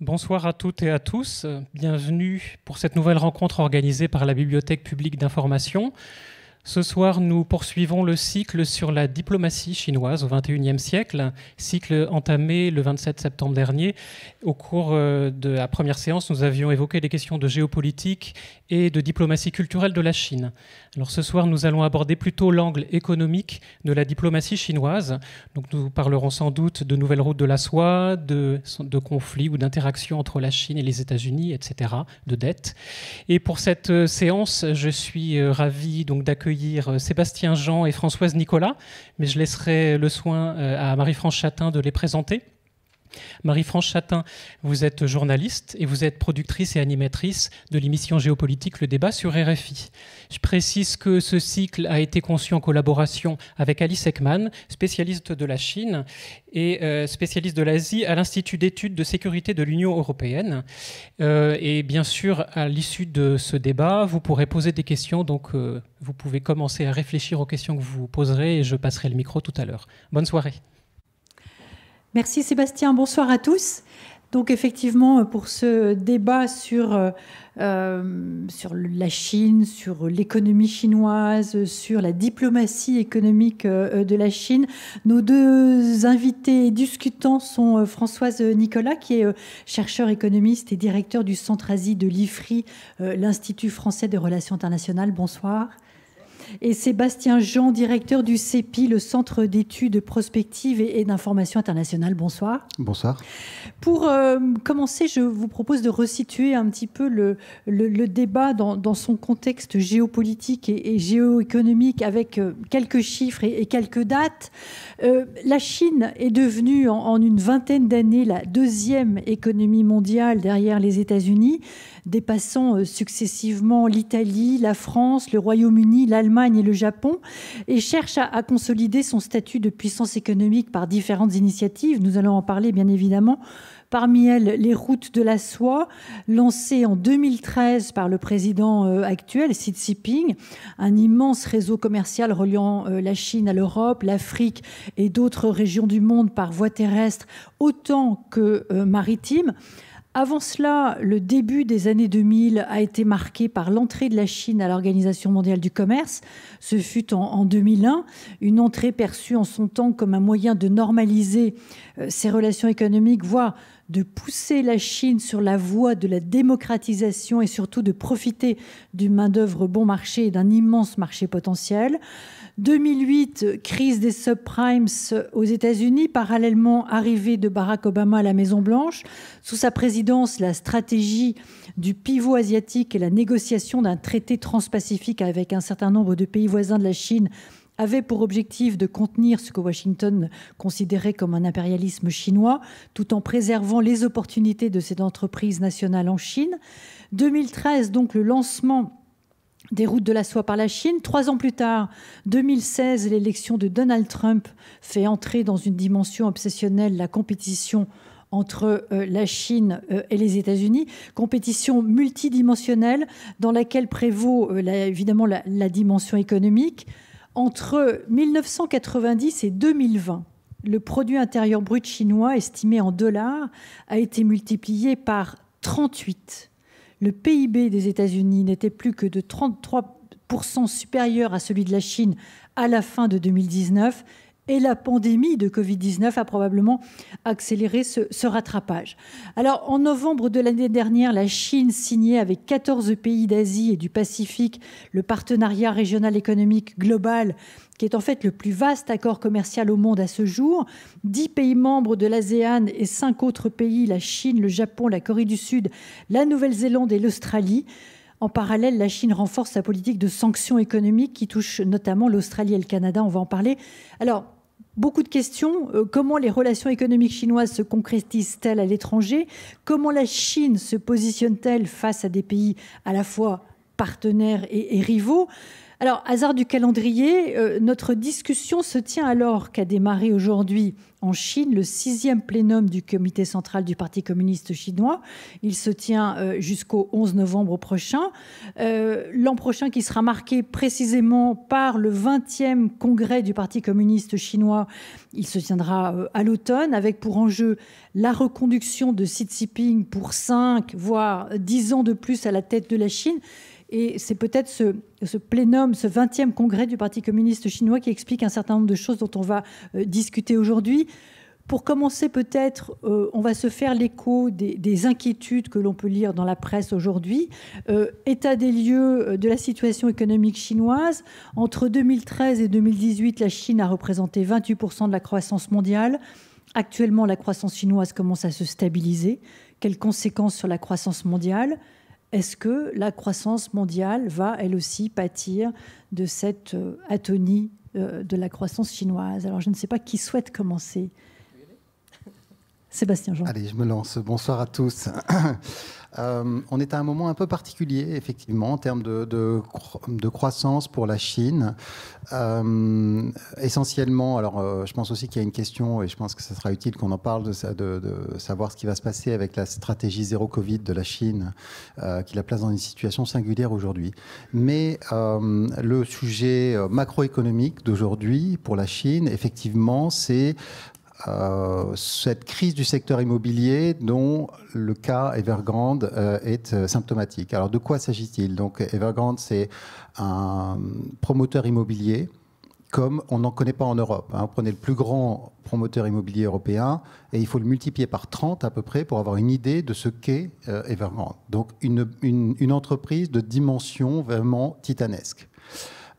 Bonsoir à toutes et à tous. Bienvenue pour cette nouvelle rencontre organisée par la Bibliothèque publique d'information. Ce soir, nous poursuivons le cycle sur la diplomatie chinoise au XXIe siècle, cycle entamé le 27 septembre dernier. Au cours euh, de la première séance, nous avions évoqué les questions de géopolitique et de diplomatie culturelle de la Chine. Alors ce soir, nous allons aborder plutôt l'angle économique de la diplomatie chinoise. Donc nous parlerons sans doute de nouvelles routes de la soie, de, de conflits ou d'interactions entre la Chine et les États-Unis, etc., de dettes. Et pour cette euh, séance, je suis euh, ravi donc d'accueillir euh, Sébastien Jean et Françoise Nicolas, mais je laisserai le soin euh, à Marie-France Chatin de les présenter. Marie-France Chatin, vous êtes journaliste et vous êtes productrice et animatrice de l'émission Géopolitique Le Débat sur RFI. Je précise que ce cycle a été conçu en collaboration avec Alice Ekman, spécialiste de la Chine et euh, spécialiste de l'Asie à l'Institut d'études de sécurité de l'Union européenne. Euh, et bien sûr, à l'issue de ce débat, vous pourrez poser des questions, donc euh, vous pouvez commencer à réfléchir aux questions que vous poserez et je passerai le micro tout à l'heure. Bonne soirée. Merci Sébastien, bonsoir à tous. Donc effectivement, euh, pour ce débat sur, euh, euh, sur la Chine, sur l'économie chinoise, sur la diplomatie économique de la Chine, nos deux invités discutants sont Françoise Nicolas, qui est chercheur économiste et directeur du Centre Asie de l'IFRI, l'Institut français des relations internationales. Bonsoir et Sébastien Jean, directeur du CEPI, le Centre d'études prospectives et, d'information internationale. Bonsoir. Bonsoir. Pour euh, commencer, je vous propose de resituer un petit peu le, débat dans, son contexte géopolitique et, géoéconomique avec euh, quelques chiffres et, quelques dates. Euh, la Chine est devenue en, en une vingtaine d'années la deuxième économie mondiale derrière les États-Unis dépassant euh, successivement l'Italie, la France, le Royaume-Uni, l'Allemagne et le Japon, et cherche à, consolider son statut de puissance économique par différentes initiatives. Nous allons en parler bien évidemment. Parmi elles, les routes de la soie, lancées en 2013 par le président euh, actuel, Xi Jinping, un immense réseau commercial reliant euh, la Chine à l'Europe, l'Afrique et d'autres régions du monde par voie terrestre autant que maritime. Avant cela, le début des années 2000 a été marqué par l'entrée de la Chine à l'Organisation mondiale du commerce. Ce fut en, 2001, une entrée perçue en son temps comme un moyen de normaliser euh, ses relations économiques, voire de pousser la Chine sur la voie de la démocratisation et surtout de profiter d'une main-d'œuvre bon marché et d'un immense marché potentiel. 2008, crise des subprimes aux États-Unis, parallèlement arrivée de Barack Obama à la Maison-Blanche. Sous sa présidence, la stratégie du pivot asiatique et la négociation d'un traité transpacifique avec un certain nombre de pays voisins de la Chine avaient pour objectif de contenir ce que Washington considérait comme un impérialisme chinois, tout en préservant les opportunités de cette entreprise nationale en Chine. 2013, donc le lancement des routes de la soie par la Chine. Trois ans plus tard, 2016, l'élection de Donald Trump fait entrer dans une dimension obsessionnelle la compétition entre euh, la Chine euh, et les États-Unis, compétition multidimensionnelle dans laquelle prévaut euh, évidemment la dimension économique. Entre 1990 et 2020, le produit intérieur brut chinois estimé en dollars a été multiplié par 38 le PIB des États-Unis n'était plus que de 33% supérieur à celui de la Chine à la fin de 2019 et la pandémie de Covid-19 a probablement accéléré ce, rattrapage. Alors, en novembre de l'année dernière, la Chine signait avec 14 pays d'Asie et du Pacifique le partenariat régional économique global, qui est en fait le plus vaste accord commercial au monde à ce jour. 10 pays membres de l'ASEAN et 5 autres pays, la Chine, le Japon, la Corée du Sud, la Nouvelle-Zélande et l'Australie. En parallèle, la Chine renforce sa politique de sanctions économiques qui touche notamment l'Australie et le Canada. On va en parler. Alors, beaucoup de questions. Euh, comment les relations économiques chinoises se concrétisent-elles à l'étranger Comment la Chine se positionne-t-elle face à des pays à la fois partenaires et rivaux alors, hasard du calendrier, euh, notre discussion se tient alors qu'a démarré aujourd'hui en Chine le sixième plénum du comité central du Parti communiste chinois. Il se tient euh, jusqu'au 11 novembre prochain. Euh, l'an prochain qui sera marqué précisément par le 20e congrès du Parti communiste chinois. Il se tiendra à l'automne avec pour enjeu la reconduction de Xi Jinping pour 5, voire 10 ans de plus à la tête de la Chine. Et c'est peut-être ce, plénum, ce 20e congrès du Parti communiste chinois qui explique un certain nombre de choses dont on va euh, discuter aujourd'hui. Pour commencer, peut-être, euh, on va se faire l'écho des, inquiétudes que l'on peut lire dans la presse aujourd'hui. Euh, état des lieux de la situation économique chinoise. Entre 2013 et 2018, la Chine a représenté 28% de la croissance mondiale. Actuellement, la croissance chinoise commence à se stabiliser. Quelles conséquences sur la croissance mondiale est-ce que la croissance mondiale va elle aussi pâtir de cette euh, atonie euh, de la croissance chinoise Alors je ne sais pas qui souhaite commencer. Sébastien Jean. Allez, je me lance. Bonsoir à tous. Euh, on est à un moment un peu particulier, effectivement, en termes de, de, croissance pour la Chine. Euh, essentiellement, alors euh, je pense aussi qu'il y a une question, et je pense que ce sera utile qu'on en parle, de, de, savoir ce qui va se passer avec la stratégie zéro Covid de la Chine, qui la place dans une situation singulière aujourd'hui. Mais le sujet macroéconomique d'aujourd'hui pour la Chine, effectivement, c'est euh, cette crise du secteur immobilier dont le cas Evergrande euh, est euh, symptomatique. Alors de quoi s'agit-il Donc Evergrande, c'est un promoteur immobilier comme on n'en connaît pas en Europe. Hein. prenez le plus grand promoteur immobilier européen et il faut le multiplier par 30 à peu près pour avoir une idée de ce qu'est Evergrande. Donc une, une entreprise de dimension vraiment titanesque.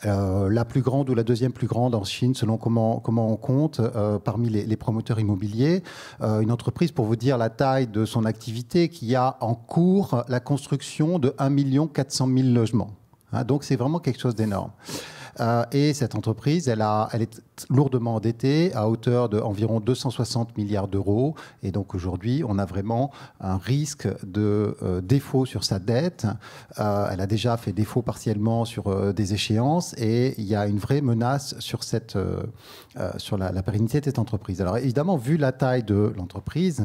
Euh, la plus grande ou la deuxième plus grande en Chine, selon comment, comment on compte, euh, parmi les, promoteurs immobiliers. Euh, une entreprise, pour vous dire la taille de son activité, qui a en cours la construction de 1 400 000 logements. Hein, donc c'est vraiment quelque chose d'énorme et cette entreprise, elle, a, elle est lourdement endettée à hauteur d'environ 260 milliards d'euros. Et donc aujourd'hui, on a vraiment un risque de euh, défaut sur sa dette. Euh, elle a déjà fait défaut partiellement sur euh, des échéances et il y a une vraie menace sur, cette, sur la, la, pérennité de cette entreprise. Alors évidemment, vu la taille de l'entreprise,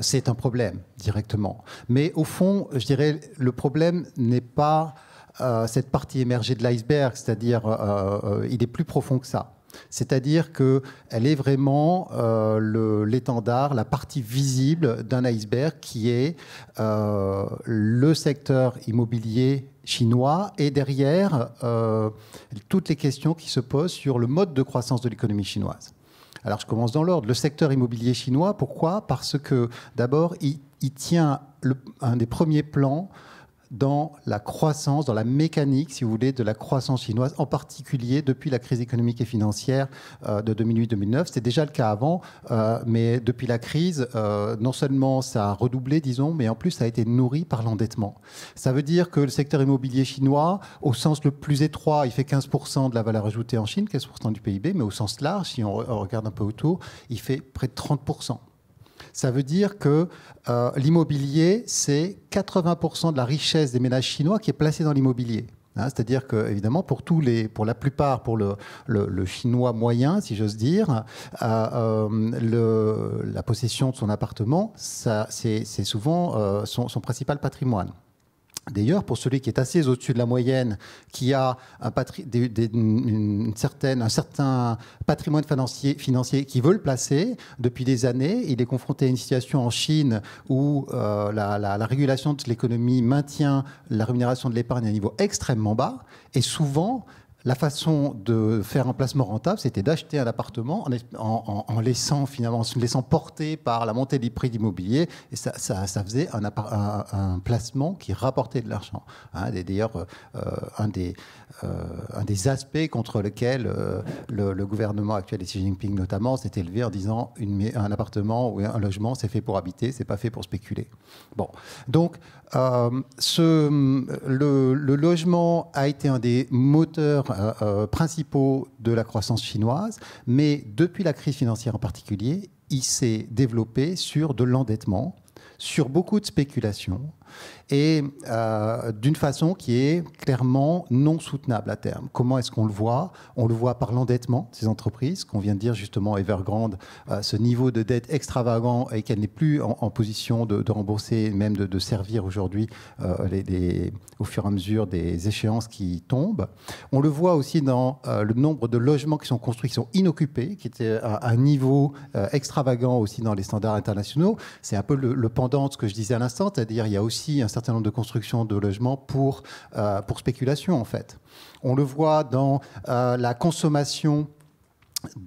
c'est un problème directement. Mais au fond, je dirais, le problème n'est pas... Euh, cette partie émergée de l'iceberg, c'est-à-dire euh, euh, il est plus profond que ça. C'est-à-dire qu'elle est vraiment l'étendard, la partie visible d'un iceberg qui est le secteur immobilier chinois et derrière toutes les questions qui se posent sur le mode de croissance de l'économie chinoise. Alors je commence dans l'ordre. Le secteur immobilier chinois, pourquoi Parce que d'abord, il, tient un des premiers plans dans la croissance, dans la mécanique, si vous voulez, de la croissance chinoise, en particulier depuis la crise économique et financière euh, de 2008-2009. C'était déjà le cas avant, euh, mais depuis la crise, euh, non seulement ça a redoublé, disons, mais en plus ça a été nourri par l'endettement. Ça veut dire que le secteur immobilier chinois, au sens le plus étroit, il fait 15% de la valeur ajoutée en Chine, 15% du PIB, mais au sens large, si on regarde un peu autour, il fait près de 30%. Ça veut dire que euh, l'immobilier, c'est 80% de la richesse des ménages chinois qui est placée dans l'immobilier. Hein, c'est-à-dire que, pour, la plupart, pour le, chinois moyen, si j'ose dire, euh, euh, la possession de son appartement, c'est souvent son principal patrimoine. D'ailleurs, pour celui qui est assez au-dessus de la moyenne, qui a un, une certaine, un certain patrimoine financier, financier qui veut le placer, depuis des années, il est confronté à une situation en Chine où euh, la, la régulation de l'économie maintient la rémunération de l'épargne à un niveau extrêmement bas. Et souvent, la façon de faire un placement rentable, c'était d'acheter un appartement en, laissant finalement, en se laissant porter par la montée des prix d'immobilier. Et ça, ça, faisait un, un, placement qui rapportait de l'argent. Hein, D'ailleurs, euh, un, des, euh, un des aspects contre lequel euh, le, gouvernement actuel et Xi Jinping notamment s'est élevé en disant une, un appartement ou un logement, c'est fait pour habiter, c'est pas fait pour spéculer. Bon, donc euh, le, logement a été un des moteurs euh, euh, principaux de la croissance chinoise, mais depuis la crise financière en particulier, il s'est développé sur de l'endettement, sur beaucoup de spéculations et euh, d'une façon qui est clairement non soutenable à terme. Comment est-ce qu'on le voit On le voit par l'endettement de ces entreprises, qu'on vient de dire justement Evergrande, euh, ce niveau de dette extravagant et qu'elle n'est plus en, position de, rembourser, même de, servir aujourd'hui euh, au fur et à mesure des échéances qui tombent. On le voit aussi dans le nombre de logements qui sont construits, qui sont inoccupés, qui étaient à un niveau extravagant aussi dans les standards internationaux. C'est un peu le, pendant de ce que je disais à l'instant, c'est-à-dire il y a aussi un certain nombre de constructions de logements pour, euh, pour spéculation, en fait. On le voit dans euh, la consommation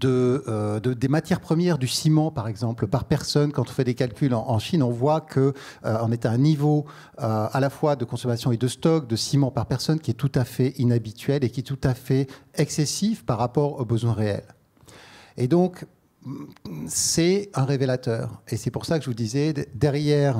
euh, de, des matières premières, du ciment par exemple, par personne, quand on fait des calculs en, Chine, on voit que on est à un niveau à la fois de consommation et de stock de ciment par personne qui est tout à fait inhabituel et qui est tout à fait excessif par rapport aux besoins réels. Et donc, c'est un révélateur. Et c'est pour ça que je vous disais, derrière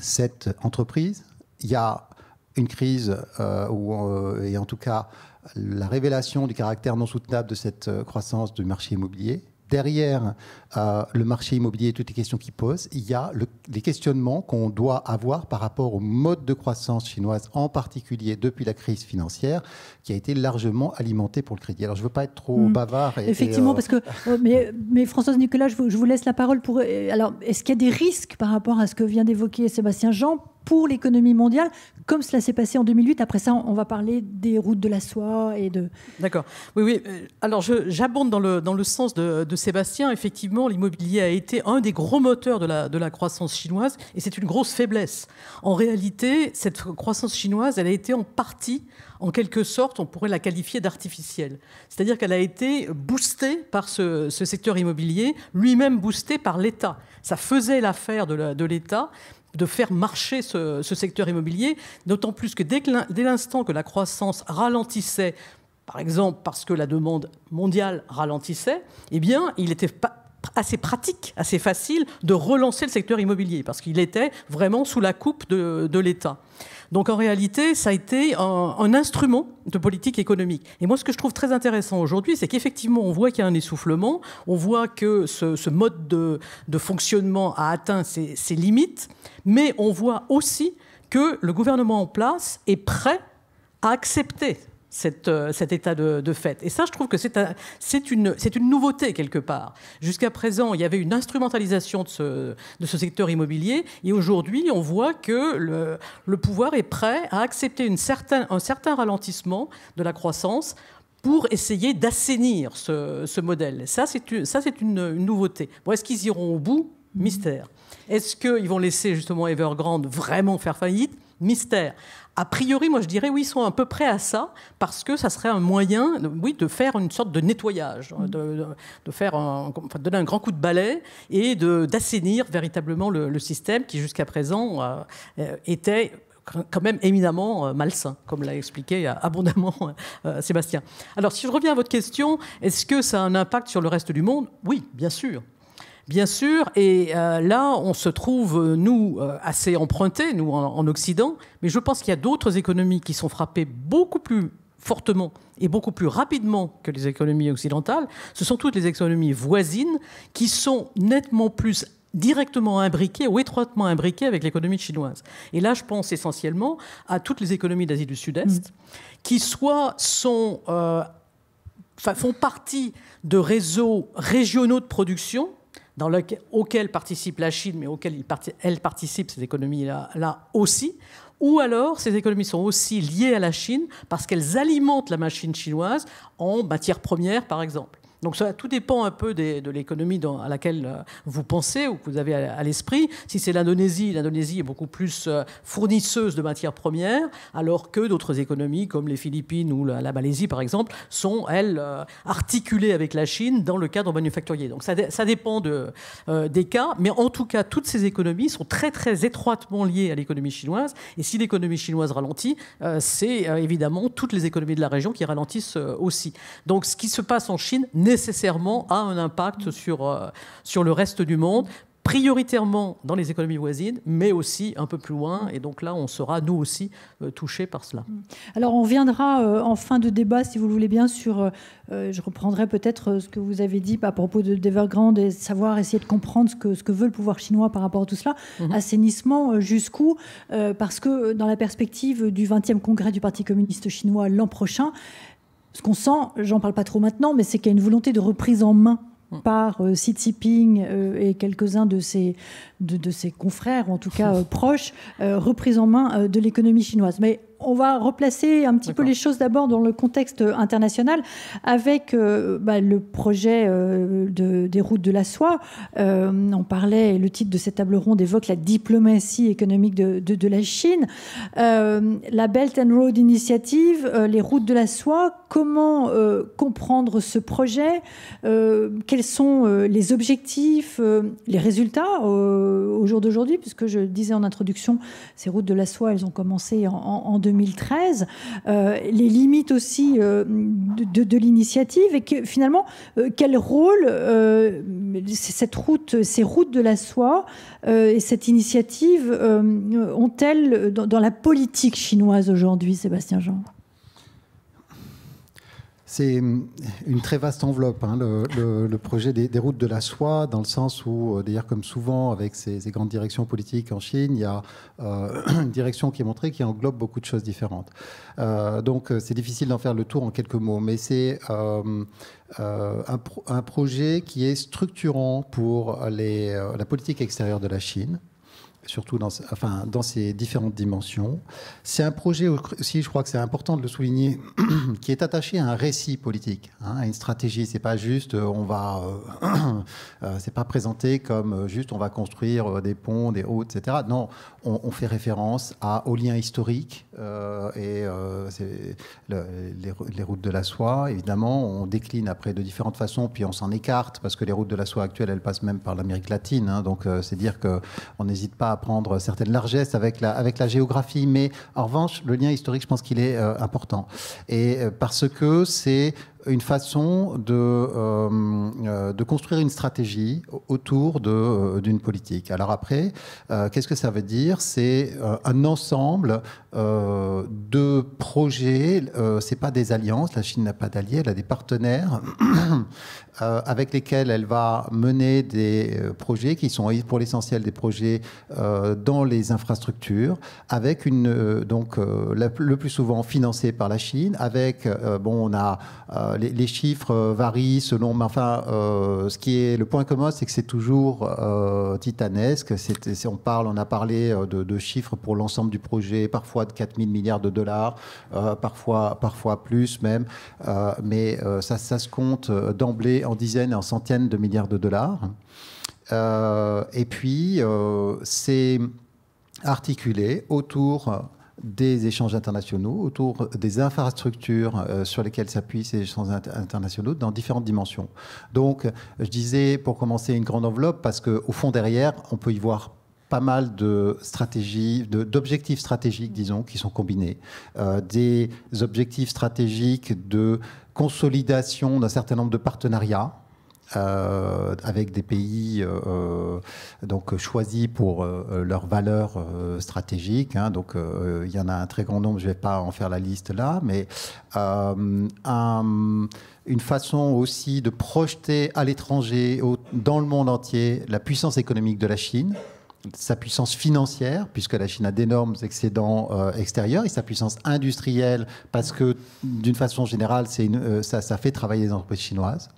cette entreprise. Il y a une crise, euh, euh, et en tout cas la révélation du caractère non soutenable de cette euh, croissance du marché immobilier derrière euh, le marché immobilier et toutes les questions qu'il pose, il y a les questionnements qu'on doit avoir par rapport au mode de croissance chinoise, en particulier depuis la crise financière, qui a été largement alimentée pour le crédit. Alors je ne veux pas être trop hmm. bavard. Effectivement, euh, parce que. Euh, mais, mais Françoise Nicolas, je vous, laisse la parole pour. Alors, est-ce qu'il y a des risques par rapport à ce que vient d'évoquer Sébastien Jean pour l'économie mondiale, comme cela s'est passé en 2008. Après ça, on va parler des routes de la soie et de... D'accord. Oui, oui. Euh, alors, j'abonde dans le, dans le sens de, Sébastien. Effectivement, l'immobilier a été un des gros moteurs de la, de la croissance chinoise et c'est une grosse faiblesse. En réalité, cette croissance chinoise, elle a été en partie, en quelque sorte, on pourrait la qualifier d'artificielle. C'est-à-dire qu'elle a été boostée par ce, secteur immobilier, lui-même boosté par l'État. Ça faisait l'affaire de l'État, de faire marcher ce, secteur immobilier, d'autant plus que dès, l'instant que la croissance ralentissait, par exemple parce que la demande mondiale ralentissait, eh bien, il était assez pratique, assez facile de relancer le secteur immobilier, parce qu'il était vraiment sous la coupe de, de l'État. Donc en réalité, ça a été un, instrument de politique économique. Et moi, ce que je trouve très intéressant aujourd'hui, c'est qu'effectivement, on voit qu'il y a un essoufflement, on voit que ce, mode de, fonctionnement a atteint ses limites, mais on voit aussi que le gouvernement en place est prêt à accepter euh, cet état de, fait. Et ça, je trouve que c'est une, nouveauté quelque part. Jusqu'à présent, il y avait une instrumentalisation de ce, secteur immobilier, et aujourd'hui, on voit que le, pouvoir est prêt à accepter un certain ralentissement de la croissance pour essayer d'assainir ce, modèle. Ça, c'est une, une, nouveauté. Bon, Est-ce qu'ils iront au bout Mystère. Est-ce qu'ils vont laisser justement Evergrande vraiment faire faillite Mystère. A priori, moi je dirais oui, ils sont à peu près à ça, parce que ça serait un moyen oui, de faire une sorte de nettoyage, mm. de, faire enfin, donner un grand coup de balai et d'assainir véritablement le, système qui jusqu'à présent euh, euh, était quand même éminemment euh, malsain, comme l'a expliqué abondamment Sébastien. Alors si je reviens à votre question, est-ce que ça a un impact sur le reste du monde Oui, bien sûr bien sûr. Et euh, là, on se trouve, euh, nous, euh, assez empruntés, nous, en, Occident. Mais je pense qu'il y a d'autres économies qui sont frappées beaucoup plus fortement et beaucoup plus rapidement que les économies occidentales. Ce sont toutes les économies voisines qui sont nettement plus directement imbriquées ou étroitement imbriquées avec l'économie chinoise. Et là, je pense essentiellement à toutes les économies d'Asie du Sud-Est, mm. qui soit font partie de réseaux régionaux de production, dans auquel participe la Chine, mais auquel elle participe, ces économies-là là aussi, ou alors ces économies sont aussi liées à la Chine parce qu'elles alimentent la machine chinoise en matières premières, par exemple. Donc ça, tout dépend un peu de l'économie à laquelle euh, vous pensez ou que vous avez à, l'esprit. Si c'est l'Indonésie, l'Indonésie est beaucoup plus euh, fournisseuse de matières premières, alors que d'autres économies comme les Philippines ou la, Malaisie, par exemple, sont, elles, euh, articulées avec la Chine dans le cadre manufacturier. Donc ça, dépend de, des cas, mais en tout cas, toutes ces économies sont très, très étroitement liées à l'économie chinoise. Et si l'économie chinoise ralentit, c'est évidemment toutes les économies de la région qui ralentissent aussi. Donc ce qui se passe en Chine n'est nécessairement a un impact sur, euh, sur le reste du monde prioritairement dans les économies voisines, mais aussi un peu plus loin. Et donc là, on sera, nous aussi, euh, touchés par cela. Mm. Alors, on viendra euh, en fin de débat, si vous le voulez bien, sur... je reprendrai peut-être ce que vous avez dit à propos de d'Evergrande et savoir essayer de comprendre ce que, ce que veut le pouvoir chinois par rapport à tout cela. Mm-hmm. Assainissement, jusqu'où Parce que dans la perspective du 20e congrès du Parti communiste chinois l'an prochain, ce qu'on sent, j'en parle pas trop maintenant, mais c'est qu'il y a une volonté de reprise en main mm. par euh, Xi Jinping euh, et quelques-uns de ses, de, ses confrères, en tout cas euh, proches, reprise en main de l'économie chinoise. Mais on va replacer un petit peu les choses d'abord dans le contexte international avec euh, bah, le projet euh, des routes de la soie. Euh, on parlait, le titre de cette table ronde évoque la diplomatie économique de, la Chine. la Belt and Road Initiative, les routes de la soie, comment comprendre ce projet Quels sont les objectifs, les résultats au jour d'aujourd'hui Puisque je disais en introduction, ces routes de la soie, elles ont commencé en 2013, euh, les limites aussi euh, de, l'initiative et finalement, euh, quel rôle cette route, ces routes de la soie et cette initiative ont-elles dans, la politique chinoise aujourd'hui, Sébastien Jean c'est hum, une très vaste enveloppe, hein, le, projet des, routes de la soie, dans le sens où, euh, d'ailleurs, comme souvent avec ces, grandes directions politiques en Chine, il y a euh, une direction qui est montrée qui englobe beaucoup de choses différentes. Euh, donc, c'est difficile d'en faire le tour en quelques mots, mais c'est un, projet qui est structurant pour la politique extérieure de la Chine surtout dans, enfin, dans ces différentes dimensions. C'est un projet aussi, je crois que c'est important de le souligner, qui est attaché à un récit politique, hein, à une stratégie. C'est pas juste, euh, on va, euh, euh, c'est pas présenté comme juste, on va construire des ponts, des routes, etc. Non, on, fait référence à, aux liens historiques euh, et euh, les, routes de la soie. Évidemment, on décline après de différentes façons, puis on s'en écarte parce que les routes de la soie actuelles, elles passent même par l'Amérique latine. Hein. donc, euh, c'est dire qu'on n'hésite pas à prendre certaines largesses avec la, avec la géographie. Mais en revanche, le lien historique, je pense qu'il est important. Et parce que c'est une façon de, euh, euh, de construire une stratégie autour euh, d'une politique. Alors après, qu'est-ce que ça veut dire C'est un ensemble de projets, ce c'est pas des alliances, la Chine n'a pas d'alliés, elle a des partenaires Euh, avec lesquels elle va mener des euh, projets qui sont pour l'essentiel des projets euh, dans les infrastructures, avec une donc le plus souvent financé par la Chine. Avec bon, on a les, chiffres varient selon, mais enfin, ce qui est le point commun, c'est que c'est toujours titanesque. on parle, on a parlé de, chiffres pour l'ensemble du projet, parfois de 4 000 milliards de dollars, parfois parfois plus même, mais ça se compte d'emblée en dizaines et en centaines de milliards de dollars. Euh, et puis, euh, c'est articulé autour des échanges internationaux, autour des infrastructures euh, sur lesquelles s'appuient ces échanges internationaux dans différentes dimensions. Donc, je disais, pour commencer, une grande enveloppe, parce qu'au fond, derrière, on peut y voir pas mal de stratégies, d'objectifs stratégiques, disons, qui sont combinés. Euh, des objectifs stratégiques de consolidation d'un certain nombre de partenariats. Euh, avec des pays euh, donc choisis pour leurs valeurs stratégiques. Hein. donc il y en a un très grand nombre. Je ne vais pas en faire la liste là, mais une façon aussi de projeter à l'étranger, dans le monde entier, la puissance économique de la Chine sa puissance financière, puisque la Chine a d'énormes excédents euh, extérieurs, et sa puissance industrielle, parce que d'une façon générale, euh, ça, ça, fait travailler les entreprises chinoises.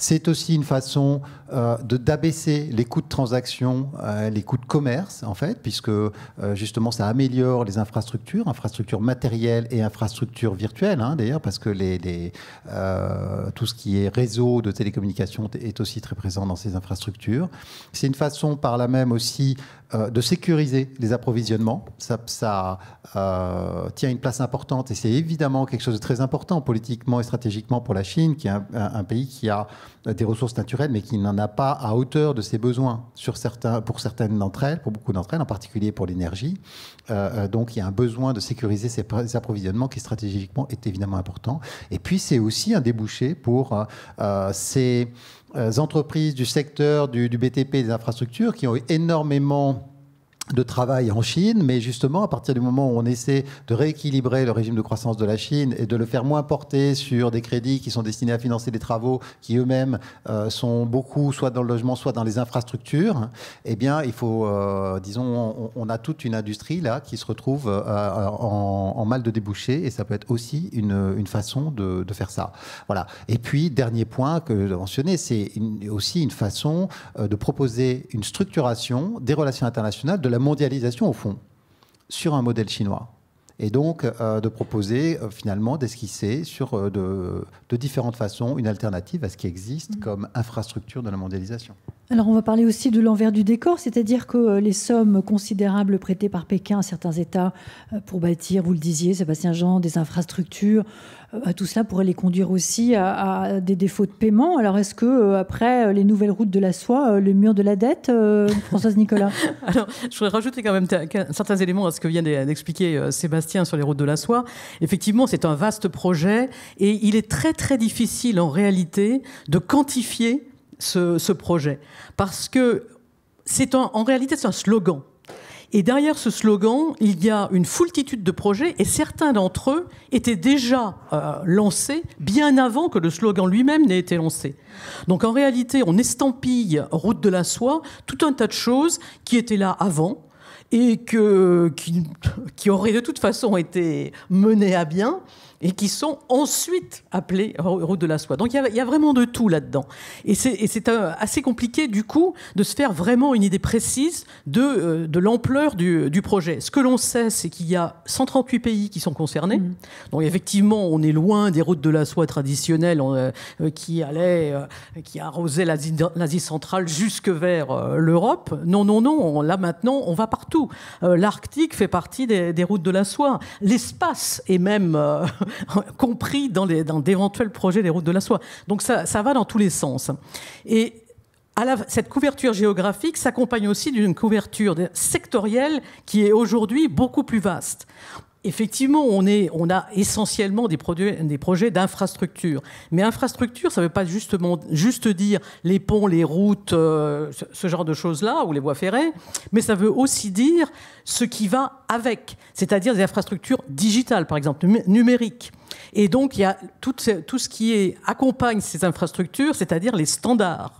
C'est aussi une façon euh, de d'abaisser les coûts de transaction, euh, les coûts de commerce, en fait, puisque euh, justement ça améliore les infrastructures, infrastructures matérielles et infrastructures virtuelles, hein, d'ailleurs, parce que tout ce qui est réseau de télécommunications est aussi très présent dans ces infrastructures. C'est une façon par là même aussi euh, de sécuriser les approvisionnements. Ça, euh, tient une place importante et c'est évidemment quelque chose de très important politiquement et stratégiquement pour la Chine, qui est un, pays qui a euh, des ressources naturelles, mais qui n'en a pas à hauteur de ses besoins sur certains, pour certaines d'entre elles, pour beaucoup d'entre elles, en particulier pour l'énergie. donc il y a un besoin de sécuriser ces, approvisionnements qui stratégiquement est évidemment important. Et puis c'est aussi un débouché pour ces euh, entreprises du secteur du, du BTP des infrastructures qui ont eu énormément de travail en Chine, mais justement, à partir du moment où on essaie de rééquilibrer le régime de croissance de la Chine et de le faire moins porter sur des crédits qui sont destinés à financer des travaux qui eux-mêmes euh, sont beaucoup soit dans le logement, soit dans les infrastructures, eh bien, il faut, euh, disons, on, a toute une industrie là qui se retrouve euh, en, mal de débouchés et ça peut être aussi une, une façon de, faire ça. Voilà. Et puis, dernier point que je mentionner, c'est aussi une façon de proposer une structuration des relations internationales de la mondialisation, au fond, sur un modèle chinois. Et donc, euh, de proposer euh, finalement d'esquisser sur euh, de, différentes façons une alternative à ce qui existe mm. comme infrastructure de la mondialisation. Alors, on va parler aussi de l'envers du décor, c'est-à-dire que les sommes considérables prêtées par Pékin à certains États pour bâtir, vous le disiez, Sébastien Jean, des infrastructures, euh, bah, tout cela pourrait les conduire aussi à, des défauts de paiement. Alors, est-ce que euh, après euh, les nouvelles routes de la soie, le mur de la dette, Françoise Nicolas Alors, je voudrais rajouter quand même certains éléments à ce que vient d'expliquer Sébastien sur les routes de la soie. Effectivement, c'est un vaste projet et il est très très difficile en réalité de quantifier ce, projet parce que c'est en réalité c'est un slogan. Et derrière ce slogan, il y a une foultitude de projets et certains d'entre eux étaient déjà euh, lancés bien avant que le slogan lui-même n'ait été lancé. Donc en réalité, on estampille Route de la Soie tout un tas de choses qui étaient là avant et qui auraient de toute façon été menées à bien et qui sont ensuite appelés routes de la soie. Donc il y, a, vraiment de tout là-dedans. Et c'est euh, assez compliqué du coup de se faire vraiment une idée précise de, euh, l'ampleur du, projet. Ce que l'on sait, c'est qu'il y a 138 pays qui sont concernés. Mmh. Donc effectivement, on est loin des routes de la soie traditionnelles euh, qui allaient, qui arrosaient l'Asie centrale jusque vers l'Europe. Non, non, non. là maintenant, on va partout. L'Arctique fait partie des, des, routes de la soie. L'espace est même compris dans, d'éventuels projets des routes de la soie. Donc ça, va dans tous les sens. Et cette couverture géographique s'accompagne aussi d'une couverture sectorielle qui est aujourd'hui beaucoup plus vaste. Effectivement, on, a essentiellement des, projets d'infrastructure. Mais infrastructure, ça ne veut pas justement, juste dire les ponts, les routes, euh, ce, genre de choses-là, ou les voies ferrées, mais ça veut aussi dire ce qui va avec, c'est-à-dire des infrastructures digitales, par exemple, numériques. Et donc, il y a tout, ce qui accompagne ces infrastructures, c'est-à-dire les standards.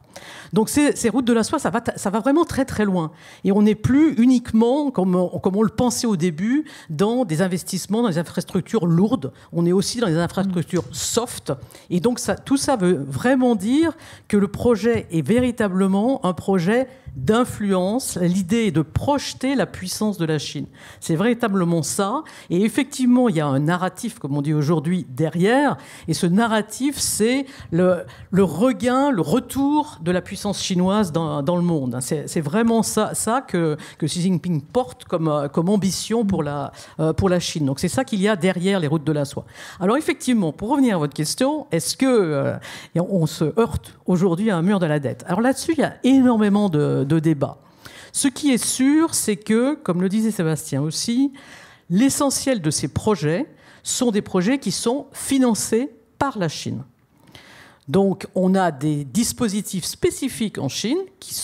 Donc ces, routes de la soie, ça va, ça va vraiment très très loin. Et on n'est plus uniquement, comme on, comme on le pensait au début, dans des investissements, dans des infrastructures lourdes. On est aussi dans des infrastructures mmh. soft. Et donc ça, tout ça veut vraiment dire que le projet est véritablement un projet d'influence. L'idée est de projeter la puissance de la Chine. C'est véritablement ça. Et effectivement, il y a un narratif, comme on dit aujourd'hui, derrière. Et ce narratif, c'est le regain, le retour de la puissance chinoise dans, le monde. Hein. C'est vraiment ça, que, que, Xi Jinping porte comme, euh, comme ambition pour la, euh, pour la Chine. Donc c'est ça qu'il y a derrière les routes de la soie. Alors effectivement, pour revenir à votre question, est-ce que euh, on se heurte aujourd'hui à un mur de la dette Alors là-dessus, il y a énormément de, de débats. Ce qui est sûr, c'est que, comme le disait Sébastien aussi, l'essentiel de ces projets sont des projets qui sont financés par la Chine. Donc on a des dispositifs spécifiques en Chine qui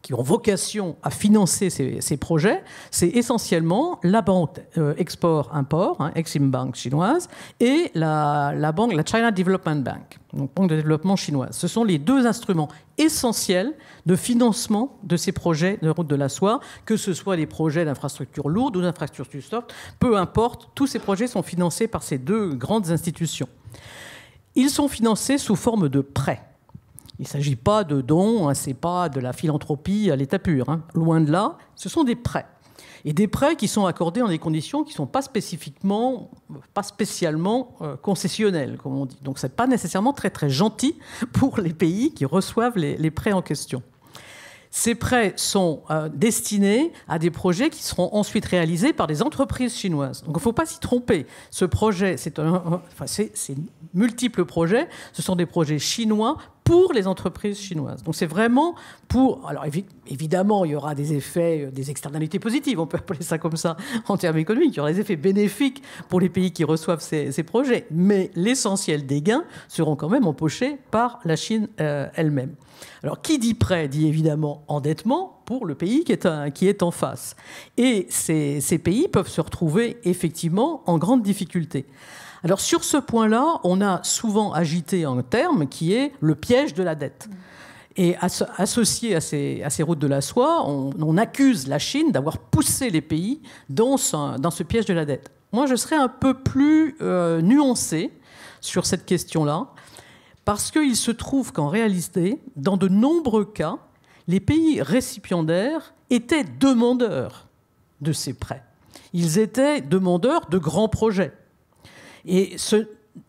qui ont vocation à financer ces, projets, c'est essentiellement la banque euh, export-import, hein, Exim Bank chinoise, et la, banque, la China Development Bank, donc banque de développement chinoise. Ce sont les deux instruments essentiels de financement de ces projets de route de la soie, que ce soit des projets d'infrastructures lourdes ou d'infrastructures soft, peu importe, tous ces projets sont financés par ces deux grandes institutions. Ils sont financés sous forme de prêts. Il ne s'agit pas de dons, hein, ce n'est pas de la philanthropie à l'état pur. Hein. Loin de là, ce sont des prêts. Et des prêts qui sont accordés dans des conditions qui ne sont pas, spécifiquement, pas spécialement euh, concessionnelles, comme on dit. Donc ce n'est pas nécessairement très très gentil pour les pays qui reçoivent les prêts en question. Ces prêts sont euh, destinés à des projets qui seront ensuite réalisés par des entreprises chinoises. Donc il ne faut pas s'y tromper. Ce projet, c'est enfin, multiples projets. Ce sont des projets chinois pour les entreprises chinoises. Donc c'est vraiment pour... Alors évidemment, il y aura des effets, euh, des externalités positives, on peut appeler ça comme ça en termes économiques, il y aura des effets bénéfiques pour les pays qui reçoivent ces, projets, mais l'essentiel des gains seront quand même empochés par la Chine euh, elle-même. Alors qui dit prêt dit évidemment endettement, pour le pays qui est, qui est en face. Et ces, ces, pays peuvent se retrouver effectivement en grande difficulté. Alors sur ce point-là, on a souvent agité un terme qui est le piège de la dette. Mm. Et associé à ces, routes de la soie, on, accuse la Chine d'avoir poussé les pays dans, ce piège de la dette. Moi, je serais un peu plus euh, nuancé sur cette question-là, parce qu'il se trouve qu'en réalité, dans de nombreux cas, les pays récipiendaires étaient demandeurs de ces prêts. Ils étaient demandeurs de grands projets. Et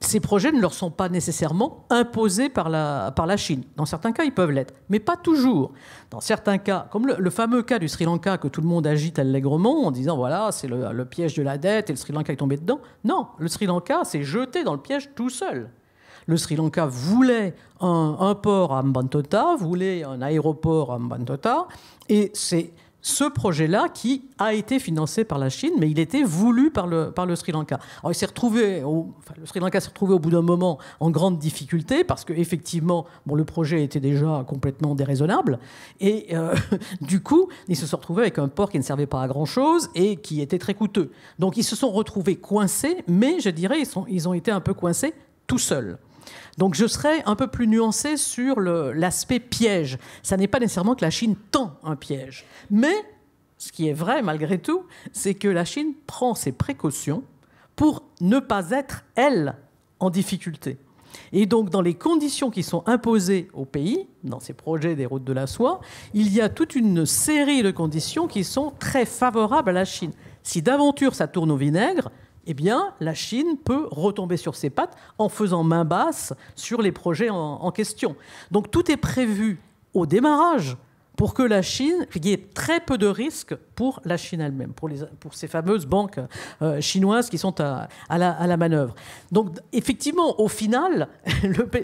ces projets ne leur sont pas nécessairement imposés par la, par la Chine. Dans certains cas, ils peuvent l'être, mais pas toujours. Dans certains cas, comme le, fameux cas du Sri Lanka que tout le monde agite allègrement en disant voilà, c'est le, piège de la dette et le Sri Lanka est tombé dedans. Non, le Sri Lanka s'est jeté dans le piège tout seul. Le Sri Lanka voulait un, un port à Mbantota, voulait un aéroport à Mbantota, et c'est ce projet-là qui a été financé par la Chine, mais il était voulu par le, Sri Lanka. il s'est retrouvé, le Sri Lanka s'est retrouvé au bout d'un moment en grande difficulté parce qu'effectivement, le projet était déjà complètement déraisonnable et euh, du coup, ils se sont retrouvés avec un port qui ne servait pas à grand chose et qui était très coûteux. Donc, ils se sont retrouvés coincés, mais je dirais, ils, ils ont été un peu coincés tout seuls. Donc je serai un peu plus nuancé sur l'aspect piège. Ça n'est pas nécessairement que la Chine tend un piège. Mais ce qui est vrai malgré tout, c'est que la Chine prend ses précautions pour ne pas être, elle, en difficulté. Et donc, dans les conditions qui sont imposées au pays, dans ces projets des routes de la soie, il y a toute une série de conditions qui sont très favorables à la Chine. Si d'aventure ça tourne au vinaigre, eh bien, la Chine peut retomber sur ses pattes en faisant main basse sur les projets en, question. Donc tout est prévu au démarrage pour que la Chine, qu'il y ait très peu de risques pour la Chine elle-même, pour, les, pour ces fameuses banques euh, chinoises qui sont à, la, à, la, manœuvre. Donc effectivement, au final,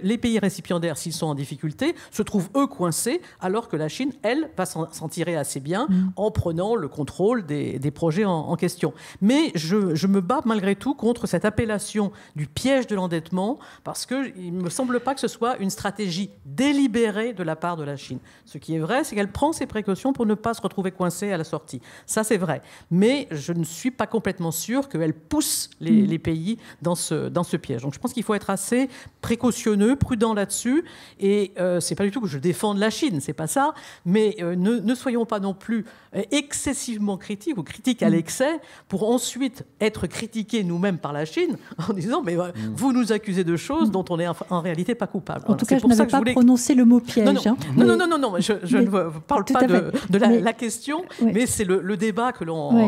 les pays récipiendaires, s'ils sont en difficulté, se trouvent eux coincés, alors que la Chine, elle, va s'en tirer assez bien mm. en prenant le contrôle des, projets en, question. Mais je, je me bats malgré tout contre cette appellation du piège de l'endettement, parce qu'il ne me semble pas que ce soit une stratégie délibérée de la part de la Chine. Ce qui est vrai, c'est qu'elle prend ses précautions pour ne pas se retrouver coincée à la sortie. Ça, c'est vrai. Mais je ne suis pas complètement sûre qu'elle pousse mm. les, pays dans ce, dans ce piège. Donc, je pense qu'il faut être assez précautionneux, prudent là-dessus. Et ce euh, c'est pas du tout que je défende la Chine, c'est pas ça. Mais euh, ne, soyons pas non plus euh, excessivement critiques ou critiques à mm. l'excès pour ensuite être critiqués nous-mêmes par la Chine en disant mais mm. vous nous accusez de choses dont on n'est en réalité pas coupable. En tout cas, je n'avais pas voulais... prononcé le mot piège. Non, non, hein. non, non, non, je, ne parle pas de, la, question, mais c'est le le, débat que l'on euh,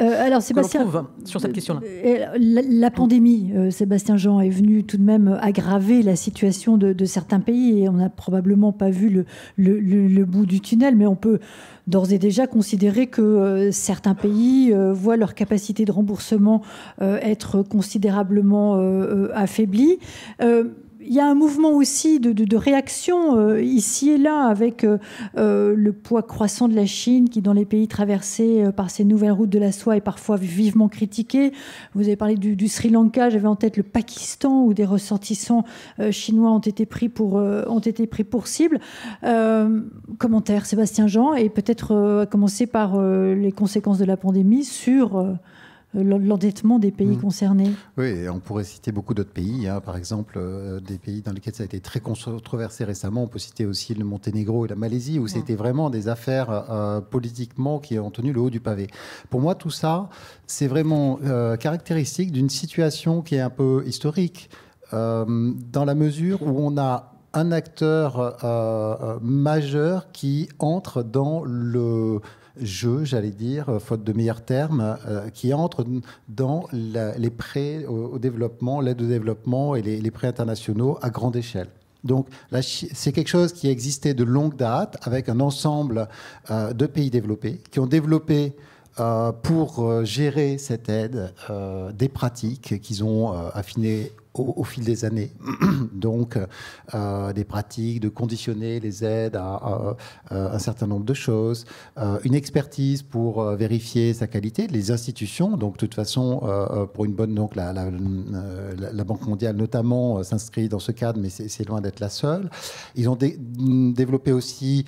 euh, alors, trouve sur cette question-là. Euh, la, pandémie, Sébastien Jean, est venue tout de même aggraver la situation de, certains pays et on n'a probablement pas vu le, bout du tunnel, mais on peut d'ores et déjà considérer que certains pays voient leur capacité de remboursement être considérablement affaiblie il y a un mouvement aussi de, réaction euh, ici et là avec euh, euh, le poids croissant de la Chine qui, dans les pays traversés par ces nouvelles routes de la soie, est parfois vivement critiqué. Vous avez parlé du, Sri Lanka, j'avais en tête le Pakistan où des ressortissants chinois ont été pris pour, ont été pris pour cible. commentaire, Sébastien Jean, et peut-être commencer par les conséquences de la pandémie sur euh, l'endettement des pays mm. concernés. Oui, on pourrait citer beaucoup d'autres pays, hein. par exemple euh, des pays dans lesquels ça a été très controversé récemment. On peut citer aussi le Monténégro et la Malaisie, où c'était vraiment des affaires euh, politiquement qui ont tenu le haut du pavé. Pour moi, tout ça, c'est vraiment caractéristique d'une situation qui est un peu historique, dans la mesure où on a un acteur majeur qui entre dans le je j'allais dire, euh, faute de meilleurs termes, euh, qui entre dans les prêts au, développement, l'aide au développement et les, prêts internationaux à grande échelle. Donc c'est quelque chose qui existait de longue date avec un ensemble euh, de pays développés qui ont développé pour gérer cette aide des pratiques qu'ils ont affinées au, fil des années. Donc, euh, des pratiques de conditionner les aides à, un certain nombre de choses, euh, une expertise pour euh, vérifier sa qualité, les institutions. Donc, de toute façon, pour une bonne, donc la, la, Banque mondiale notamment s'inscrit dans ce cadre, mais c'est loin d'être la seule. Ils ont développé aussi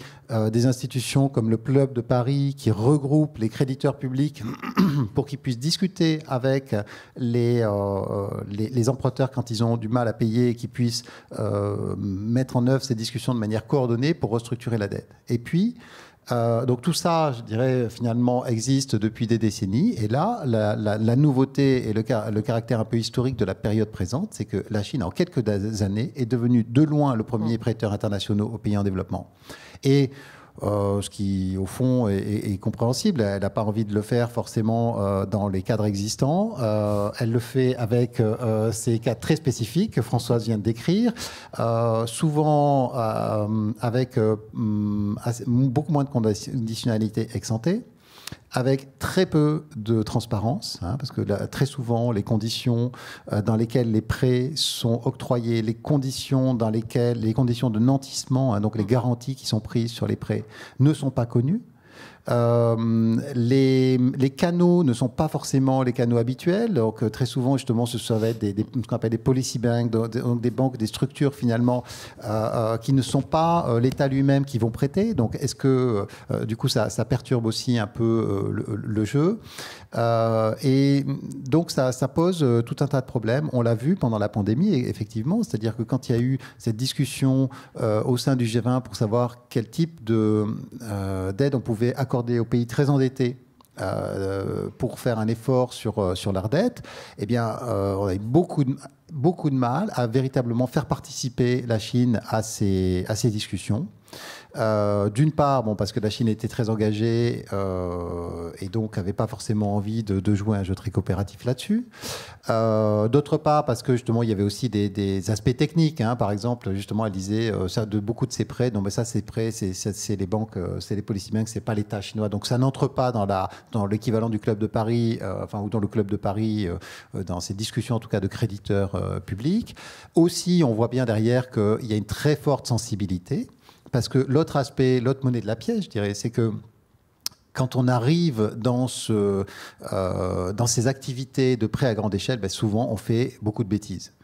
des institutions comme le Club de Paris qui regroupe les créditeurs publics pour qu'ils puissent discuter avec les, les, emprunteurs quand ils ont du mal à payer, qu'ils puissent euh, mettre en œuvre ces discussions de manière coordonnée pour restructurer la dette. Et puis, euh, donc tout ça, je dirais, finalement, existe depuis des décennies. Et là, la, nouveauté et le, le, caractère un peu historique de la période présente, c'est que la Chine, en quelques années, est devenue de loin le premier mmh. prêteur international aux pays en développement. Et euh, ce qui au fond est, est, compréhensible. Elle n'a pas envie de le faire forcément euh, dans les cadres existants. Euh, elle le fait avec ces cas très spécifiques que Françoise vient de décrire, souvent avec mm, beaucoup moins de conditionnalités ex avec très peu de transparence, hein, parce que très souvent, les conditions euh, dans lesquelles les prêts sont octroyés, les conditions dans lesquelles les conditions de nantissement, hein, donc les mmh. garanties qui sont prises sur les prêts, ne sont pas connues. Euh, les, canaux ne sont pas forcément les canaux habituels. Donc, euh, très souvent, justement, ce, serait des, des ce qu'on appelle des policy banks, donc des banques, des structures finalement euh, qui ne sont pas l'État lui-même qui vont prêter. Donc, est-ce que, du coup, ça, perturbe aussi un peu le, jeu euh, et donc ça, pose euh, tout un tas de problèmes. On l'a vu pendant la pandémie, e, effectivement, c'est-à-dire que quand il y a eu cette discussion euh, au sein du G20 pour savoir quel type d'aide on pouvait accorder aux pays très endettés pour faire un effort sur, sur leur dette, eh bien, on a eu beaucoup de, beaucoup de mal à véritablement faire participer la Chine à ces, à ces discussions. Euh, d'une part, bon, parce que la Chine était très engagée euh, et donc n'avait pas forcément envie de, jouer un jeu très coopératif là-dessus. Euh, d'autre part, parce que justement, il y avait aussi des, aspects techniques. Hein. Par exemple, justement, elle disait ça de beaucoup de ses prêts. Non, mais ça, c'est prêts, c'est les banques, c'est les policy banks, c'est pas l'État chinois. Donc ça n'entre pas dans dans l'équivalent du club de Paris, enfin ou dans le club de Paris, dans ces discussions en tout cas de créditeurs publics. Aussi, on voit bien derrière qu'il y a une très forte sensibilité parce que l'autre aspect, l'autre monnaie de la pièce, je dirais, c'est que quand on arrive dans, euh, ces activités de prêt à grande échelle, ben, souvent on fait beaucoup de bêtises.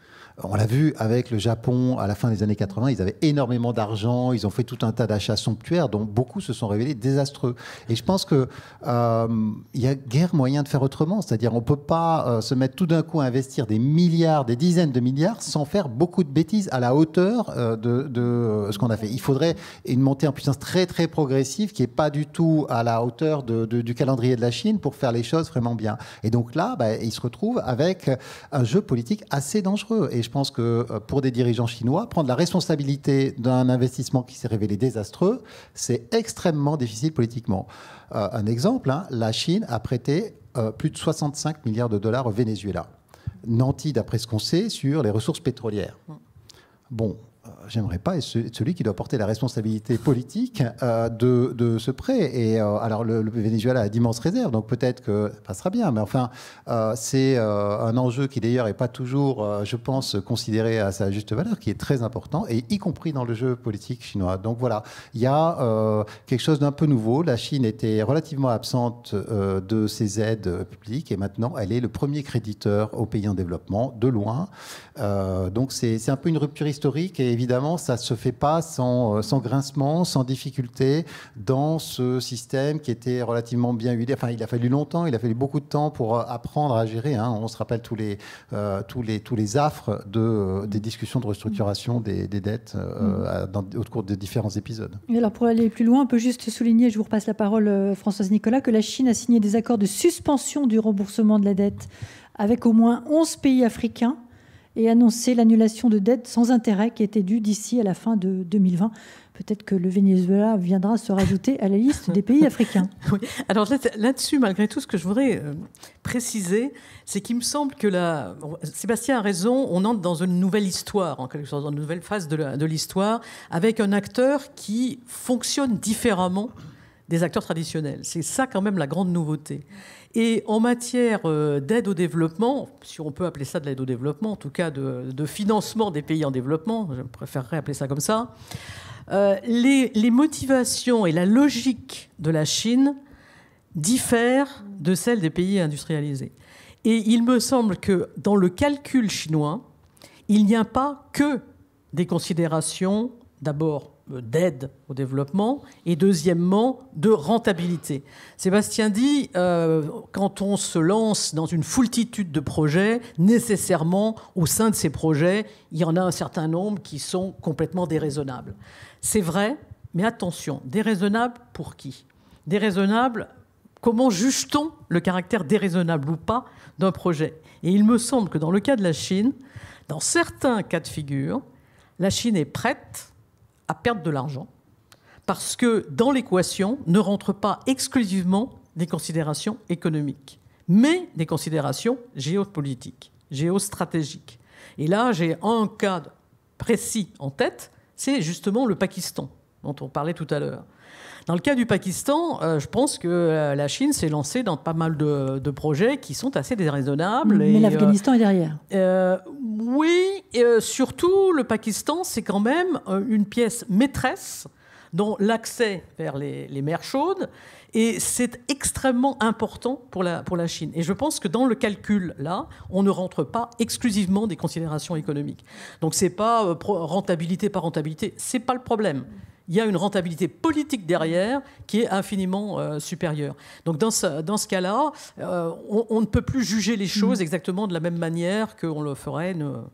On l'a vu avec le Japon à la fin des années 80, ils avaient énormément d'argent, ils ont fait tout un tas d'achats somptuaires dont beaucoup se sont révélés désastreux. Et je pense qu'il euh, y a guère moyen de faire autrement, c'est-à-dire on ne peut pas euh, se mettre tout d'un coup à investir des milliards, des dizaines de milliards sans faire beaucoup de bêtises à la hauteur euh, de, euh, ce qu'on a fait. Il faudrait une montée en puissance très très progressive qui n'est pas du tout à la hauteur du calendrier de la Chine pour faire les choses vraiment bien. Et donc là, bah, ils se retrouvent avec un jeu politique assez dangereux je pense que euh, pour des dirigeants chinois, prendre la responsabilité d'un investissement qui s'est révélé désastreux, c'est extrêmement difficile politiquement. Euh, un exemple, hein, la Chine a prêté euh, plus de 65 milliards de dollars au Venezuela, nanti d'après ce qu'on sait sur les ressources pétrolières. Mm. Bon, j'aimerais pas être celui qui doit porter la responsabilité politique euh, de, ce prêt. Et euh, alors, le, Venezuela a d'immenses réserves, donc peut-être que ça passera bien. Mais enfin, euh, c'est un enjeu qui d'ailleurs n'est pas toujours, je pense, considéré à sa juste valeur, qui est très important, et y compris dans le jeu politique chinois. Donc voilà, il y a quelque chose d'un peu nouveau. La Chine était relativement absente de ses aides publiques, et maintenant, elle est le premier créditeur aux pays en développement, de loin. donc c'est un peu une rupture historique, et évidemment, ça ne se fait pas euh, sans, grincement, sans difficulté, dans ce système qui était relativement bien huilé. Enfin, il a fallu longtemps, il a fallu beaucoup de temps pour euh, apprendre à gérer. Hein. On se rappelle tous les, euh, tous les, tous les affres de, des discussions de restructuration des, dettes mm. au cours de différents épisodes. alors, pour aller plus loin, on peut juste souligner, je vous repasse la parole, Françoise Nicolas, que la Chine a signé des accords de suspension du remboursement de la dette avec au moins 11 pays africains et annoncer l'annulation de dettes sans intérêt qui étaient dues d'ici à la fin de 2020. Peut-être que le Venezuela viendra se rajouter à la liste des pays africains. Alors là-dessus, malgré tout, ce que je voudrais euh, préciser, c'est qu'il me semble que la... Sébastien a raison, on entre dans une nouvelle histoire, en quelque dans une nouvelle phase de l'histoire, avec un acteur qui fonctionne différemment des acteurs traditionnels. C'est ça quand même la grande nouveauté. Et en matière euh, d'aide au développement, si on peut appeler ça de l'aide au développement, en tout cas de, financement des pays en développement, je préférerais appeler ça comme ça, euh, les, motivations et la logique de la Chine diffèrent de celles des pays industrialisés. Et il me semble que dans le calcul chinois, il n'y a pas que des considérations d'abord d'aide au développement et deuxièmement de rentabilité. Sébastien dit, euh, quand on se lance dans une foultitude de projets, nécessairement au sein de ces projets, il y en a un certain nombre qui sont complètement déraisonnables. C'est vrai, mais attention, déraisonnable pour qui Déraisonnable, comment juge-t-on le caractère déraisonnable ou pas d'un projet Et il me semble que dans le cas de la Chine, dans certains cas de figure, la Chine est prête à perdre de l'argent, parce que dans l'équation ne rentrent pas exclusivement des considérations économiques, mais des considérations géopolitiques, géostratégiques. Et là, j'ai un cas précis en tête, c'est justement le Pakistan, dont on parlait tout à l'heure. Dans le cas du Pakistan, euh, je pense que euh, la Chine s'est lancée dans pas mal de, projets qui sont assez déraisonnables. Mais et, euh, l'Afghanistan est derrière. oui, et, surtout le Pakistan, c'est quand même une pièce maîtresse dont l'accès vers les, mers chaudes. Et c'est extrêmement important pour la, pour la Chine. Et je pense que dans le calcul, là, on ne rentre pas exclusivement des considérations économiques. Donc ce n'est pas rentabilité par rentabilité, ce n'est pas le problème il y a une rentabilité politique derrière qui est infiniment euh, supérieure. Donc dans ce, cas-là, euh, on, on, ne peut plus juger les mm. choses exactement de la même manière qu'on le ferait nous.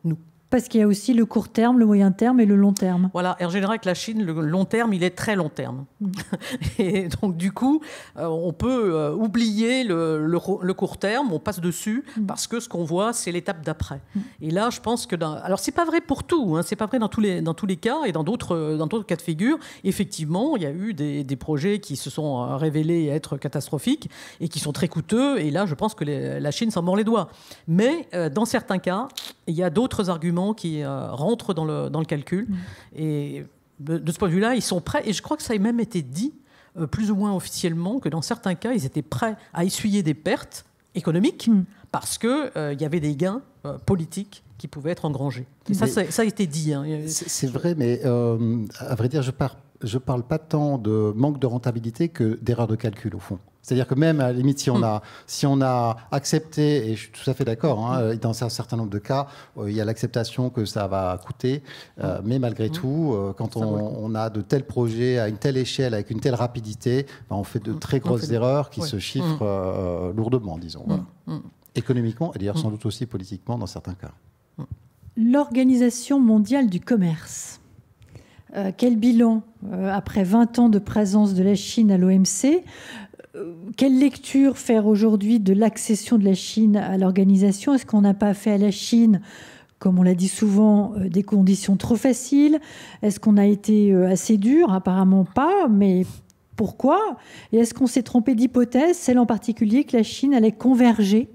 Parce qu'il y a aussi le court terme, le moyen terme et le long terme. Voilà, en général avec la Chine, le long terme, il est très long terme. Mm. Et donc du coup, euh, on peut euh, oublier le, court terme, on passe dessus, mm. parce que ce qu'on voit, c'est l'étape d'après. Mm. Et là, je pense que... Dans... Alors c'est pas vrai pour tout, hein, c'est pas vrai dans tous, les, dans tous les cas et dans d'autres euh, cas de figure. Effectivement, il y a eu des, projets qui se sont révélés être catastrophiques et qui sont très coûteux, et là, je pense que la Chine s'en mord les doigts. Mais dans certains cas, il y a d'autres arguments qui euh, rentrent dans le, dans le calcul. Mm. Et de, ce point de vue-là, ils sont prêts. Et je crois que ça a même été dit, euh, plus ou moins officiellement, que dans certains cas, ils étaient prêts à essuyer des pertes économiques mm. parce qu'il euh, il y avait des gains politiques qui pouvaient être engrangés. ça, a été dit. Hein. C'est vrai, mais à vrai dire, je ne je parle pas tant de manque de rentabilité que d'erreur de calcul, au fond. C'est-à-dire que même, à la limite, si on, hmm. a, si on a accepté, et je suis tout à fait d'accord, hein, hmm. dans un certain nombre de cas, euh, il y a l'acceptation que ça va coûter, euh, hmm. mais malgré tout, euh, quand on, a de tels projets à une telle échelle, avec une telle rapidité, ben, on fait de très grosses erreurs qui se chiffrent lourdement, disons. Économiquement, et d'ailleurs sans doute aussi politiquement dans certains cas. L'Organisation mondiale du commerce. quel bilan après 20 ans de présence de la Chine à l'OMC euh, quelle lecture faire aujourd'hui de l'accession de la Chine à l'organisation Est-ce qu'on n'a pas fait à la Chine comme on l'a dit souvent, euh, des conditions trop faciles Est-ce qu'on a été euh, assez dur Apparemment pas, mais pourquoi Et est-ce qu'on s'est trompé d'hypothèse, celle en particulier que la Chine allait converger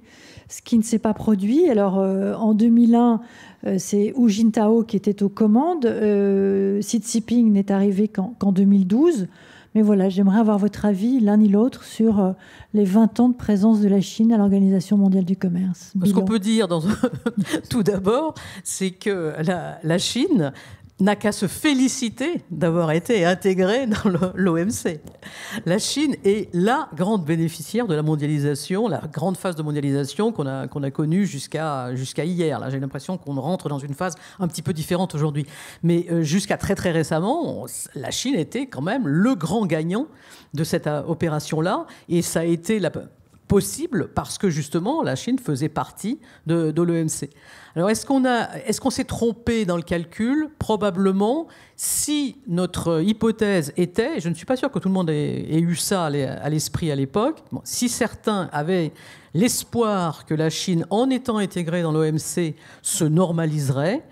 ce qui ne s'est pas produit. Alors en 2001, c'est Hu Jintao qui était aux commandes. Xi Jinping n'est arrivé qu'en 2012. Mais voilà, j'aimerais avoir votre avis, l'un et l'autre, sur euh, les 20 ans de présence de la Chine à l'Organisation mondiale du commerce. Ce qu'on peut dire, tout d'abord, c'est que la Chine n'a qu'à se féliciter d'avoir été intégré dans l'OMC. La Chine est la grande bénéficiaire de la mondialisation, la grande phase de mondialisation qu'on a, qu'on a connue jusqu'à jusqu'à hier. j'ai l'impression qu'on rentre dans une phase un petit peu différente aujourd'hui. Mais euh, jusqu'à très très récemment, la Chine était quand même le grand gagnant de cette euh, opération-là, et ça a été la, possible parce que justement la Chine faisait partie de, l'OMC. Alors est-ce qu'on s'est trompé dans le calcul Probablement si notre hypothèse était, je ne suis pas sûr que tout le monde ait, eu ça à l'esprit à l'époque, si certains avaient l'espoir que la Chine, en étant intégrée dans l'OMC, se normaliserait,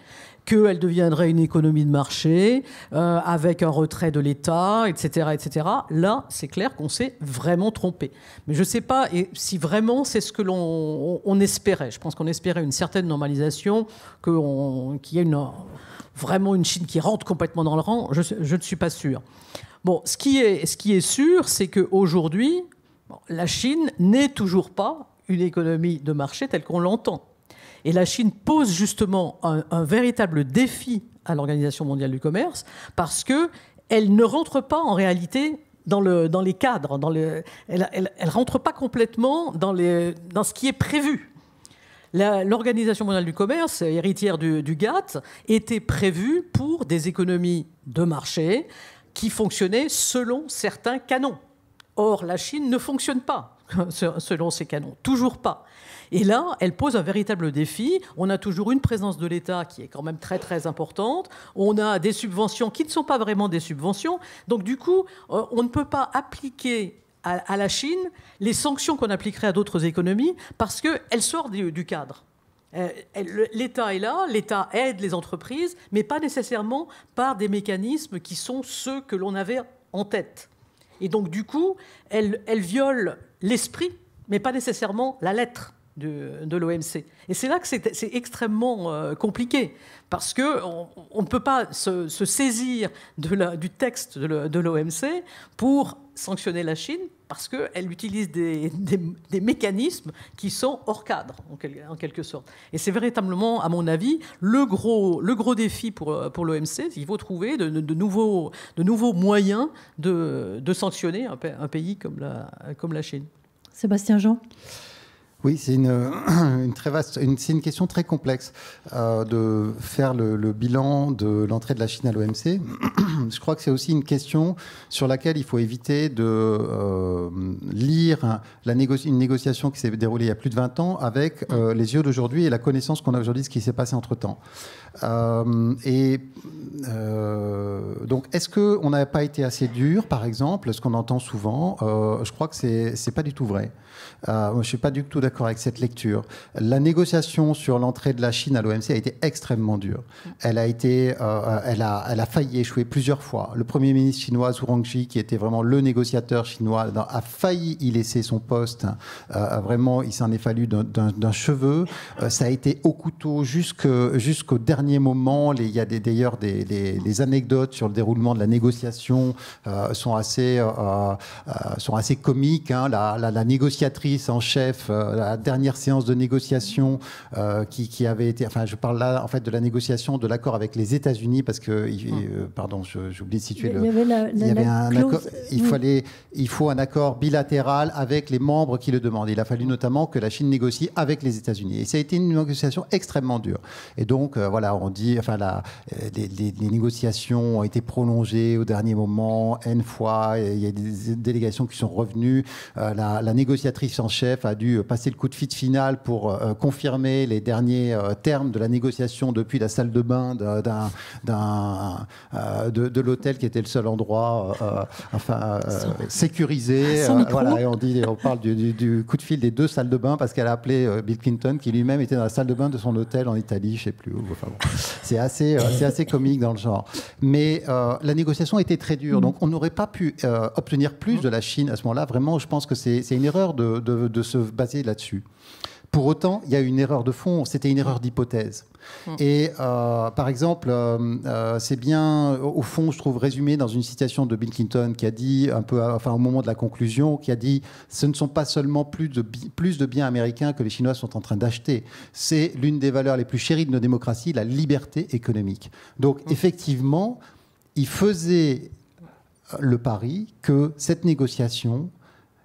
qu'elle deviendrait une économie de marché euh, avec un retrait de l'État, etc., etc. Là, c'est clair qu'on s'est vraiment trompé. Mais je ne sais pas si vraiment c'est ce que l'on espérait. Je pense qu'on espérait une certaine normalisation, qu'il y ait une, vraiment une Chine qui rentre complètement dans le rang. Je, ne suis pas sûr. Bon, ce qui est, sûr, c'est qu'aujourd'hui, la Chine n'est toujours pas une économie de marché telle qu'on l'entend. Et la Chine pose justement un, véritable défi à l'Organisation mondiale du commerce parce que elle ne rentre pas en réalité dans, les cadres, elle ne rentre pas complètement dans, ce qui est prévu. L'Organisation mondiale du commerce, héritière du, du, GATT, était prévue pour des économies de marché qui fonctionnaient selon certains canons. Or, la Chine ne fonctionne pas selon ces canons, toujours pas. Et là, elle pose un véritable défi. On a toujours une présence de l'État qui est quand même très très importante. On a des subventions qui ne sont pas vraiment des subventions. Donc du coup, euh, on ne peut pas appliquer à, la Chine les sanctions qu'on appliquerait à d'autres économies parce qu'elle sort du cadre. Euh, L'État est là, l'État aide les entreprises, mais pas nécessairement par des mécanismes qui sont ceux que l'on avait en tête. Et donc, du coup, elle, elle viole l'esprit, mais pas nécessairement la lettre de, l'OMC. Et c'est là que c'est extrêmement euh, compliqué, parce qu'on on ne peut pas se, saisir de la, du texte de l'OMC pour sanctionner la Chine, parce qu'elle utilise des, mécanismes qui sont hors cadre, en, quelque sorte. Et c'est véritablement, à mon avis, le gros, le gros défi pour, euh, pour l'OMC. Il faut trouver de, nouveaux, de nouveaux moyens de, sanctionner un, un, pays comme la, comme la Chine. Sébastien Jean oui, c'est une, c'est une question très complexe euh, de faire le, bilan de l'entrée de la Chine à l'OMC. Je crois que c'est aussi une question sur laquelle il faut éviter de euh, lire une négociation qui s'est déroulée il y a plus de 20 ans avec euh, les yeux d'aujourd'hui et la connaissance qu'on a aujourd'hui de ce qui s'est passé entre temps. et donc, est-ce qu'on n'a pas été assez dur, par exemple, ce qu'on entend souvent Je crois que ce n'est pas du tout vrai. Euh, je ne suis pas du tout d'accord avec cette lecture. La négociation sur l'entrée de la Chine à l'OMC a été extrêmement dure. Elle a, été, euh, elle elle a failli échouer plusieurs fois. Le Premier ministre chinois, Zhu Rongji, qui était vraiment le négociateur chinois, a failli y laisser son poste. Euh, vraiment, il s'en est fallu d'un cheveu. ça a été au couteau jusqu'au dernier moment. il y a d'ailleurs des, anecdotes sur le déroulement de la négociation sont, assez, sont assez comiques. Hein. la négociatrice en chef euh, la dernière séance de négociation euh, qui, avait été. Enfin, je parle là en fait de la négociation de l'accord avec les États-Unis parce que, ah. euh, pardon pardon, j'oublie de situer le. Il y avait, il un accord. Il fallait, il faut un accord bilatéral avec les membres qui le demandent. Il a fallu notamment que la Chine négocie avec les États-Unis. Et ça a été une négociation extrêmement dure. Et donc, voilà, on dit, enfin, la, les, négociations ont été prolongées au dernier moment, N fois, il y a des délégations qui sont revenues. la, négociatrice en chef a dû passer le coup de fil final pour euh, confirmer les derniers euh, termes de la négociation depuis la salle de bain d'un, d'un, euh, de, l'hôtel qui était le seul endroit enfin, sécurisé. Ah, voilà, et on, dit, on parle du, coup de fil des deux salles de bain parce qu'elle a appelé Bill Clinton qui lui-même était dans la salle de bain de son hôtel en Italie, je ne sais plus où. Enfin, c'est, assez, c'est assez comique dans le genre. Mais la négociation était très dure, mm. donc on n'aurait pas pu obtenir plus mm. de la Chine à ce moment-là. Vraiment, je pense que c'est, c'est une erreur de de, se baser là-dessus. Pour autant, il y a une erreur de fond, c'était une erreur d'hypothèse. Mm. Et euh, par exemple, euh, euh, c'est bien, au fond, je trouve résumé dans une citation de Bill Clinton qui a dit, un peu, enfin au moment de la conclusion, qui a dit Ce ne sont pas seulement plus de, plus de biens américains que les Chinois sont en train d'acheter. C'est l'une des valeurs les plus chéries de nos démocraties, la liberté économique. Donc, mm. effectivement, il faisait le pari que cette négociation,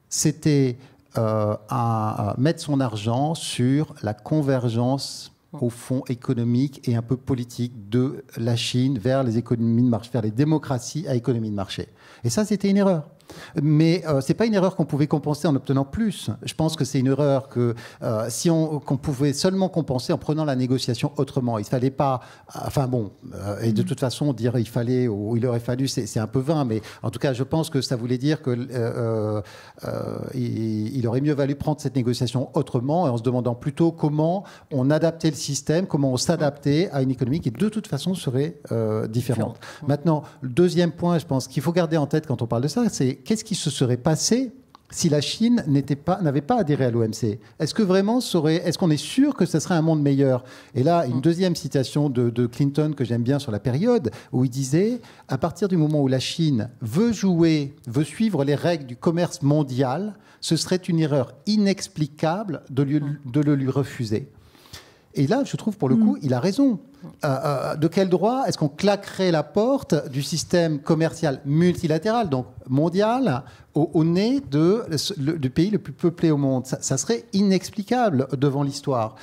c'était euh, à mettre son argent sur la convergence au fond économique et un peu politique de la Chine vers les économies de marché, vers les démocraties à économie de marché. Et ça, c'était une erreur. Mais ce euh, c'est pas une erreur qu'on pouvait compenser en obtenant plus. Je pense que c'est une erreur que euh, si on qu'on pouvait seulement compenser en prenant la négociation autrement. Il fallait pas. Euh, enfin bon, et de mm-hmm. toute façon dire il fallait ou il aurait fallu, c'est un peu vain. Mais en tout cas, je pense que ça voulait dire que il, aurait mieux valu prendre cette négociation autrement et en se demandant plutôt comment on adaptait le système, comment on s'adaptait mm-hmm. à une économie qui de toute façon serait différente. Maintenant, le deuxième point, je pense qu'il faut garder en tête quand on parle de ça, c'est qu'est-ce qui se serait passé si la Chine n'avait pas, adhéré à l'OMC Est-ce vraiment, est-ce qu'on est sûr que ce serait un monde meilleur Et là, une mm. deuxième citation de, Clinton que j'aime bien sur la période, où il disait, à partir du moment où la Chine veut jouer, veut suivre les règles du commerce mondial, ce serait une erreur inexplicable de mm. le lui refuser. Et là, je trouve, pour le coup, mm. il a raison. Euh, euh, de quel droit est-ce qu'on claquerait la porte du système commercial multilatéral, donc mondial, au, nez du pays le plus peuplé au monde ça serait inexplicable devant l'histoire.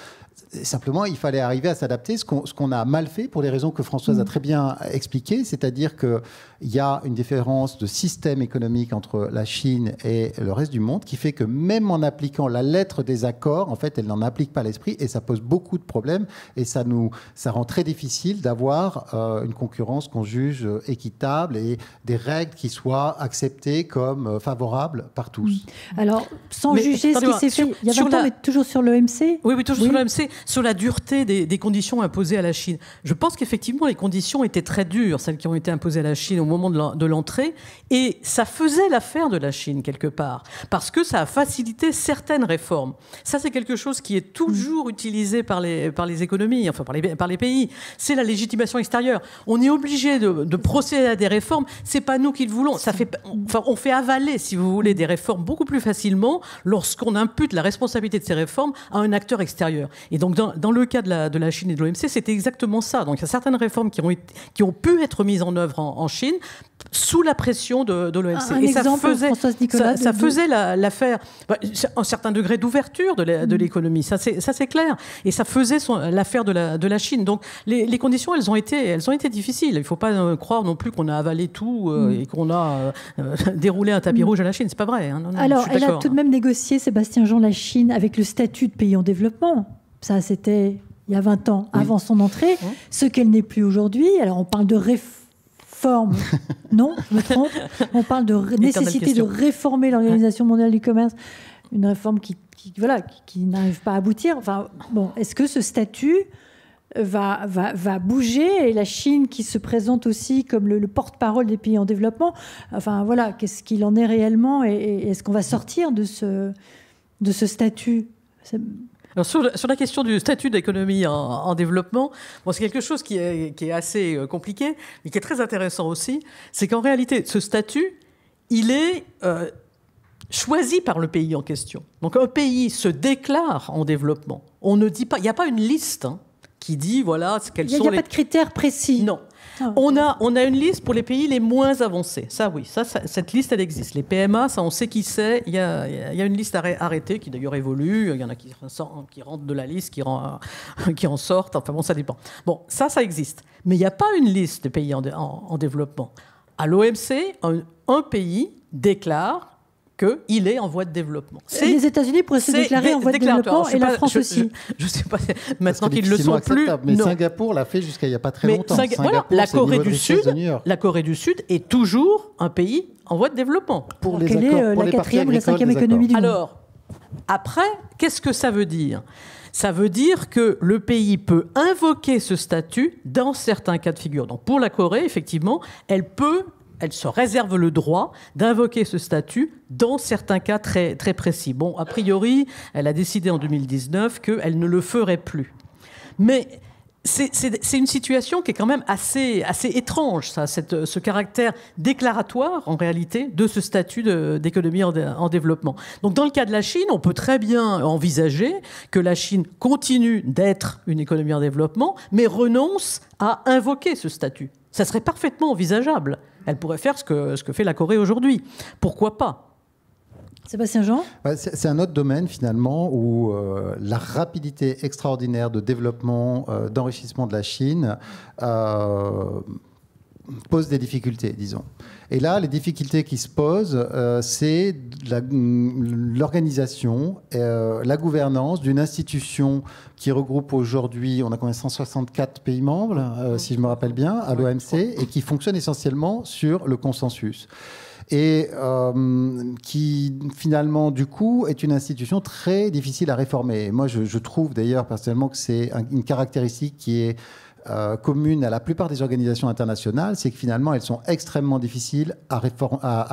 Simplement, il fallait arriver à s'adapter, ce qu'on a mal fait pour les raisons que Françoise a mm. très bien expliquées, c'est-à-dire qu'il y a une différence de système économique entre la Chine et le reste du monde qui fait que même en appliquant la lettre des accords, en fait, elle n'en applique pas l'esprit et ça pose beaucoup de problèmes et ça, nous, ça rend très difficile d'avoir euh, une concurrence qu'on juge équitable et des règles qui soient acceptées comme euh, favorables par tous. Mm. Alors, sans juger ce qui s'est fait il y a toujours sur l'OMC Oui, toujours sur l'OMC sur la dureté des, conditions imposées à la Chine. Je pense qu'effectivement, les conditions étaient très dures, celles qui ont été imposées à la Chine au moment de l'entrée, et ça faisait l'affaire de la Chine quelque part, parce que ça a facilité certaines réformes. Ça, c'est quelque chose qui est toujours utilisé par les, par les économies, enfin par les, par les pays. C'est la légitimation extérieure. On est obligé de, de procéder à des réformes. C'est pas nous qui le voulons. Ça fait, enfin, on fait avaler, si vous voulez, des réformes beaucoup plus facilement lorsqu'on impute la responsabilité de ces réformes à un acteur extérieur. Et donc dans, le cas de la, Chine et de l'OMC, c'était exactement ça. Donc il y a certaines réformes qui ont, qui ont pu être mises en œuvre en, Chine sous la pression de, l'OMC. et exemple, ça faisait, ça, faisait l'affaire, un certain degré d'ouverture de mm. l'économie, ça c'est clair. Et ça faisait l'affaire de la, de la Chine. Donc les, conditions, elles ont, été, elles ont été difficiles. Il ne faut pas euh, croire non plus qu'on a avalé tout euh, mm. et qu'on a euh, déroulé un tapis mm. rouge à la Chine. C'est pas vrai. Hein. Alors, elle a tout de hein. même négocié, Sébastien Jean, la Chine avec le statut de pays en développement. Ça, c'était il y a 20 ans, avant son entrée, ce qu'elle n'est plus aujourd'hui. Alors, on parle de réforme. non, je me trompe. On parle de nécessité de réformer l'Organisation mondiale du commerce. Une réforme qui, voilà, qui, n'arrive pas à aboutir. Enfin, bon, est-ce que ce statut va, va, bouger et la Chine qui se présente aussi comme le, porte-parole des pays en développement. Enfin voilà, qu'est-ce qu'il en est réellement et, et est-ce qu'on va sortir de ce, de ce statut sur, la, question du statut d'économie en, développement, c'est quelque chose qui est, assez euh, compliqué, mais qui est très intéressant aussi. C'est qu'en réalité, ce statut, il est euh, choisi par le pays en question. Donc un pays se déclare en développement. On ne dit pas, il n'y a pas une liste hein, qui dit voilà quels sont. Il n'y a pas de critères précis. Non, ah on, a, on a une liste pour les pays les moins avancés. Ça, oui, ça, cette liste, elle existe. Les PMA, ça, on sait qui c'est. Il y a, il y a une liste arrêtée qui d'ailleurs évolue. Il y en a qui, qui rentrent de la liste, qui, qui en sortent. Enfin bon, ça dépend. Bon, ça, ça existe. Mais il n'y a pas une liste de pays en, développement. À l'OMC, un pays déclare qu'il est en voie de développement. Euh, les États-Unis pourraient se déclarer en voie de développement et la France aussi. Je ne sais pas, maintenant qu'ils ne le sont plus. Mais Singapour l'a fait jusqu'à il n'y a pas très longtemps. voilà, la, Corée du Sud, la Corée du Sud est toujours un pays en voie de développement. Pour les quelle accords, est euh, pour la quatrième ou la cinquième économie du monde Alors, après, qu'est-ce que ça veut dire ça veut dire que le pays peut invoquer ce statut dans certains cas de figure. Donc pour la Corée, effectivement, elle peut elle se réserve le droit d'invoquer ce statut dans certains cas très, très précis. Bon, a priori, elle a décidé en 2019 qu'elle ne le ferait plus. Mais c'est une situation qui est quand même assez, assez étrange, ça, cette, ce caractère déclaratoire, en réalité, de ce statut d'économie en, développement. Donc, dans le cas de la Chine, on peut très bien envisager que la Chine continue d'être une économie en développement, mais renonce à invoquer ce statut. Ça serait parfaitement envisageable. Elle pourrait faire ce que, ce que fait la Corée aujourd'hui. Pourquoi pas Sébastien Jean bah, C'est un autre domaine finalement où euh, la rapidité extraordinaire de développement, euh, d'enrichissement de la Chine euh, pose des difficultés, disons. Et là, les difficultés qui se posent, euh, c'est mm, l'organisation, la, euh, la gouvernance d'une institution qui regroupe aujourd'hui, on a combien 164 pays membres, euh, si je me rappelle bien, à l'OMC, et qui fonctionne essentiellement sur le consensus et qui finalement du coup est une institution très difficile à réformer. moi je, je trouve d'ailleurs personnellement que c'est une caractéristique qui est euh, communes commune à la plupart des organisations internationales, c'est que finalement, elles sont extrêmement difficiles à,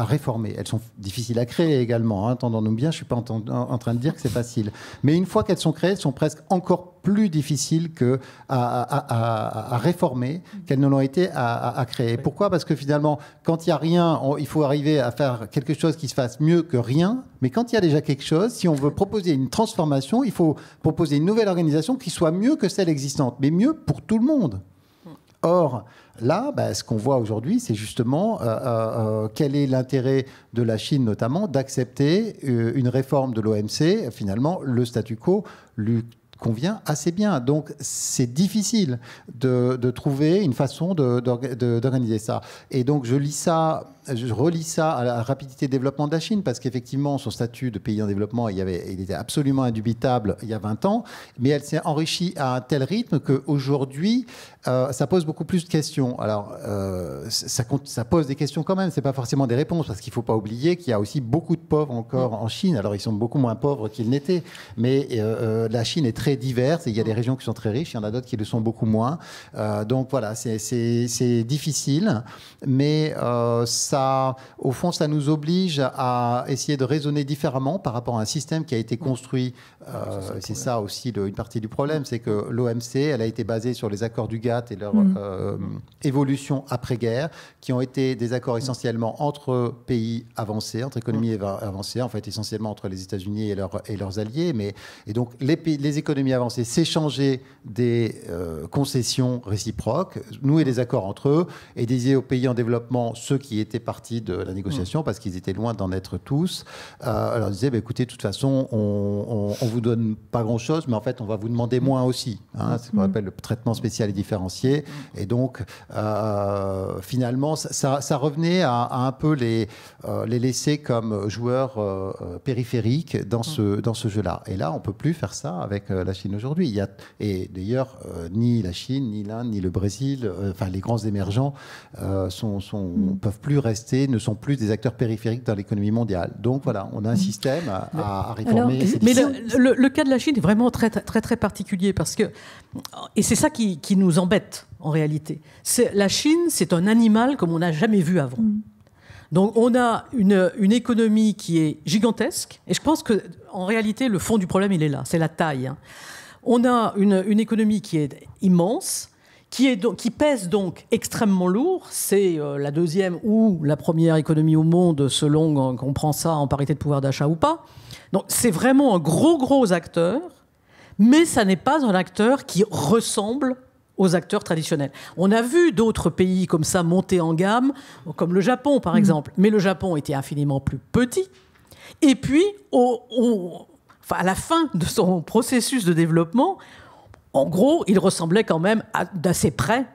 réformer. Elles sont difficiles à créer également. Hein, entendons-nous bien, je ne suis pas en, train de dire que c'est facile. Mais une fois qu'elles sont créées, elles sont presque encore plus difficile que à, réformer qu'elles ne l'ont été à, créer. Pourquoi Parce que finalement, quand il n'y a rien, il faut arriver à faire quelque chose qui se fasse mieux que rien. Mais quand il y a déjà quelque chose, si on veut proposer une transformation, il faut proposer une nouvelle organisation qui soit mieux que celle existante, mais mieux pour tout le monde. Or, là, bah, ce qu'on voit aujourd'hui, c'est justement euh, euh, euh, quel est l'intérêt de la Chine notamment d'accepter une réforme de l'OMC, finalement le statu quo lui convient assez bien. Donc c'est difficile de, de, trouver une façon d'organiser ça. Et donc je lis ça je relis ça à la rapidité de développement de la Chine, parce qu'effectivement, son statut de pays en développement, il, y avait, il était absolument indubitable il y a 20 ans, mais elle s'est enrichie à un tel rythme qu'aujourd'hui, aujourd'hui euh, ça pose beaucoup plus de questions. Alors, euh, ça, ça, pose des questions quand même, ce n'est pas forcément des réponses, parce qu'il ne faut pas oublier qu'il y a aussi beaucoup de pauvres encore mm. en Chine. Alors, ils sont beaucoup moins pauvres qu'ils n'étaient, mais euh, la Chine est très diverse, et il y a mm. des régions qui sont très riches, il y en a d'autres qui le sont beaucoup moins. donc voilà, c'est difficile, mais ça au fond, ça nous oblige à essayer de raisonner différemment par rapport à un système qui a été construit. Ah, c'est euh, ça aussi une partie du problème, c'est que l'OMC, elle a été basée sur les accords du GATT et leur mm. euh, évolution après-guerre, qui ont été des accords essentiellement entre pays avancés, entre économies mm. avancées, en fait essentiellement entre les États-Unis et, et, leurs alliés. Mais, et donc les, les économies avancées s'échangeaient des euh, concessions réciproques, nouaient des accords entre eux et disaient aux pays en développement ceux qui étaient partie de la négociation mm. parce qu'ils étaient loin d'en être tous. alors euh, ils disaient, bah, écoutez, de toute façon, on, on vous donne pas grand-chose, mais en fait, on va vous demander moins aussi. Hein. c'est ce qu'on mm. appelle le traitement spécial et différencié. Mm. Et donc, euh, finalement, ça, revenait à, un peu les, euh, les laisser comme joueurs périphériques dans ce, dans ce jeu-là. Et là, on peut plus faire ça avec la Chine aujourd'hui. Il et d'ailleurs, ni la Chine, ni l'Inde, ni le Brésil, enfin les grands émergents, sont, sont, peuvent plus ne sont plus des acteurs périphériques dans l'économie mondiale. Donc voilà, on a un système à, réformer. mais le, cas de la Chine est vraiment très très très particulier parce que et c'est ça qui, nous embête en réalité. La Chine, c'est un animal comme on n'a jamais vu avant. Mm. Donc on a une, économie qui est gigantesque, et je pense que en réalité le fond du problème il est là, c'est la taille. Hein. On a une économie qui est immense, qui, pèse donc extrêmement lourd. C'est euh, la deuxième ou la première économie au monde, selon euh, qu'on prend ça en parité de pouvoir d'achat ou pas. Donc c'est vraiment un gros, gros acteur, mais ça n'est pas un acteur qui ressemble aux acteurs traditionnels. On a vu d'autres pays comme ça monter en gamme, comme le Japon par mm. exemple, mais le Japon était infiniment plus petit. Et puis, à la fin de son processus de développement, en gros, il ressemblait quand même d'assez près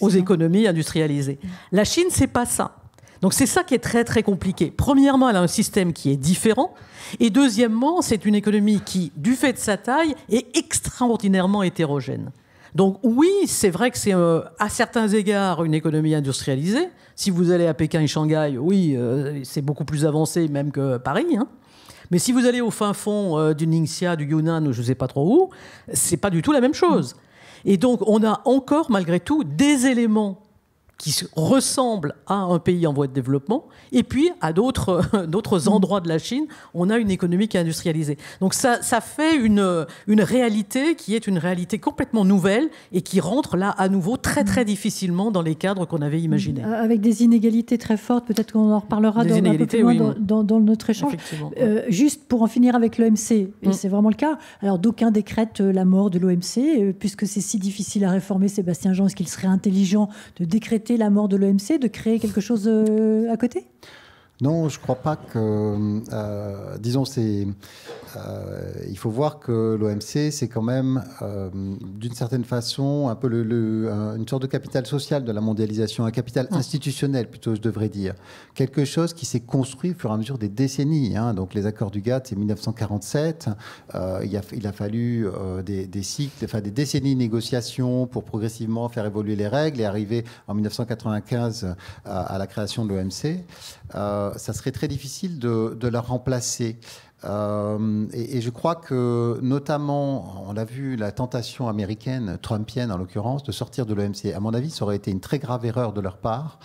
aux économies industrialisées. La Chine, c'est pas ça. Donc c'est ça qui est très très compliqué. Premièrement, elle a un système qui est différent. Et deuxièmement, c'est une économie qui, du fait de sa taille, est extraordinairement hétérogène. Donc oui, c'est vrai que c'est euh, à certains égards une économie industrialisée. Si vous allez à Pékin et Shanghai, oui, euh, c'est beaucoup plus avancé même que Paris. Hein. Mais si vous allez au fin fond euh, du Ningxia, du Yunnan, je ne sais pas trop où, c'est pas du tout la même chose. Et donc, on a encore, malgré tout, des éléments qui ressemble à un pays en voie de développement, et puis à d'autres endroits de la Chine, on a une économie qui est industrialisée. Donc ça, ça fait une, une réalité qui est une réalité complètement nouvelle et qui rentre là à nouveau très très difficilement dans les cadres qu'on avait imaginés. Euh, avec des inégalités très fortes, peut-être qu'on en reparlera dans, un peu dans, notre échange. Euh, juste pour en finir avec l'OMC, et mm. c'est vraiment le cas, alors d'aucuns décrètent euh, la mort de l'OMC, puisque c'est si difficile à réformer Sébastien Jean, est-ce qu'il serait intelligent de décréter la mort de l'OMC, de créer quelque chose euh, à côté non, je ne crois pas que. Euh, euh, disons, c'est. Euh, il faut voir que l'OMC, c'est quand même, d'une certaine façon, un peu le, une sorte de capital social de la mondialisation, un capital hum. institutionnel plutôt, je devrais dire. Quelque chose qui s'est construit au fur et à mesure des décennies. Hein. Donc, les accords du GATT, c'est 1947. Il a, fallu des, cycles, enfin des décennies de négociations pour progressivement faire évoluer les règles et arriver en 1995 à la création de l'OMC. Euh, ça serait très difficile de, la remplacer. Euh, et, je crois que, notamment, on l'a vu, la tentation américaine, trumpienne en l'occurrence, de sortir de l'OMC, à mon avis, ça aurait été une très grave erreur de leur part,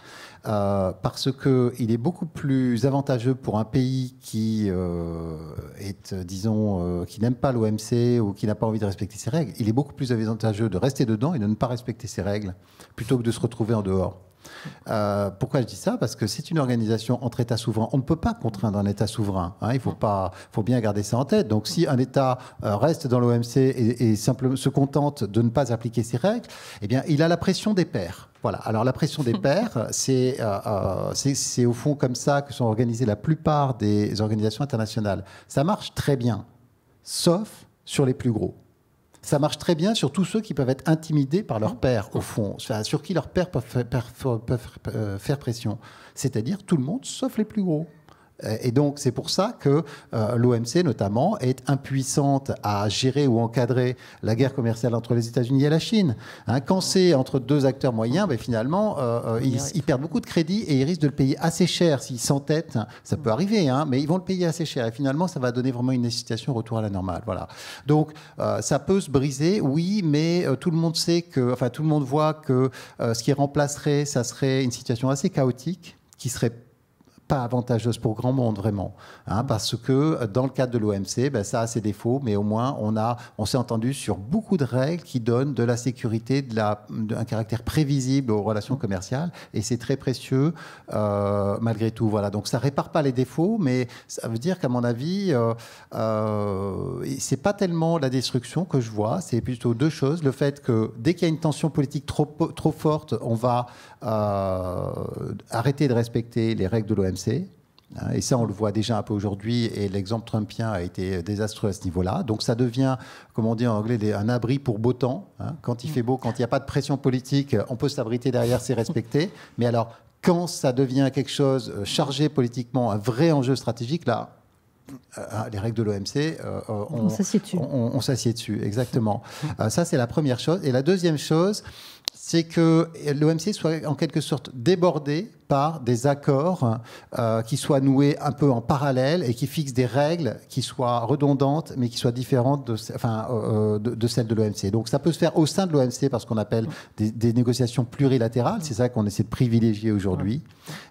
euh, parce qu'il est beaucoup plus avantageux pour un pays qui euh, est, disons, qui n'aime pas l'OMC ou qui n'a pas envie de respecter ses règles, il est beaucoup plus avantageux de rester dedans et de ne pas respecter ses règles, plutôt que de se retrouver en dehors. Euh, pourquoi je dis ça Parce que c'est une organisation entre États souverains. On ne peut pas contraindre un État souverain. Hein. Il faut, bien garder ça en tête. Donc si un État euh, reste dans l'OMC et, simplement, se contente de ne pas appliquer ses règles, eh bien, il a la pression des pairs. Voilà. Alors la pression des pairs, euh, c'est au fond comme ça que sont organisées la plupart des organisations internationales. Ça marche très bien, sauf sur les plus gros. Ça marche très bien sur tous ceux qui peuvent être intimidés par leur mmh. père, au fond, sur qui leur père peut euh, faire pression. C'est-à-dire tout le monde, sauf les plus gros. Euh, et donc, c'est pour ça que euh, l'OMC, notamment, est impuissante à gérer ou encadrer la guerre commerciale entre les États-Unis et la Chine. Hein, quand c'est entre deux acteurs moyens, ben, finalement, euh, ils, perdent beaucoup de crédit et ils risquent de le payer assez cher. S'ils s'entêtent, hein, ça peut arriver, hein, mais ils vont le payer assez cher. Et finalement, ça va donner vraiment une incitation au retour à la normale. Voilà. Donc, ça peut se briser, oui, mais tout le monde sait que, enfin, tout le monde voit que ce qui remplacerait, ça serait une situation assez chaotique qui serait pas avantageuse pour grand monde vraiment, hein, parce que euh, dans le cadre de l'OMC, ben, ça a ses défauts, mais au moins on a, on s'est entendu sur beaucoup de règles qui donnent de la sécurité, de la, un caractère prévisible aux relations mmh. commerciales, et c'est très précieux euh, malgré tout. Voilà, donc ça répare pas les défauts, mais ça veut dire qu'à mon avis, euh, n'est euh, c'est pas tellement la destruction que je vois, c'est plutôt deux choses le fait que dès qu'il y a une tension politique trop trop forte, on va arrêter de respecter les règles de l'OMC Hein, et ça, on le voit déjà un peu aujourd'hui, et l'exemple trumpien a été désastreux à ce niveau-là. Donc ça devient, comme on dit en anglais, un abri pour beau temps. Hein. Quand il fait beau, quand il n'y a pas de pression politique, on peut s'abriter derrière, c'est respecté. Mais alors, quand ça devient quelque chose euh, chargé politiquement, un vrai enjeu stratégique, là, euh, les règles de l'OMC, euh, on, on s'assied dessus. On, dessus, exactement. ça, c'est la première chose. Et la deuxième chose, c'est que l'OMC soit en quelque sorte débordé par des accords euh, qui soient noués un peu en parallèle et qui fixent des règles qui soient redondantes mais qui soient différentes de, euh, euh, celles de l'OMC. Donc ça peut se faire au sein de l'OMC par ce qu'on appelle des, négociations plurilatérales, c'est ça qu'on essaie de privilégier aujourd'hui,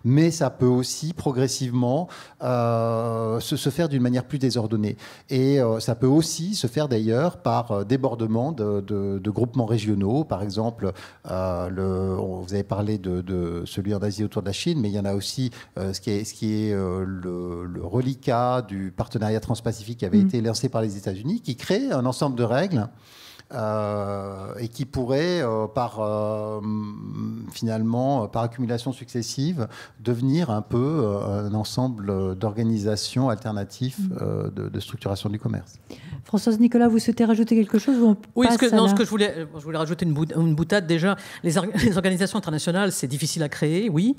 mais ça peut aussi progressivement se, faire d'une manière plus désordonnée. Et ça peut aussi se faire d'ailleurs par débordement de, groupements régionaux, par exemple, le, vous avez parlé de, celui en Asie autour de la Chine, mais il y en a aussi euh, ce qui est, euh, le, reliquat du partenariat transpacifique qui avait mm. été lancé par les États-Unis, qui crée un ensemble de règles euh, et qui pourrait, euh, par euh, finalement, par accumulation successive, devenir un peu un ensemble d'organisations alternatives mm. de, structuration du commerce. Françoise Nicolas, vous souhaitez rajouter quelque chose Oui, ce que, non, ce que je voulais, je voulais rajouter une, boutade déjà. Les, les organisations internationales, c'est difficile à créer, oui.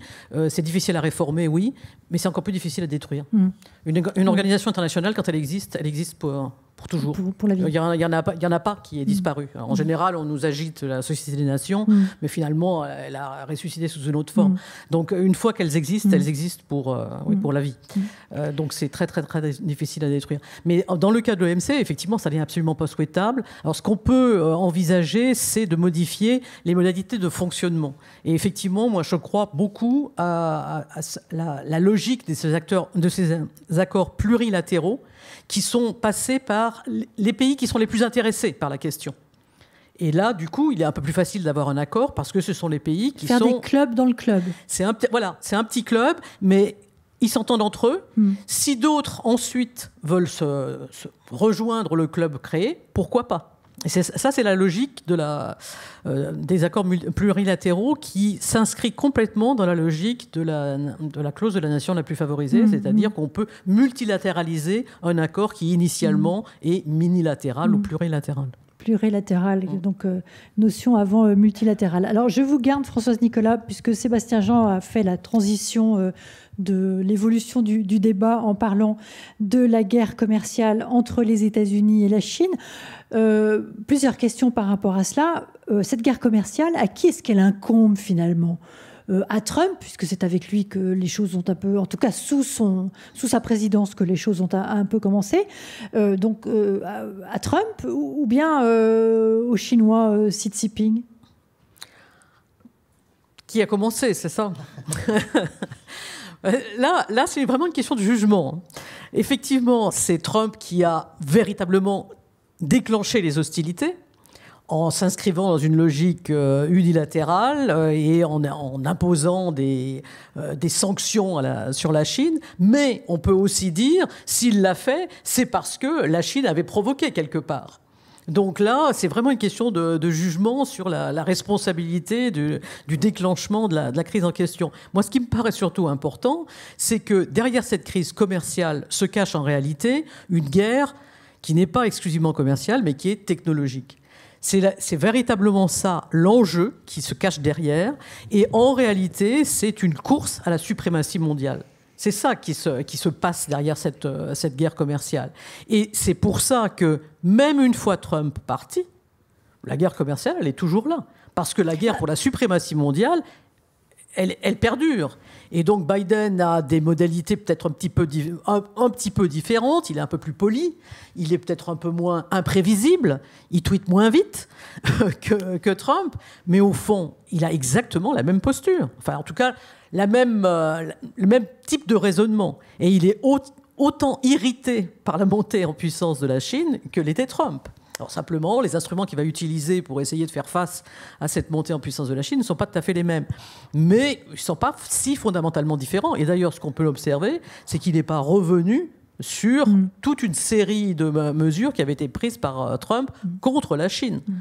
c'est difficile à réformer, oui. Mais c'est encore plus difficile à détruire. Mm. Une, une, organisation internationale, quand elle existe, elle existe pour pour toujours. Pour, la vie. Il n'y en, en, a pas qui est mm. disparu. en mm. général, on nous agite la Société des Nations, mm. mais finalement, elle a ressuscité sous une autre forme. Donc, une fois qu'elles existent, elles existent pour, euh, oui, pour la vie. Euh, donc, c'est très, très, très difficile à détruire. Mais dans le cas de l'OMC, effectivement, ça n'est absolument pas souhaitable. Alors, ce qu'on peut euh, envisager, c'est de modifier les modalités de fonctionnement. Et effectivement, moi, je crois beaucoup à, la, la, logique de ces, acteurs, de ces accords plurilatéraux qui sont passés par les pays qui sont les plus intéressés par la question. Et là, du coup, il est un peu plus facile d'avoir un accord parce que ce sont les pays qui sont. dans le club. C'est un, voilà, c'est un petit club, mais ils s'entendent entre eux. Hmm. Si d'autres ensuite veulent se rejoindre le club créé, pourquoi pas et ça, c'est la logique de la, euh, des accords plurilatéraux qui s'inscrit complètement dans la logique de la, de la, clause de la nation la plus favorisée, mhm. c'est-à-dire qu'on peut multilatéraliser un accord qui initialement mhm. est minilatéral ou mhm. plurilatéral plurilatéral, donc euh, notion avant euh, multilatéral. Alors je vous garde Françoise Nicolas, puisque Sébastien Jean a fait la transition de l'évolution du, du, débat en parlant de la guerre commerciale entre les États-Unis et la Chine. Euh, plusieurs questions par rapport à cela. Euh, cette guerre commerciale, à qui est-ce qu'elle incombe finalement euh, à Trump, puisque c'est avec lui que les choses ont un peu, en tout cas sous, son, sous sa présidence, que les choses ont un, peu commencé, donc à, Trump ou, bien aux Chinois Xi Jinping Qui a commencé, c'est ça Là, là c'est vraiment une question de jugement. Effectivement, c'est Trump qui a véritablement déclencher les hostilités en s'inscrivant dans une logique euh, unilatérale euh, et en, imposant des, euh, sanctions sur la Chine. Mais on peut aussi dire, s'il l'a fait, c'est parce que la Chine avait provoqué quelque part. Donc là, c'est vraiment une question de, jugement sur la, responsabilité du, déclenchement de la, de la, crise en question. Moi, ce qui me paraît surtout important, c'est que derrière cette crise commerciale se cache en réalité une guerre qui n'est pas exclusivement commercial, mais qui est technologique. C'est véritablement ça l'enjeu qui se cache derrière. Et en réalité, c'est une course à la suprématie mondiale. C'est ça qui se, passe derrière euh, cette, guerre commerciale. Et c'est pour ça que même une fois Trump parti, la guerre commerciale, elle est toujours là. Parce que la guerre pour la suprématie mondiale, elle perdure. Et donc Biden a des modalités peut-être un, petit peu, un, petit peu différentes, il est un peu plus poli, il est peut-être un peu moins imprévisible, il tweet moins vite que, Trump, mais au fond, il a exactement la même posture, enfin en tout cas la même, euh, le même type de raisonnement. Et il est autant irrité par la montée en puissance de la Chine que l'était Trump. Alors simplement, les instruments qu'il va utiliser pour essayer de faire face à cette montée en puissance de la Chine ne sont pas tout à fait les mêmes. Mais ils ne sont pas si fondamentalement différents. Et d'ailleurs, ce qu'on peut observer, c'est qu'il n'est pas revenu sur mm. toute une série de mesures qui avaient été prises par euh, Trump mm. contre la Chine. Mm.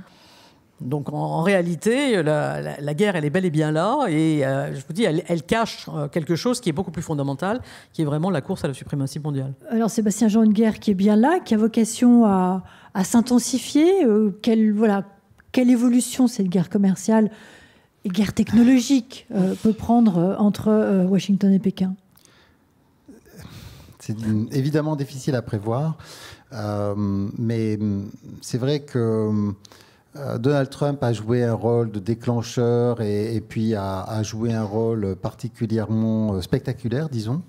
Donc en, réalité, la, guerre, elle est bel et bien là, et euh, je vous dis, elle, elle, cache euh, quelque chose qui est beaucoup plus fondamental, qui est vraiment la course à la suprématie mondiale. Alors Sébastien Jean, une guerre qui est bien là, qui a vocation à, à s'intensifier euh, quelle, voilà, quelle évolution cette guerre commerciale et guerre technologique euh, peut prendre euh, entre Washington et Pékin C'est évidemment difficile à prévoir, mais c'est vrai que... Donald Trump a joué un rôle de déclencheur et, puis a, joué un rôle particulièrement spectaculaire, disons.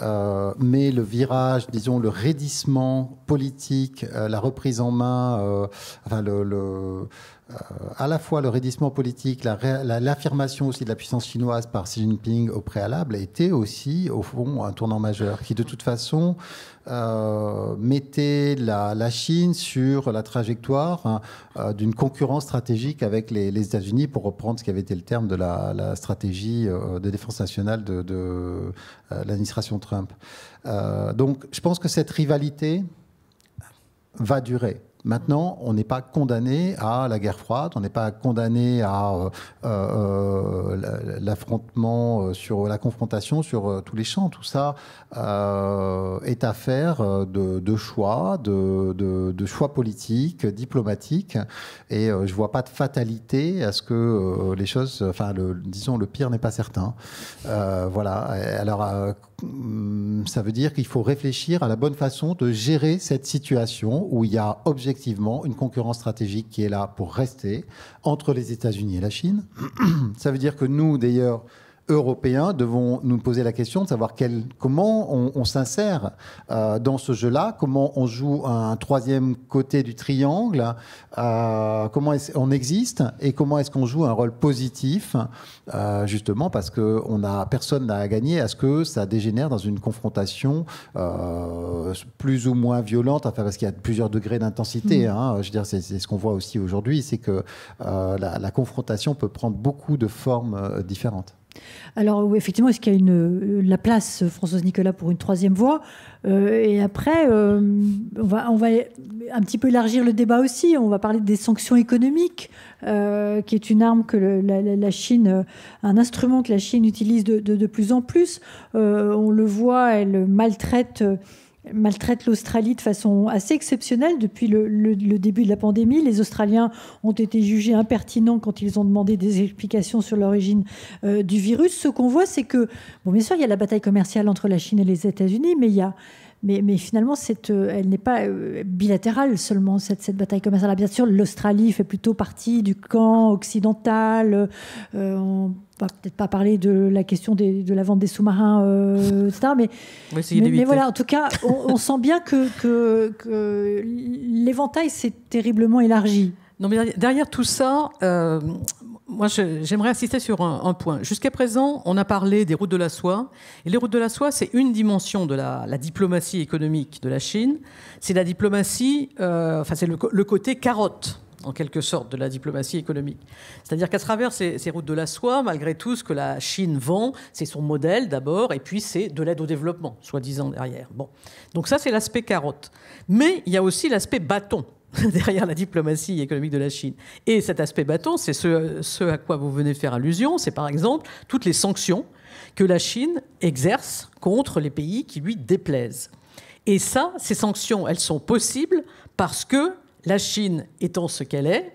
Euh, mais le virage, disons, le raidissement politique, euh, la reprise en main, euh, enfin, le, euh, à la fois le raidissement politique, l'affirmation aussi de la puissance chinoise par Xi Jinping au préalable était aussi, au fond, un tournant majeur qui, de toute façon, euh, mettait la, Chine sur la trajectoire hein, euh, d'une concurrence stratégique avec les, les États-Unis, pour reprendre ce qui avait été le terme de la, stratégie de défense nationale de, l'administration Trump. donc, je pense que cette rivalité va durer. Maintenant, on n'est pas condamné à la guerre froide, on n'est pas condamné à euh, euh, euh, l'affrontement sur la confrontation sur tous les champs. Tout ça est affaire de, choix, de, choix politiques, diplomatiques, et je ne vois pas de fatalité à ce que les choses, enfin, le, disons, le pire n'est pas certain. voilà. Alors Hmm, ça veut dire qu'il faut réfléchir à la bonne façon de gérer cette situation où il y a objectivement une concurrence stratégique qui est là pour rester entre les États-Unis et la Chine. Ça veut dire que nous, d'ailleurs, européens devons nous poser la question de savoir comment on, s'insère euh, dans ce jeu-là, comment on joue un troisième côté du triangle, euh, comment on existe et comment est-ce qu'on joue un rôle positif, euh, justement parce que on a, personne à gagner à ce que ça dégénère dans une confrontation plus ou moins violente, enfin parce qu'il y a plusieurs degrés d'intensité. Mm. Hein. je veux c'est ce qu'on voit aussi aujourd'hui, c'est que la confrontation peut prendre beaucoup de formes différentes. Alors effectivement, est-ce qu'il y a une, euh, la place, euh, Françoise Nicolas, pour une troisième voie euh, Et après, on, va, on va un petit peu élargir le débat aussi. On va parler des sanctions économiques, qui est une arme que la, Chine, un instrument que la Chine utilise de, de plus en plus. on le voit, elle maltraite maltraite l'Australie de façon assez exceptionnelle. Depuis le, début de la pandémie, les Australiens ont été jugés impertinents quand ils ont demandé des explications sur l'origine euh, du virus. Ce qu'on voit, c'est que, bon, bien sûr, il y a la bataille commerciale entre la Chine et les États-Unis, mais il y a mais, finalement, euh, elle n'est pas euh, bilatérale seulement, cette, cette bataille commerciale. bien sûr, l'Australie fait plutôt partie du camp occidental. Euh, on va peut-être pas parler de la question de la vente des sous-marins, euh, etc. Mais, voilà, en tout cas, on, sent bien que, que l'éventail s'est terriblement élargi. Non, mais derrière tout ça, moi, j'aimerais insister sur un, point. Jusqu'à présent, on a parlé des routes de la soie. Et les routes de la soie, c'est une dimension de la, diplomatie économique de la Chine. C'est la diplomatie, euh, enfin, c'est le, côté carotte, en quelque sorte, de la diplomatie économique. C'est-à-dire qu'à travers ces, routes de la soie, malgré tout, ce que la Chine vend, c'est son modèle d'abord, et puis c'est de l'aide au développement, soi-disant derrière. Bon. Donc, ça, c'est l'aspect carotte. Mais il y a aussi l'aspect bâton. derrière la diplomatie économique de la Chine. Et cet aspect bâton, c'est ce, à quoi vous venez de faire allusion, c'est par exemple toutes les sanctions que la Chine exerce contre les pays qui lui déplaisent. Et ça, ces sanctions, elles sont possibles parce que la Chine étant ce qu'elle est,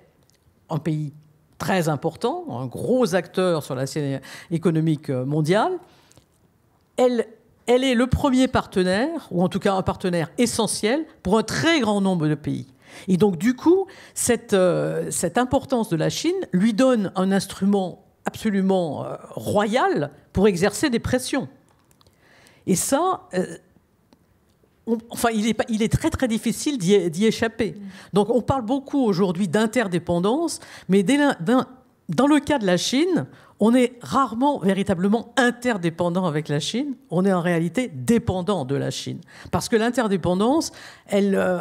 un pays très important, un gros acteur sur la scène économique mondiale, elle est le premier partenaire, ou en tout cas un partenaire essentiel, pour un très grand nombre de pays. Et donc, du coup, euh, cette, importance de la Chine lui donne un instrument absolument euh, royal pour exercer des pressions. Et ça, euh, il est, très très difficile d'y échapper. Donc, on parle beaucoup aujourd'hui d'interdépendance, mais dans le cas de la Chine, on est rarement véritablement interdépendant avec la Chine, on est en réalité dépendant de la Chine. Parce que l'interdépendance, elle, euh,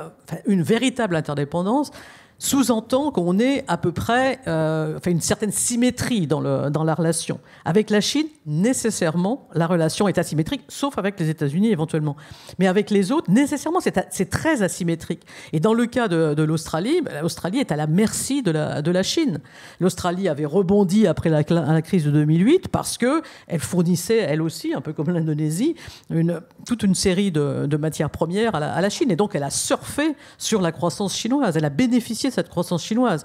une véritable interdépendance, sous-entend qu'on est à peu près, euh, enfin une certaine symétrie dans, le, dans la relation. Avec la Chine, nécessairement, la relation est asymétrique, sauf avec les États-Unis éventuellement. Mais avec les autres, nécessairement, c'est très asymétrique. Et dans le cas de, l'Australie, ben, l'Australie est à la merci de la, de la Chine. L'Australie avait rebondi après la, crise de 2008 parce que elle fournissait, elle aussi, un peu comme l'Indonésie, une, toute une série de, matières premières à la Chine. Et donc, elle a surfé sur la croissance chinoise. Elle a bénéficié cette croissance chinoise.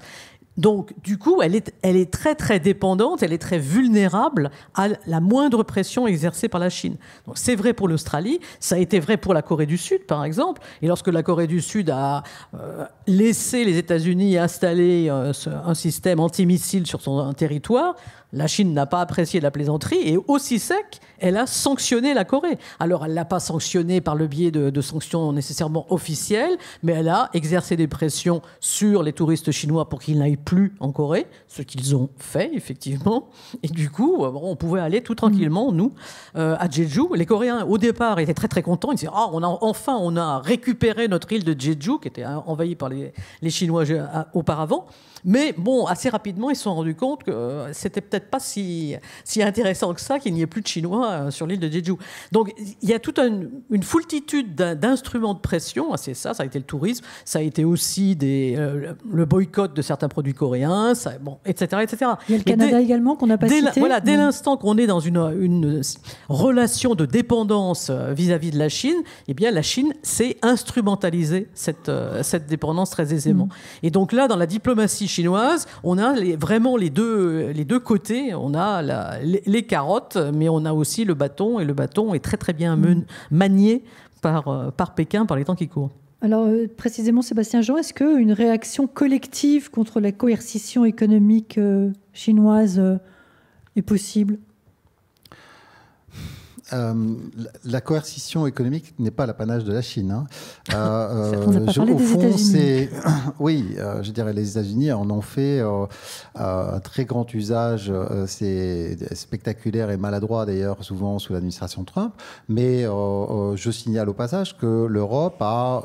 Donc, du coup, elle est, très, très dépendante, elle est très vulnérable à la moindre pression exercée par la Chine. c'est vrai pour l'Australie, ça a été vrai pour la Corée du Sud, par exemple. Et lorsque la Corée du Sud a euh, laissé les États-Unis installer euh, un système antimissile sur son territoire, la Chine n'a pas apprécié la plaisanterie et aussi sec, elle a sanctionné la Corée. Alors, elle ne l'a pas sanctionné par le biais de, sanctions nécessairement officielles, mais elle a exercé des pressions sur les touristes chinois pour qu'ils pas plus en Corée, ce qu'ils ont fait effectivement. Et du coup, euh, on pouvait aller tout tranquillement, mm. nous, euh, à Jeju. Les Coréens, au départ, étaient très très contents. Ils disaient, ah, on enfin, on a récupéré notre île de Jeju, qui était euh, envahie par les, les Chinois auparavant. Mais bon, assez rapidement, ils se sont rendus compte que euh, c'était peut-être pas si, si, intéressant que ça qu'il n'y ait plus de Chinois euh, sur l'île de Jeju. Donc il y a toute une, foultitude d'instruments de pression. Ah, c'est ça, ça a été le tourisme, ça a été aussi des, euh, le boycott de certains produits coréens, ça, bon, etc., etc. Il y a le Canada également qu'on n'a pas cité. voilà, dès l'instant qu'on est dans une, relation de dépendance vis-à-vis de la Chine, eh bien la Chine s'est instrumentalisée cette, cette dépendance très aisément. Mm. Et donc là, dans la diplomatie chinoise, on a vraiment les deux, les deux côtés. On a les, carottes, mais on a aussi le bâton, et le bâton est très très bien manié par, euh, par Pékin par les temps qui courent. Alors euh, précisément, Sébastien Jean, est-ce qu'une réaction collective contre la coercition économique euh, chinoise est possible euh, la coercition économique n'est pas l'apanage de la Chine. Hein. Euh, euh, des unis oui, je dirais les États-Unis en ont fait un très grand usage. c'est spectaculaire et maladroit d'ailleurs, souvent sous l'administration Trump. Mais je signale au passage que l'Europe a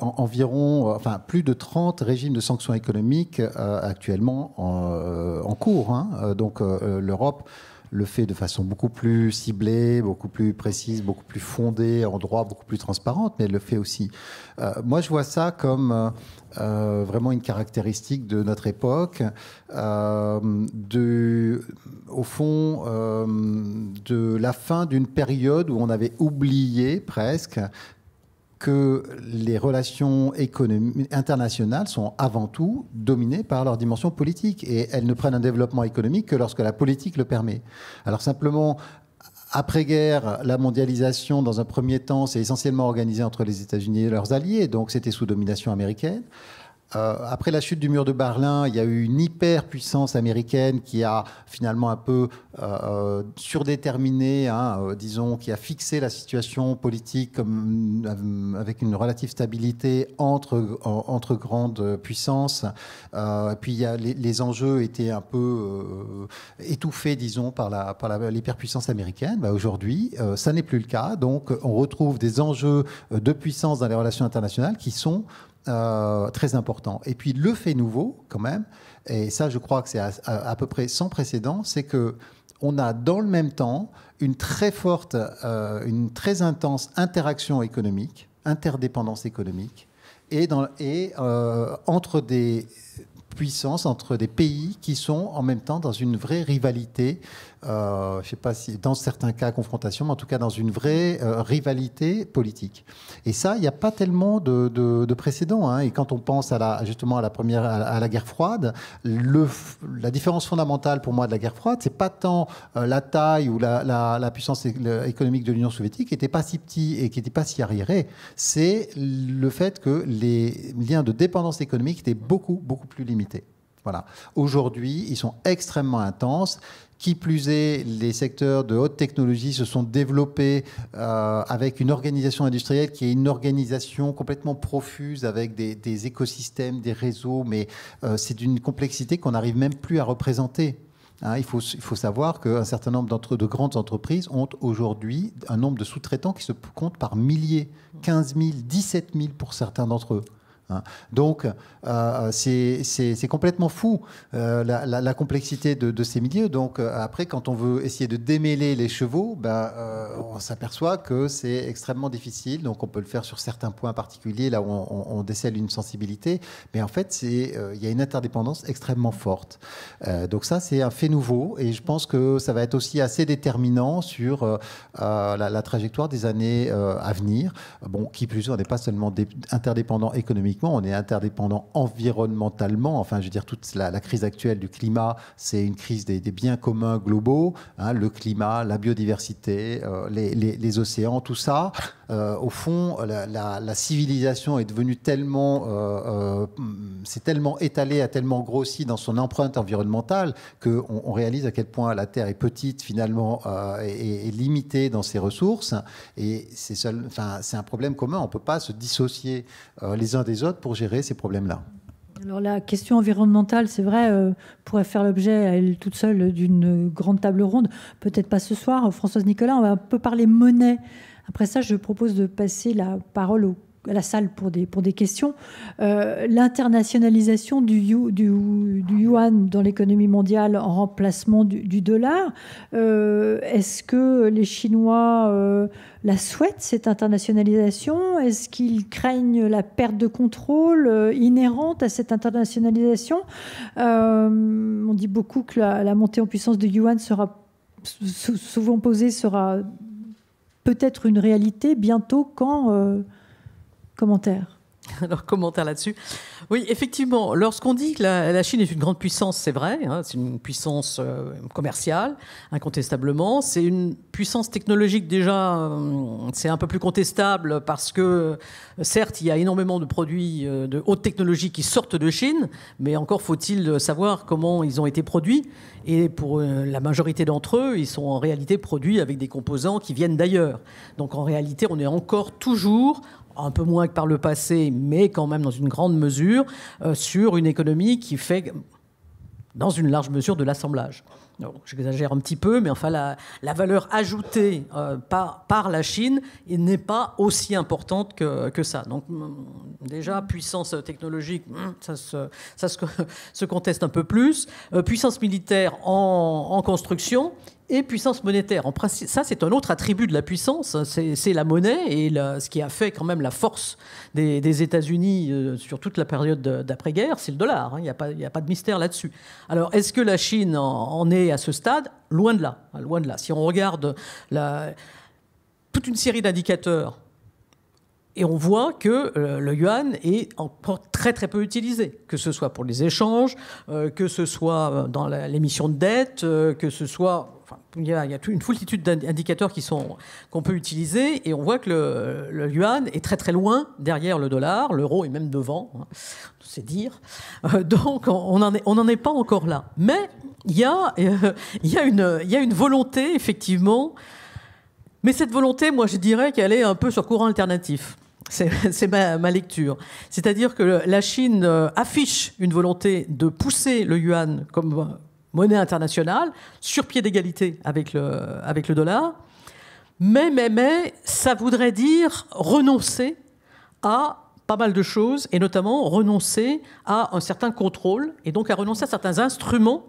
environ, enfin plus de 30 régimes de sanctions économiques actuellement en, cours. Hein. Donc l'Europe le fait de façon beaucoup plus ciblée, beaucoup plus précise, beaucoup plus fondée en droit, beaucoup plus transparente, mais elle le fait aussi. Euh, moi, je vois ça comme euh, vraiment une caractéristique de notre époque, euh, de, au fond, de la fin d'une période où on avait oublié presque que les relations internationales sont avant tout dominées par leur dimension politique et elles ne prennent un développement économique que lorsque la politique le permet. Alors simplement, après-guerre, la mondialisation, dans un premier temps, s'est essentiellement organisée entre les États-Unis et leurs alliés, donc c'était sous domination américaine. Euh, après la chute du mur de Berlin, il y a eu une hyperpuissance américaine qui a finalement un peu euh, euh, surdéterminé, hein, disons, qui a fixé la situation politique comme, avec une relative stabilité entre, entre grandes puissances. puis il y a, les, enjeux étaient un peu étouffés, disons, par la par l'hyperpuissance américaine. Bah, aujourd'hui, ça n'est plus le cas. Donc on retrouve des enjeux de puissance dans les relations internationales qui sont euh, très important. Et puis le fait nouveau, quand même, et ça je crois que c'est à, peu près sans précédent, c'est que on a dans le même temps une très forte, euh, une très intense interaction économique, interdépendance économique, et, dans, et euh, entre des puissances, entre des pays qui sont en même temps dans une vraie rivalité euh, je sais pas si, dans certains cas, confrontation, mais en tout cas dans une vraie euh, rivalité politique. Et ça, il n'y a pas tellement de, de, précédents. Hein. Et quand on pense à la, justement à la première, à, la guerre froide, le, la différence fondamentale pour moi de la guerre froide, c'est pas tant euh, la taille ou la, la puissance économique de l'Union soviétique qui n'était pas si petit et qui n'était pas si arriéré, c'est le fait que les liens de dépendance économique étaient beaucoup, beaucoup plus limités. Voilà. Aujourd'hui, ils sont extrêmement intenses. Qui plus est, les secteurs de haute technologie se sont développés euh, avec une organisation industrielle qui est une organisation complètement profuse avec des, écosystèmes, des réseaux, mais euh, c'est d'une complexité qu'on n'arrive même plus à représenter. Hein. il, faut, il, faut, savoir qu'un certain nombre d'entre, de grandes entreprises ont aujourd'hui un nombre de sous-traitants qui se compte par milliers, 15 000, 17 000 pour certains d'entre eux. Hein. Donc, euh, euh c'est complètement fou euh, la, complexité de, ces milieux. Donc, euh, après, quand on veut essayer de démêler les chevaux, ben, on s'aperçoit que c'est extrêmement difficile. Donc, on peut le faire sur certains points particuliers, là où on, on, décèle une sensibilité. Mais en fait, il y a une interdépendance extrêmement forte. donc, ça, c'est un fait nouveau. Et je pense que ça va être aussi assez déterminant sur la, trajectoire des années à venir. Bon, qui plus est, n'est pas seulement interdépendant économiquement on est interdépendant environnementalement. Enfin, je veux dire, toute la, crise actuelle du climat, c'est une crise des, biens communs globaux, hein, le climat, la biodiversité, euh, les océans, tout ça. Euh, au fond, la, civilisation est devenue tellement, c'est euh, euh, tellement étalée, a tellement grossi dans son empreinte environnementale qu'on on réalise à quel point la Terre est petite finalement et, limitée dans ses ressources. Et c'est un problème commun. On ne peut pas se dissocier les uns des autres pour gérer ces problèmes-là. Alors la question environnementale, c'est vrai, pourrait faire l'objet elle toute seule d'une grande table ronde. Peut-être pas ce soir. Françoise Nicolas, on va un peu parler monnaie après ça, je propose de passer la parole à la salle pour des, pour des questions. Euh, l'internationalisation du, du, yuan dans l'économie mondiale en remplacement du, dollar, euh, est-ce que les Chinois euh, la souhaitent, cette internationalisation Est-ce qu'ils craignent la perte de contrôle inhérente à cette internationalisation On dit beaucoup que la, la montée en puissance du yuan sera souvent posée sera peut être une réalité bientôt quand euh, Commentaire. Alors, commentaire là-dessus. Oui, effectivement, lorsqu'on dit que la, Chine est une grande puissance, c'est vrai, hein, c'est une puissance euh, commerciale, incontestablement. C'est une puissance technologique déjà, euh, c'est un peu plus contestable parce que, euh, certes, il y a énormément de produits de haute technologie qui sortent de Chine, mais encore faut-il savoir comment ils ont été produits. Et pour la majorité d'entre eux, ils sont en réalité produits avec des composants qui viennent d'ailleurs. Donc, en réalité, on est encore toujours un peu moins que par le passé, mais quand même dans une grande mesure, euh, sur une économie qui fait, dans une large mesure, de l'assemblage. J'exagère un petit peu, mais enfin, la, valeur ajoutée euh, par, la Chine n'est pas aussi importante que, ça. Donc, déjà, puissance technologique, ça, se, conteste un peu plus. Euh, puissance militaire en construction et puissance monétaire. ça, c'est un autre attribut de la puissance, hein. c'est la monnaie, et ce qui a fait quand même la force des, États-Unis euh, sur toute la période d'après-guerre, c'est le dollar. Hein. Il n'y a, pas de mystère là-dessus. Alors, est-ce que la Chine en, est à ce stade Loin de là, hein, loin de là. Si on regarde toute une série d'indicateurs, et on voit que euh, le yuan est encore très très peu utilisé, que ce soit pour les échanges, euh, que ce soit dans l'émission de dette, que ce soit il, y a, une foultitude d'indicateurs qui sont qu'on peut utiliser et on voit que le, yuan est très très loin derrière le dollar, l'euro est même devant, c'est hein, dire. Euh, donc on n'en est, on est pas encore là. Mais il y, a, euh, il, y a une, il y a une volonté effectivement, mais cette volonté, moi je dirais qu'elle est un peu sur courant alternatif. C'est ma, ma, lecture. C'est-à-dire que la Chine euh, affiche une volonté de pousser le yuan comme monnaie internationale, sur pied d'égalité avec le, avec le dollar. Mais, mais, mais, ça voudrait dire renoncer à pas mal de choses, et notamment renoncer à un certain contrôle, et donc à renoncer à certains instruments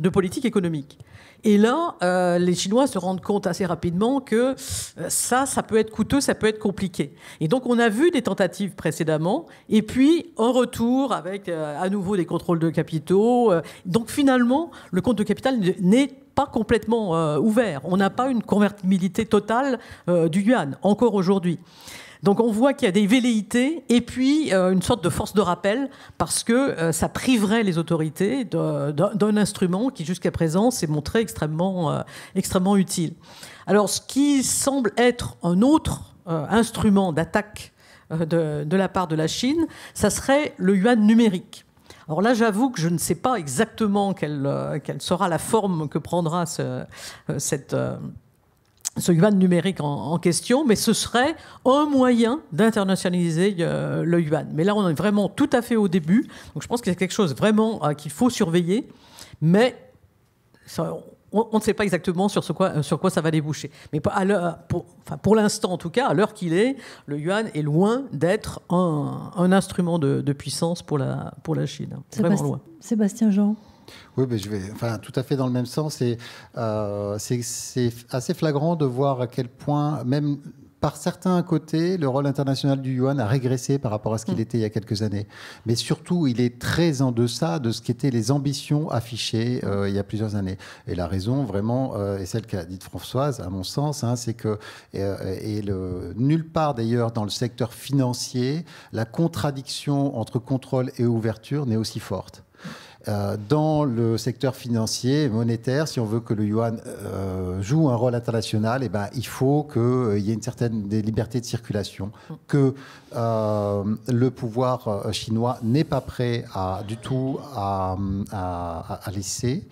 de politique économique. Et là, euh, les Chinois se rendent compte assez rapidement que euh, ça, ça peut être coûteux, ça peut être compliqué. Et donc, on a vu des tentatives précédemment, et puis en retour avec euh, à nouveau des contrôles de capitaux. Donc, finalement, le compte de capital n'est pas complètement ouvert. On n'a pas une convertibilité totale du yuan, encore aujourd'hui. Donc on voit qu'il y a des velléités et puis euh, une sorte de force de rappel parce que euh, ça priverait les autorités d'un instrument qui jusqu'à présent s'est montré extrêmement, euh, extrêmement utile. Alors ce qui semble être un autre instrument d'attaque de, la part de la Chine, ça serait le yuan numérique. Alors là, j'avoue que je ne sais pas exactement quelle, quelle, sera la forme que prendra cette, ce yuan numérique en, question, mais ce serait un moyen d'internationaliser euh, le yuan. Mais là, on est vraiment tout à fait au début, donc je pense qu'il c'est quelque chose vraiment euh, qu'il faut surveiller, mais on, ne sait pas exactement sur, ce quoi, euh, sur quoi ça va déboucher. Mais à pour, pour l'instant, en tout cas, à l'heure qu'il est, le yuan est loin d'être un, instrument de, puissance pour la, pour la Chine. Hein. Vraiment loin. Sébastien Jean oui, je vais, enfin, tout à fait dans le même sens. Euh, c'est assez flagrant de voir à quel point, même par certains côtés, le rôle international du yuan a régressé par rapport à ce qu'il mm. était il y a quelques années. Mais surtout, il est très en deçà de ce qu'étaient les ambitions affichées euh, il y a plusieurs années. Et la raison, vraiment, euh, est celle qu'a dite Françoise, à mon sens, hein, c'est que euh, et le, nulle part d'ailleurs dans le secteur financier, la contradiction entre contrôle et ouverture n'est aussi forte. Euh, dans le secteur financier, monétaire, si on veut que le yuan euh, joue un rôle international, eh ben, il faut qu'il euh, y ait une certaine liberté de circulation, que le pouvoir chinois n'est pas prêt à, du tout à, à laisser.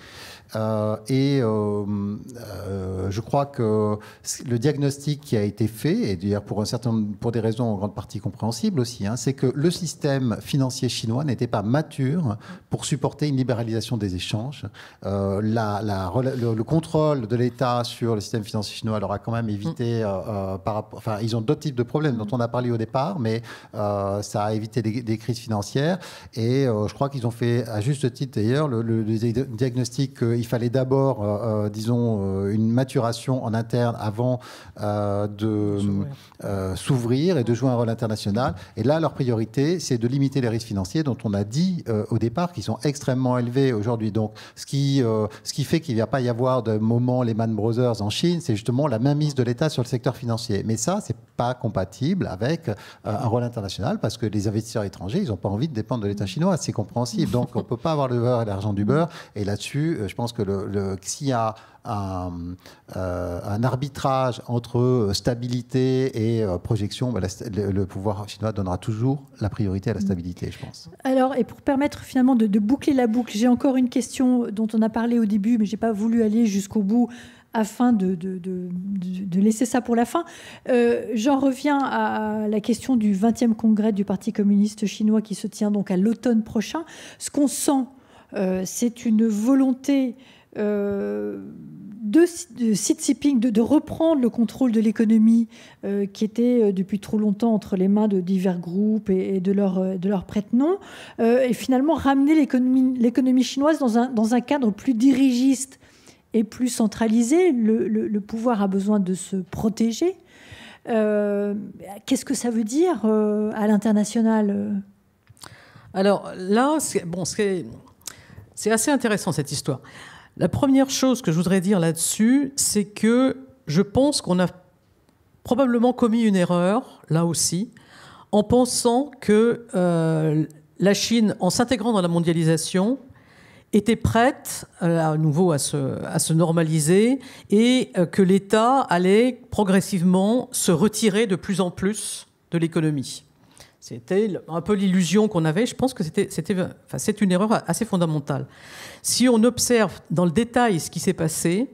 Euh, et euh, euh, je crois que le diagnostic qui a été fait, et d'ailleurs pour, un certain, pour des raisons en grande partie compréhensibles aussi, hein, c'est que le système financier chinois n'était pas mature pour supporter une libéralisation des échanges. le, contrôle de l'État sur le système financier chinois leur a quand même évité, mm. par, enfin ils ont d'autres types de problèmes dont mm. on a parlé au départ, mais ça a évité des, crises financières. Et je crois qu'ils ont fait, à juste titre d'ailleurs, le, le diagnostic il fallait d'abord, euh, euh, disons, euh, une maturation en interne avant de s'ouvrir et de jouer un rôle international. Et là, leur priorité, c'est de limiter les risques financiers dont on a dit au départ qu'ils sont extrêmement élevés aujourd'hui. Donc, ce qui, ce qui fait qu'il ne va pas y avoir de moment Lehman Brothers en Chine, c'est justement la mainmise de l'État sur le secteur financier. Mais ça, c'est pas compatible avec un rôle international parce que les investisseurs étrangers, ils n'ont pas envie de dépendre de l'État chinois. C'est compréhensible. Donc, on ne peut pas avoir le beurre et l'argent du beurre. Et là-dessus, je pense que le, s'il y a un, euh, arbitrage entre euh, stabilité et euh, projection, bah, le, pouvoir chinois donnera toujours la priorité à la mm. stabilité, je pense. Alors, et pour permettre finalement de, boucler la boucle, j'ai encore une question dont on a parlé au début, mais je n'ai pas voulu aller jusqu'au bout afin de, de, laisser ça pour la fin. J'en reviens à la question du 20e congrès du Parti communiste chinois qui se tient donc à l'automne prochain. Ce qu'on sent euh, c'est une volonté euh, de, de de, de, reprendre le contrôle de l'économie euh, qui était depuis trop longtemps entre les mains de divers groupes et, de leurs de prête et finalement ramener l'économie chinoise dans un, cadre plus dirigiste et plus centralisé. Le, pouvoir a besoin de se protéger. Qu'est-ce que ça veut dire à l'international alors là, bon, c'est assez intéressant cette histoire. La première chose que je voudrais dire là-dessus, c'est que je pense qu'on a probablement commis une erreur, là aussi, en pensant que euh, la Chine, en s'intégrant dans la mondialisation, était prête euh, à nouveau à se normaliser et euh, que l'État allait progressivement se retirer de plus en plus de l'économie. C'était un peu l'illusion qu'on avait. Je pense que c'était, c'est une erreur assez fondamentale. Si on observe dans le détail ce qui s'est passé,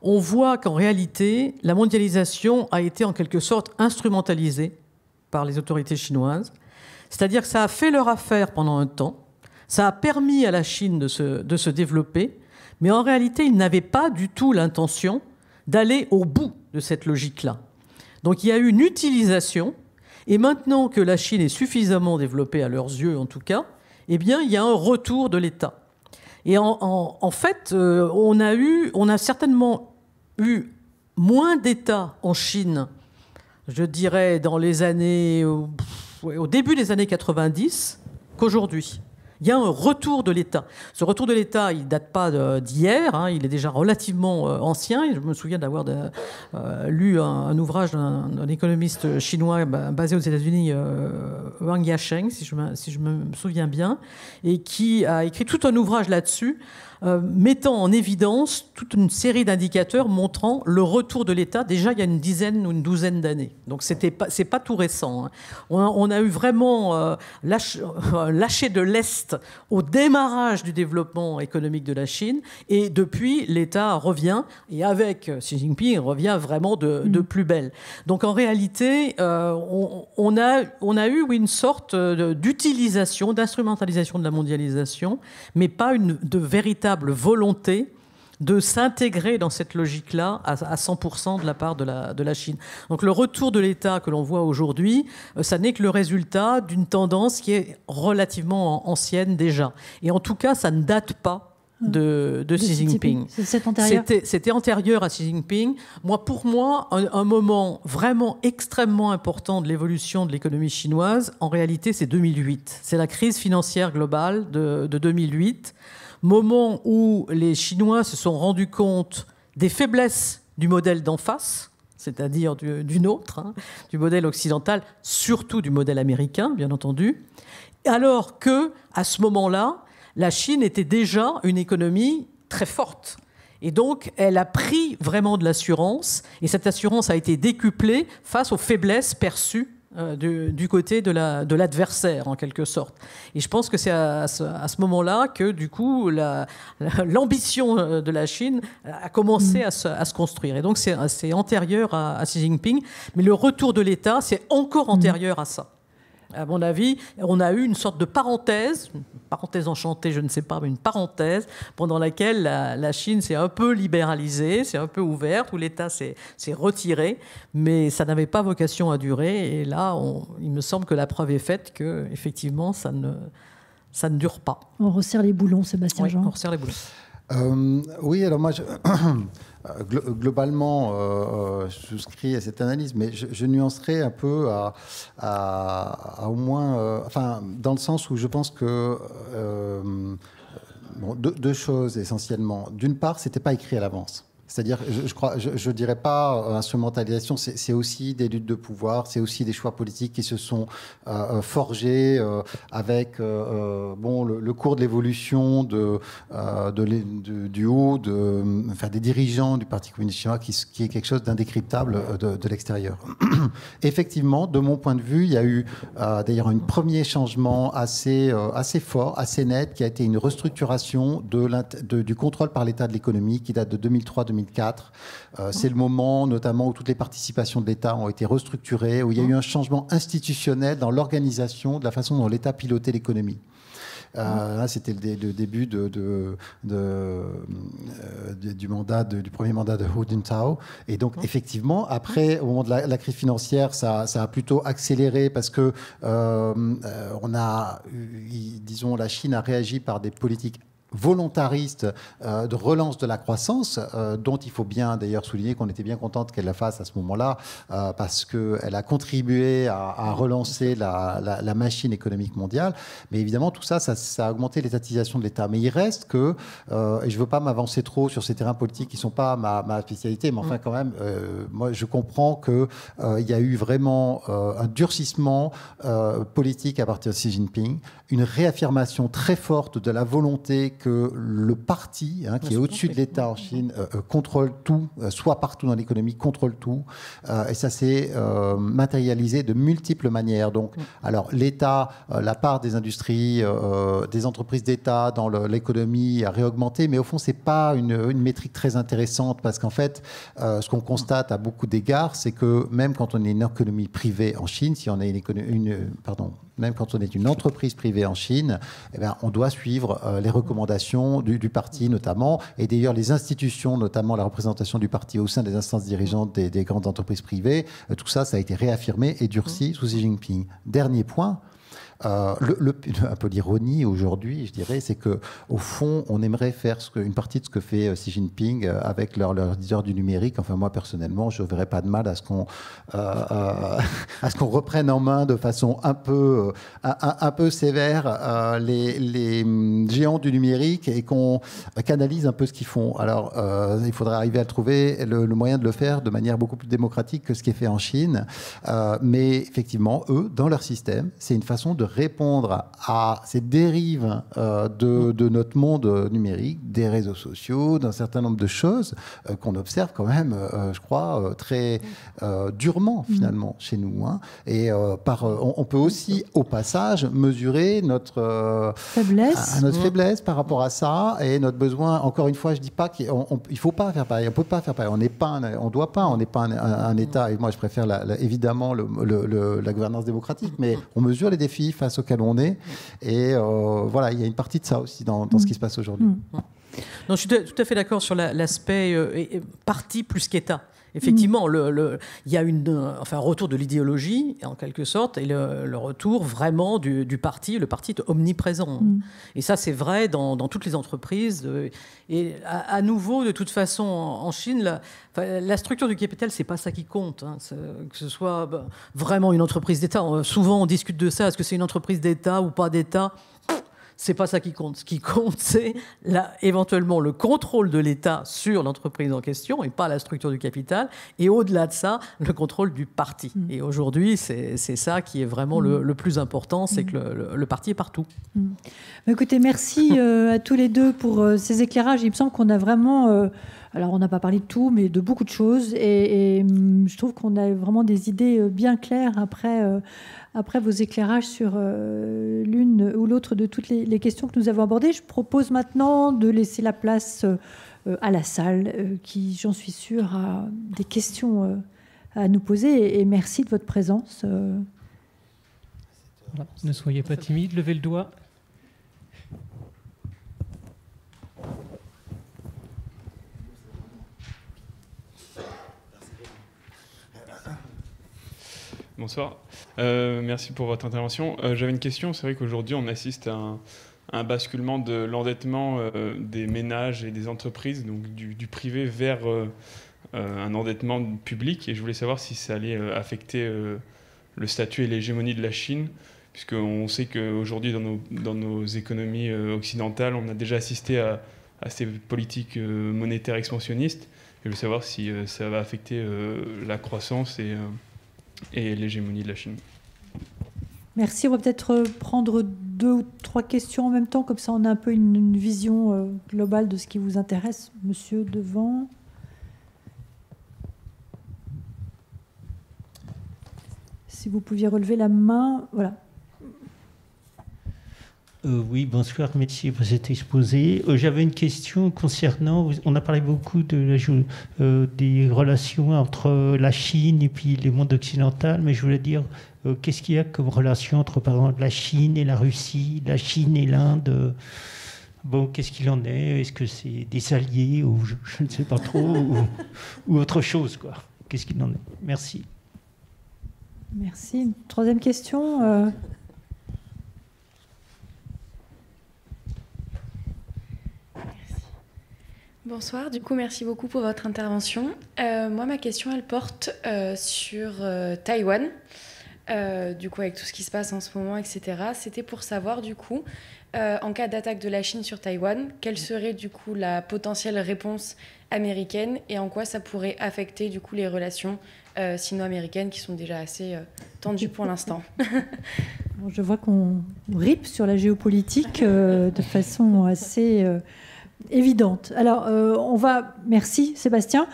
on voit qu'en réalité, la mondialisation a été en quelque sorte instrumentalisée par les autorités chinoises. C'est-à-dire que ça a fait leur affaire pendant un temps. Ça a permis à la Chine de se, de se développer. Mais en réalité, ils n'avaient pas du tout l'intention d'aller au bout de cette logique-là. Donc il y a eu une utilisation et maintenant que la Chine est suffisamment développée, à leurs yeux en tout cas, eh bien, il y a un retour de l'État. Et en, fait, euh, on, a certainement eu moins d'États en Chine, je dirais, dans les années, euh, au début des années 90 qu'aujourd'hui il y a un retour de l'État. Ce retour de l'État, il ne date pas euh, d'hier, hein, il est déjà relativement euh, ancien. je me souviens d'avoir euh, lu un, ouvrage d'un économiste chinois basé aux États-Unis, Wang Yasheng, si si je me souviens bien, et qui a écrit tout un ouvrage là-dessus. Euh, mettant en évidence toute une série d'indicateurs montrant le retour de l'État déjà il y a une dizaine ou une douzaine d'années. Donc c'était n'est c'est pas tout récent. Hein. On, a, eu vraiment euh, euh, lâché de l'est au démarrage du développement économique de la Chine et depuis l'État revient et avec Xi Jinping revient vraiment de, mmh. plus belle. Donc en réalité euh, on, a on a eu une sorte d'utilisation d'instrumentalisation de la mondialisation, mais pas une de véritable volonté de s'intégrer dans cette logique-là à 100% de la part de la, de la, Chine. Donc le retour de l'État que l'on voit aujourd'hui, euh, ça n'est que le résultat d'une tendance qui est relativement ancienne déjà. Et en tout cas, ça ne date pas de, de, Xi Jinping. C'était antérieur à Xi Jinping. Moi, pour moi, un, un moment vraiment extrêmement important de l'évolution de l'économie chinoise, en réalité, c'est 2008. C'est la crise financière globale de, de 2008 moment où les Chinois se sont rendus compte des faiblesses du modèle d'en face, c'est-à-dire du, nôtre, hein, du modèle occidental, surtout du modèle américain, bien entendu, alors que à ce moment-là, la Chine était déjà une économie très forte. Et donc, elle a pris vraiment de l'assurance, et cette assurance a été décuplée face aux faiblesses perçues euh, du, côté de l'adversaire, en quelque sorte. Et je pense que c'est à, ce, moment-là que, du coup, l'ambition euh, de la Chine a commencé mm. à se, construire. Et donc, c'est antérieur à, Xi Jinping. Mais le retour de l'État, c'est encore mm. antérieur à ça à mon avis, on a eu une sorte de parenthèse, une parenthèse enchantée, je ne sais pas, mais une parenthèse pendant laquelle la, Chine s'est un peu libéralisée, s'est un peu ouverte, où l'État s'est retiré, mais ça n'avait pas vocation à durer. Et là, il me semble que la preuve est faite que effectivement, ça ne, dure pas. On resserre les boulons, Sébastien Jean. On resserre les boulons. Euh, oui, alors moi, globalement euh, euh souscrit à cette analyse, mais je, nuancerai un peu à, au moins, euh, enfin, dans le sens où je pense que euh, deux, deux, choses essentiellement. D'une part, c'était pas écrit à l'avance. C'est-à-dire, je, ne crois, je, dirais pas euh, instrumentalisation, c'est aussi des luttes de pouvoir, c'est aussi des choix politiques qui se sont euh, euh, forgés avec bon le, cours de l'évolution de, de, du haut, de, faire des dirigeants du Parti communiste chinois, qui, qui est quelque chose d'indécryptable de, l'extérieur. Effectivement, de mon point de vue, il y a eu d'ailleurs un premier changement assez assez fort, assez net, qui a été une restructuration de, du contrôle par l'État de l'économie, qui date de 2003-2004 2004. Euh, c'est le moment notamment où toutes les participations de l'État ont été restructurées, où il y a eu un changement institutionnel dans l'organisation, de la façon dont l'État pilotait l'économie. Euh, c'était le, début euh, du, mandat du premier mandat de Hu Jintao. Et donc, effectivement, après, au moment de la, crise financière, ça, a plutôt accéléré parce que on a, disons, la Chine a réagi par des politiques volontariste euh, de relance de la croissance, euh, dont il faut bien d'ailleurs souligner qu'on était bien contente qu'elle la fasse à ce moment-là, euh, parce qu'elle a contribué à, relancer la, machine économique mondiale. Mais évidemment, tout ça, ça, a augmenté l'étatisation de l'État. Mais il reste que, et je ne veux pas m'avancer trop sur ces terrains politiques qui ne sont pas ma, spécialité, mais enfin mm. quand même, moi je comprends qu'il il y a eu vraiment un durcissement politique à partir de Xi Jinping, une réaffirmation très forte de la volonté que le parti hein, qui est au-dessus de l'État en Chine euh, euh, contrôle tout, euh, soit partout dans l'économie, contrôle tout. et ça s'est matérialisé de multiples manières. Donc, mm. alors l'État, la part des industries, des entreprises d'État dans l'économie a réaugmenté, mais au fond, c'est pas une, métrique très intéressante parce qu'en fait, ce qu'on constate à beaucoup d'égards, c'est que même quand on est une économie privée en Chine, si on est une, une pardon, même quand on est une entreprise privée en Chine, eh bien, on doit suivre les recommandations du, parti mhm. notamment, et d'ailleurs les institutions, notamment la représentation du parti au sein des instances dirigeantes des, des grandes entreprises privées, euh, tout ça, ça a été réaffirmé et durci mhm. sous Xi Jinping. Dernier point, euh, le, un peu l'ironie aujourd'hui, je dirais, c'est que au fond, on aimerait faire ce une partie de ce que fait euh, Xi Jinping euh, avec leur, leur du numérique. Enfin, moi personnellement, je ne verrais pas de mal à ce qu'on à ce qu'on reprenne en main de façon un peu un, peu sévère les, hum, géants du numérique et qu'on canalise un peu ce qu'ils font. Alors, il faudrait arriver à trouver le, moyen de le faire de manière beaucoup plus démocratique que ce qui est fait en Chine. mais effectivement, eux, dans leur système, c'est une façon de répondre à ces dérives euh, de, de, notre monde numérique, des réseaux sociaux, d'un certain nombre de choses euh, qu'on observe quand même, euh, je crois, très durement mm. finalement chez nous. Hein. Et par, on, peut aussi, au passage, mesurer notre faiblesse, notre mm. faiblesse par rapport à ça et notre besoin. Encore une fois, je dis pas qu'il ne faut pas faire pareil, on peut pas faire pareil, on n'est pas, on doit pas, on n'est pas un, État. Et moi, je préfère évidemment la gouvernance démocratique, mais on mesure les défis face auquel on est. Et euh, voilà, il y a une partie de ça aussi dans, ce qui se passe aujourd'hui. Mm. Non, je suis tout à fait d'accord sur l'aspect euh, parti plus qu'État effectivement, il y a un retour de l'idéologie, en quelque sorte, et le, retour vraiment du, parti. Le parti est omniprésent. Mm. Et ça, c'est vrai dans, toutes les entreprises. Euh, et à, nouveau, de toute façon, en Chine, la, structure du capital, ce n'est pas ça qui compte. Hein. Que ce soit bah, vraiment une entreprise d'État. Euh, souvent, on discute de ça. Est-ce que c'est une entreprise d'État ou pas d'État c'est pas ça qui compte. Ce qui compte, c'est éventuellement le contrôle de l'État sur l'entreprise en question et pas la structure du capital. Et au-delà de ça, le contrôle du parti. Mm. Et aujourd'hui, c'est ça qui est vraiment le, mm. plus important, c'est mm. que le, parti est partout. Bah, écoutez, merci euh, à tous les deux pour euh, ces éclairages. Il me semble qu'on a vraiment... Euh, alors, on n'a pas parlé de tout, mais de beaucoup de choses. Et, je trouve qu'on a vraiment des idées bien claires après, après vos éclairages sur euh, l'une ou l'autre de toutes les, questions que nous avons abordées. Je propose maintenant de laisser la place euh, à la salle, euh, qui, j'en suis sûre, a des questions à nous poser. Et, merci de votre présence. Ne soyez pas timide, levez le doigt. Bonsoir. Euh, merci pour votre intervention. Euh, j'avais une question. C'est vrai qu'aujourd'hui, on assiste à un, basculement de l'endettement euh, des ménages et des entreprises, donc du, privé vers un endettement public. Et je voulais savoir si ça allait affecter le statut et l'hégémonie de la Chine, puisqu'on sait qu'aujourd'hui, dans nos, dans nos économies occidentales, on a déjà assisté à, ces politiques monétaires expansionnistes. je voulais savoir si ça va affecter la croissance et et l'hégémonie de la Chine. Merci. On va peut-être prendre deux ou trois questions en même temps, comme ça on a un peu une, une vision euh, globale de ce qui vous intéresse. Monsieur devant. Si vous pouviez relever la main, voilà. Euh, oui, bonsoir, merci pour cet exposé. Euh, j'avais une question concernant, on a parlé beaucoup de euh, des relations entre la Chine et puis le monde occidental, mais je voulais dire, qu'est-ce qu'il y a comme relation entre, par exemple, la Chine et la Russie, la Chine et l'Inde Bon, qu'est-ce qu'il en est Est-ce que c'est des alliés ou je, ne sais pas trop, ou, autre chose, quoi Qu'est-ce qu'il en est Merci. Merci. Troisième question Bonsoir, du coup merci beaucoup pour votre intervention. Euh, moi ma question elle porte euh, sur euh, Taïwan, du coup avec tout ce qui se passe en ce moment, etc. C'était pour savoir du coup, en cas d'attaque de la Chine sur Taïwan, quelle serait du coup la potentielle réponse américaine et en quoi ça pourrait affecter du coup les relations sino-américaines qui sont déjà assez tendues pour l'instant. je vois qu'on rip sur la géopolitique de façon assez évidente. Alors, euh, on va. Merci, Sébastien.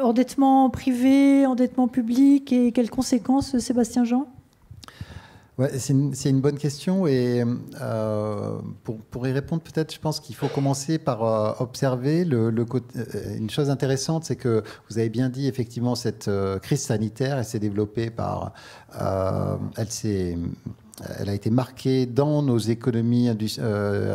endettement euh, privé, endettement public et quelles conséquences, Sébastien Jean c'est une, bonne question et euh, pour, y répondre peut-être, je pense qu'il faut commencer par euh, observer le, euh, une chose intéressante, c'est que vous avez bien dit effectivement cette crise sanitaire, elle s'est développée par, elle s'est elle a été marquée dans nos économies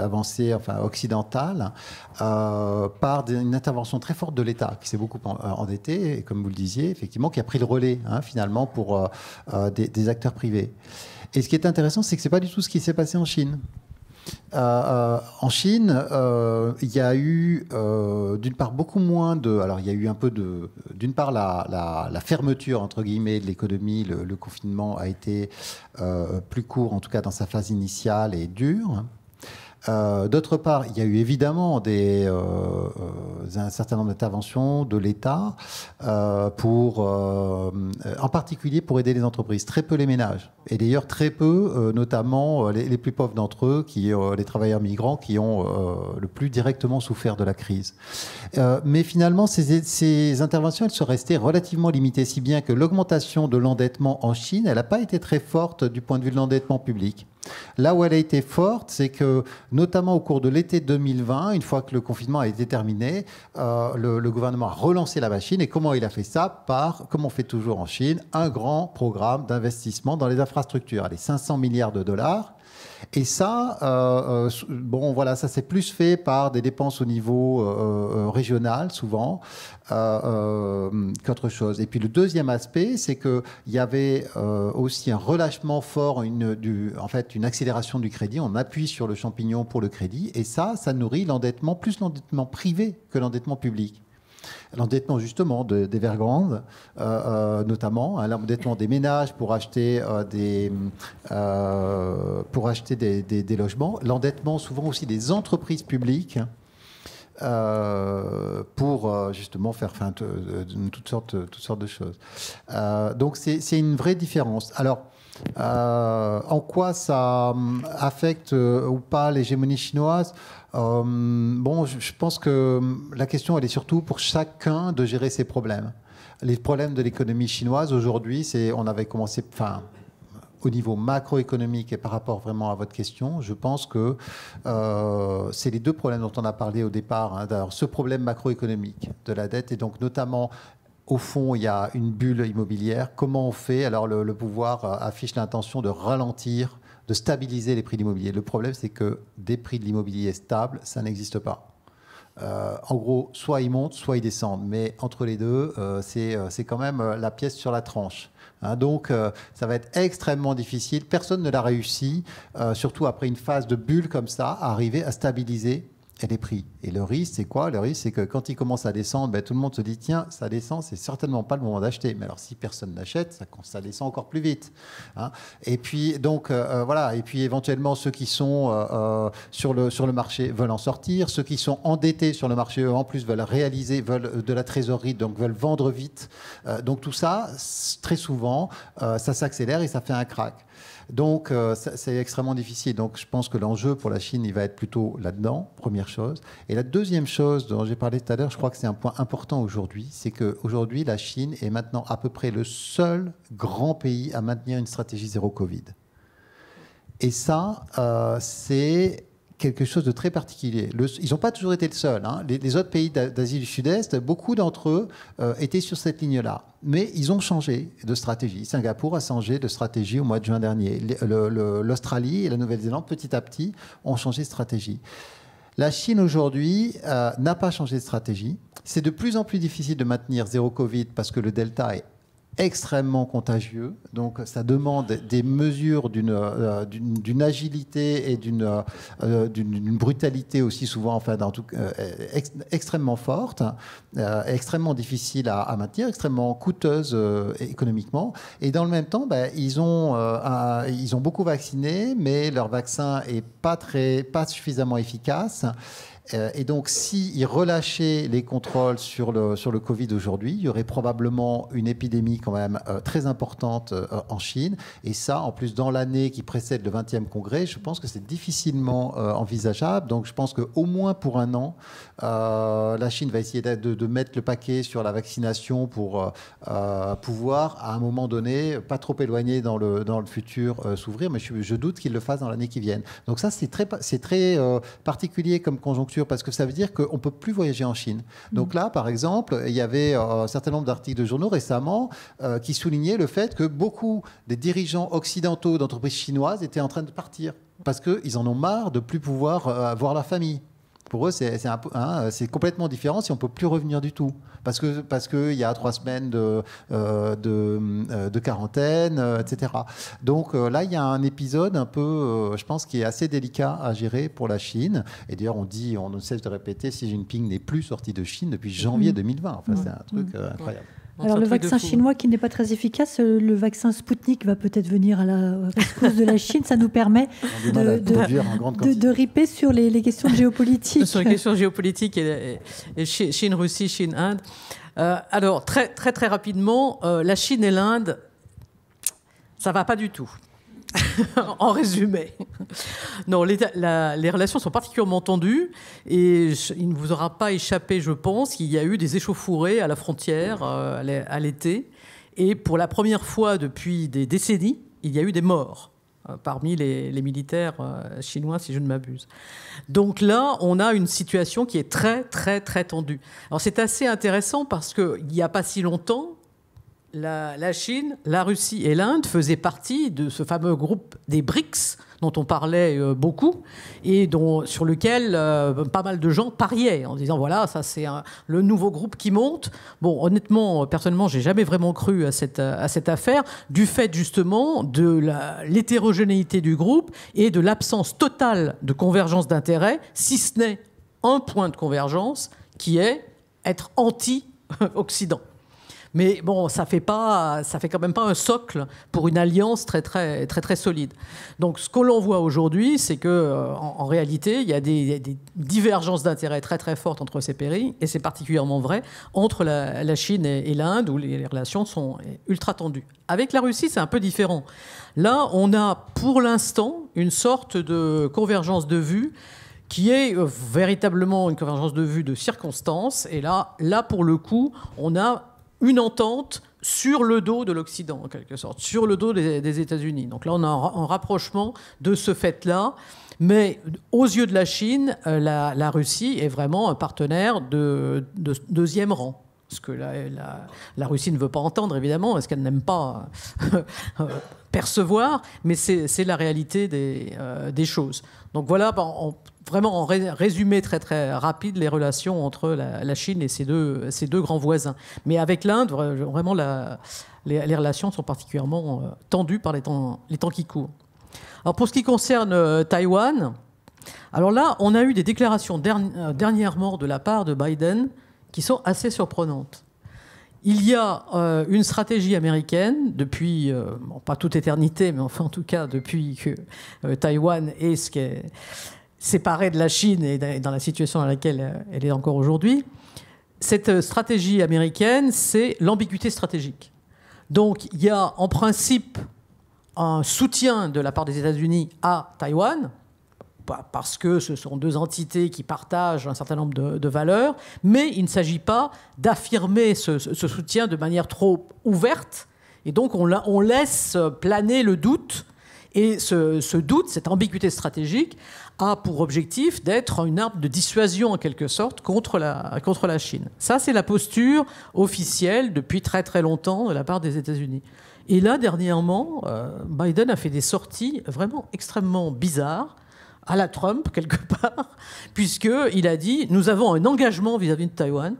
avancées, enfin occidentales, par une intervention très forte de l'État qui s'est beaucoup endetté, et comme vous le disiez, effectivement, qui a pris le relais hein, finalement pour des, des, acteurs privés. Et ce qui est intéressant, c'est que c'est pas du tout ce qui s'est passé en Chine. Euh, euh, en Chine, euh, il y a eu d'une part beaucoup moins de. Alors, il y a eu un peu de. D'une part, la, fermeture, entre guillemets, de l'économie, le, confinement a été plus court, en tout cas dans sa phase initiale, et dure. Euh, d'autre part, il y a eu évidemment euh, euh, un certain nombre d'interventions de l'État en particulier pour aider les entreprises, très peu les ménages, et d'ailleurs très peu, notamment les, plus pauvres d'entre eux, qui, les travailleurs migrants, qui ont le plus directement souffert de la crise. mais finalement, ces, interventions, elles sont restées relativement limitées, si bien que l'augmentation de l'endettement en Chine, n'a pas été très forte du point de vue de l'endettement public. Là où elle a été forte, c'est que notamment au cours de l'été 2020, une fois que le confinement a été terminé, euh, le, gouvernement a relancé la machine. Et comment il a fait ça Par, comme on fait toujours en Chine, un grand programme d'investissement dans les infrastructures. Les 500 milliards de dollars et ça, euh, euh, bon, voilà, ça s'est plus fait par des dépenses au niveau euh, régional, souvent, qu'autre chose. Et puis le deuxième aspect, c'est qu'il y avait aussi un relâchement fort, en fait, une accélération du crédit. On appuie sur le champignon pour le crédit. Et ça, ça nourrit l'endettement, plus l'endettement privé que l'endettement public l'endettement justement des Vergrandes, euh, notamment, l'endettement des ménages pour acheter, des, pour acheter des, logements, l'endettement souvent aussi des entreprises publiques. pour justement faire fin toutes sortes, toutes sortes de choses. donc c'est une vraie différence. Alors, euh, en quoi ça euh, affecte euh, ou pas l'hégémonie chinoise Bon, je, pense que la question, elle est surtout pour chacun de gérer ses problèmes. Les problèmes de l'économie chinoise aujourd'hui, c'est on avait commencé, enfin, au niveau macroéconomique et par rapport vraiment à votre question, je pense que c'est les deux problèmes dont on a parlé au départ. Hein. D'abord, ce problème macroéconomique de la dette et donc notamment au fond, il y a une bulle immobilière. Comment on fait Alors, le, pouvoir euh, affiche l'intention de ralentir, de stabiliser les prix de l'immobilier. Le problème, c'est que des prix de l'immobilier stables, ça n'existe pas. Euh, en gros, soit ils montent, soit ils descendent. Mais entre les deux, euh, c'est quand même la pièce sur la tranche. Hein. donc, ça va être extrêmement difficile. Personne ne l'a réussi, surtout après une phase de bulle comme ça, à arriver à stabiliser elle est prix. Et le risque, c'est quoi Le risque, c'est que quand il commence à descendre, ben, tout le monde se dit tiens, ça descend, c'est certainement pas le moment d'acheter. Mais alors, si personne n'achète, ça, descend encore plus vite. Hein. et puis, donc, euh, euh, voilà. Et puis, éventuellement, ceux qui sont euh, sur, le, sur le marché veulent en sortir. Ceux qui sont endettés sur le marché, en plus, veulent réaliser, veulent de la trésorerie, donc veulent vendre vite. donc, tout ça, très souvent, ça s'accélère et ça fait un crack. Donc euh, c'est extrêmement difficile. Donc je pense que l'enjeu pour la Chine, il va être plutôt là-dedans, première chose. Et la deuxième chose dont j'ai parlé tout à l'heure, je crois que c'est un point important aujourd'hui, c'est qu'aujourd'hui, la Chine est maintenant à peu près le seul grand pays à maintenir une stratégie zéro Covid. Et ça, euh, c'est quelque chose de très particulier. Le, ils n'ont pas toujours été le seul. Hein. Les, autres pays d'Asie du Sud-Est, beaucoup d'entre eux euh, étaient sur cette ligne-là. Mais ils ont changé de stratégie. Singapour a changé de stratégie au mois de juin dernier. L'Australie et la Nouvelle-Zélande, petit à petit, ont changé de stratégie. La Chine aujourd'hui euh, n'a pas changé de stratégie. C'est de plus en plus difficile de maintenir zéro Covid parce que le Delta est extrêmement contagieux. Donc ça demande des mesures d'une euh, agilité et euh, d'une brutalité aussi souvent, enfin dans tout, euh, extrêmement forte, extrêmement difficile à, maintenir, extrêmement coûteuse économiquement. Et dans le même temps, ben, ils, ont, ils ont beaucoup vacciné, mais leur vaccin est pas, très, pas suffisamment efficace. Euh, et donc, s'ils relâchaient les contrôles sur le, sur le Covid aujourd'hui, il y aurait probablement une épidémie quand même euh, très importante euh, en Chine. Et ça, en plus, dans l'année qui précède le 20e congrès, je pense que c'est difficilement envisageable. Donc, je pense qu'au moins pour un an, la Chine va essayer de, de, mettre le paquet sur la vaccination pour pouvoir, à un moment donné, pas trop éloigné dans le, dans le futur, s'ouvrir. Mais je, je doute qu'ils le fassent dans l'année qui vient. Donc, ça, c'est très, très particulier comme conjoncture parce que ça veut dire qu'on ne peut plus voyager en Chine. Donc mm. là, par exemple, il y avait euh, un certain nombre d'articles de journaux récemment euh, qui soulignaient le fait que beaucoup des dirigeants occidentaux d'entreprises chinoises étaient en train de partir parce qu'ils en ont marre de plus pouvoir euh, avoir voir leur famille. Pour eux, hein, c'est complètement différent si on ne peut plus revenir du tout. Parce qu'il parce que y a trois semaines de, euh, de, euh, de, quarantaine, euh, etc. Donc là, il y a un épisode un peu, je pense, qui est assez délicat à gérer pour la Chine. Et d'ailleurs, on dit, on ne cesse de répéter, Xi Jinping n'est plus sorti de Chine depuis janvier 2020. Mmh. Enfin, c'est mmh. un truc mmh. incroyable. Alors le vaccin chinois qui n'est pas très efficace, euh, le vaccin Sputnik va peut-être venir à la cause de la Chine. Ça nous permet de, de, riper sur les, les, questions géopolitiques. Sur les questions géopolitiques et, Chine-Russie, Chine-Inde. Euh, alors très très très rapidement, euh, la Chine et l'Inde, ça va pas du tout. en résumé. Non, les, relations sont particulièrement tendues et il ne vous aura pas échappé, je pense, qu'il y a eu des échauffourées à la frontière euh, à l'été. Et pour la première fois depuis des décennies, il y a eu des morts euh, parmi les, militaires euh, chinois, si je ne m'abuse. Donc là, on a une situation qui est très, très, très tendue. Alors c'est assez intéressant parce qu'il n'y a pas si longtemps, la, Chine, la Russie et l'Inde faisaient partie de ce fameux groupe des BRICS dont on parlait euh, beaucoup et dont, sur lequel euh, pas mal de gens pariaient en disant voilà ça c'est le nouveau groupe qui monte. Bon honnêtement personnellement j'ai jamais vraiment cru à cette, à cette affaire du fait justement de l'hétérogénéité du groupe et de l'absence totale de convergence d'intérêts si ce n'est un point de convergence qui est être anti-Occident. Mais bon, ça fait pas, ça fait quand même pas un socle pour une alliance très très très très solide. Donc ce que l'on voit aujourd'hui, c'est que euh, en, réalité, il y a des, divergences d'intérêts très très fortes entre ces pays, et c'est particulièrement vrai entre la, Chine et, l'Inde, où les relations sont ultra tendues. Avec la Russie, c'est un peu différent. Là, on a pour l'instant une sorte de convergence de vues qui est euh, véritablement une convergence de vues de circonstances. Et là, là pour le coup, on a une entente sur le dos de l'Occident, en quelque sorte, sur le dos des, États-Unis. Donc là, on a un, rapprochement de ce fait-là. Mais aux yeux de la Chine, euh, la, Russie est vraiment un partenaire de deuxième rang ce que la, la, Russie ne veut pas entendre, évidemment, ce qu'elle n'aime pas euh, percevoir, mais c'est la réalité des, euh, choses. Donc voilà, ben, vraiment en résumé très très rapide, les relations entre la, Chine et ses deux, deux grands voisins. Mais avec l'Inde, vraiment, les, relations sont particulièrement euh, tendues par les temps, les temps qui courent. Alors pour ce qui concerne Taïwan, alors là, on a eu des déclarations dernièrement de la part de Biden qui sont assez surprenantes. Il y a euh, une stratégie américaine depuis, euh, pas toute éternité, mais enfin en tout cas depuis que euh, Taïwan est, ce qui est de la Chine et dans la situation dans laquelle elle est encore aujourd'hui. Cette stratégie américaine, c'est l'ambiguïté stratégique. Donc il y a en principe un soutien de la part des États-Unis à Taïwan, parce que ce sont deux entités qui partagent un certain nombre de, valeurs, mais il ne s'agit pas d'affirmer ce, soutien de manière trop ouverte. Et donc on, laisse planer le doute. Et ce, doute, cette ambiguïté stratégique, a pour objectif d'être une arme de dissuasion en quelque sorte contre la, Chine. Ça, c'est la posture officielle depuis très très longtemps de la part des États-Unis. Et là, dernièrement, euh, Biden a fait des sorties vraiment extrêmement bizarres à la Trump, quelque part, puisqu'il a dit Nous avons un engagement vis-à-vis de Taïwan.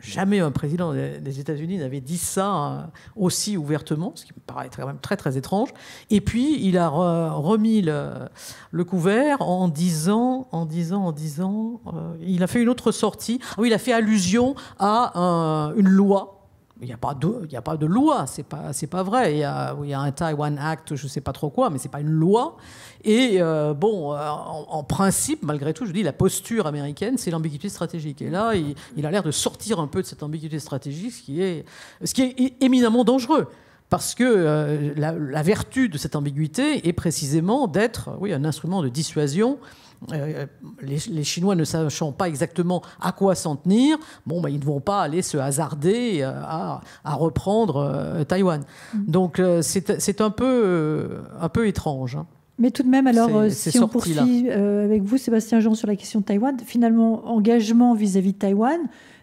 Jamais un président des États-Unis n'avait dit ça euh, aussi ouvertement, ce qui me paraît quand même très très étrange. Et puis il a remis le, couvert en disant, en disant, en disant, euh, il a fait une autre sortie. Ah où il a fait allusion à une loi il n'y a, pas de, a pas de loi, c'est pas, pas vrai. Il y, a, un Taiwan Act, je ne sais pas trop quoi, mais ce n'est pas une loi. Et euh, bon, euh, en, principe, malgré tout, je dis, la posture américaine, c'est l'ambiguïté stratégique. Et là, il, a l'air de sortir un peu de cette ambiguïté stratégique, ce qui est, ce qui est éminemment dangereux parce que euh, la, la, vertu de cette ambiguïté est précisément d'être oui, un instrument de dissuasion euh, euh, les, Chinois ne sachant pas exactement à quoi s'en tenir, bon, bah, ils ne vont pas aller se hasarder euh, à, reprendre Taïwan. Mm. Donc c'est un peu, étrange. Hein. Mais tout de même, alors, si on poursuit avec vous, Sébastien Jean, sur la question de Taïwan, finalement, engagement vis-à-vis -vis de Taïwan,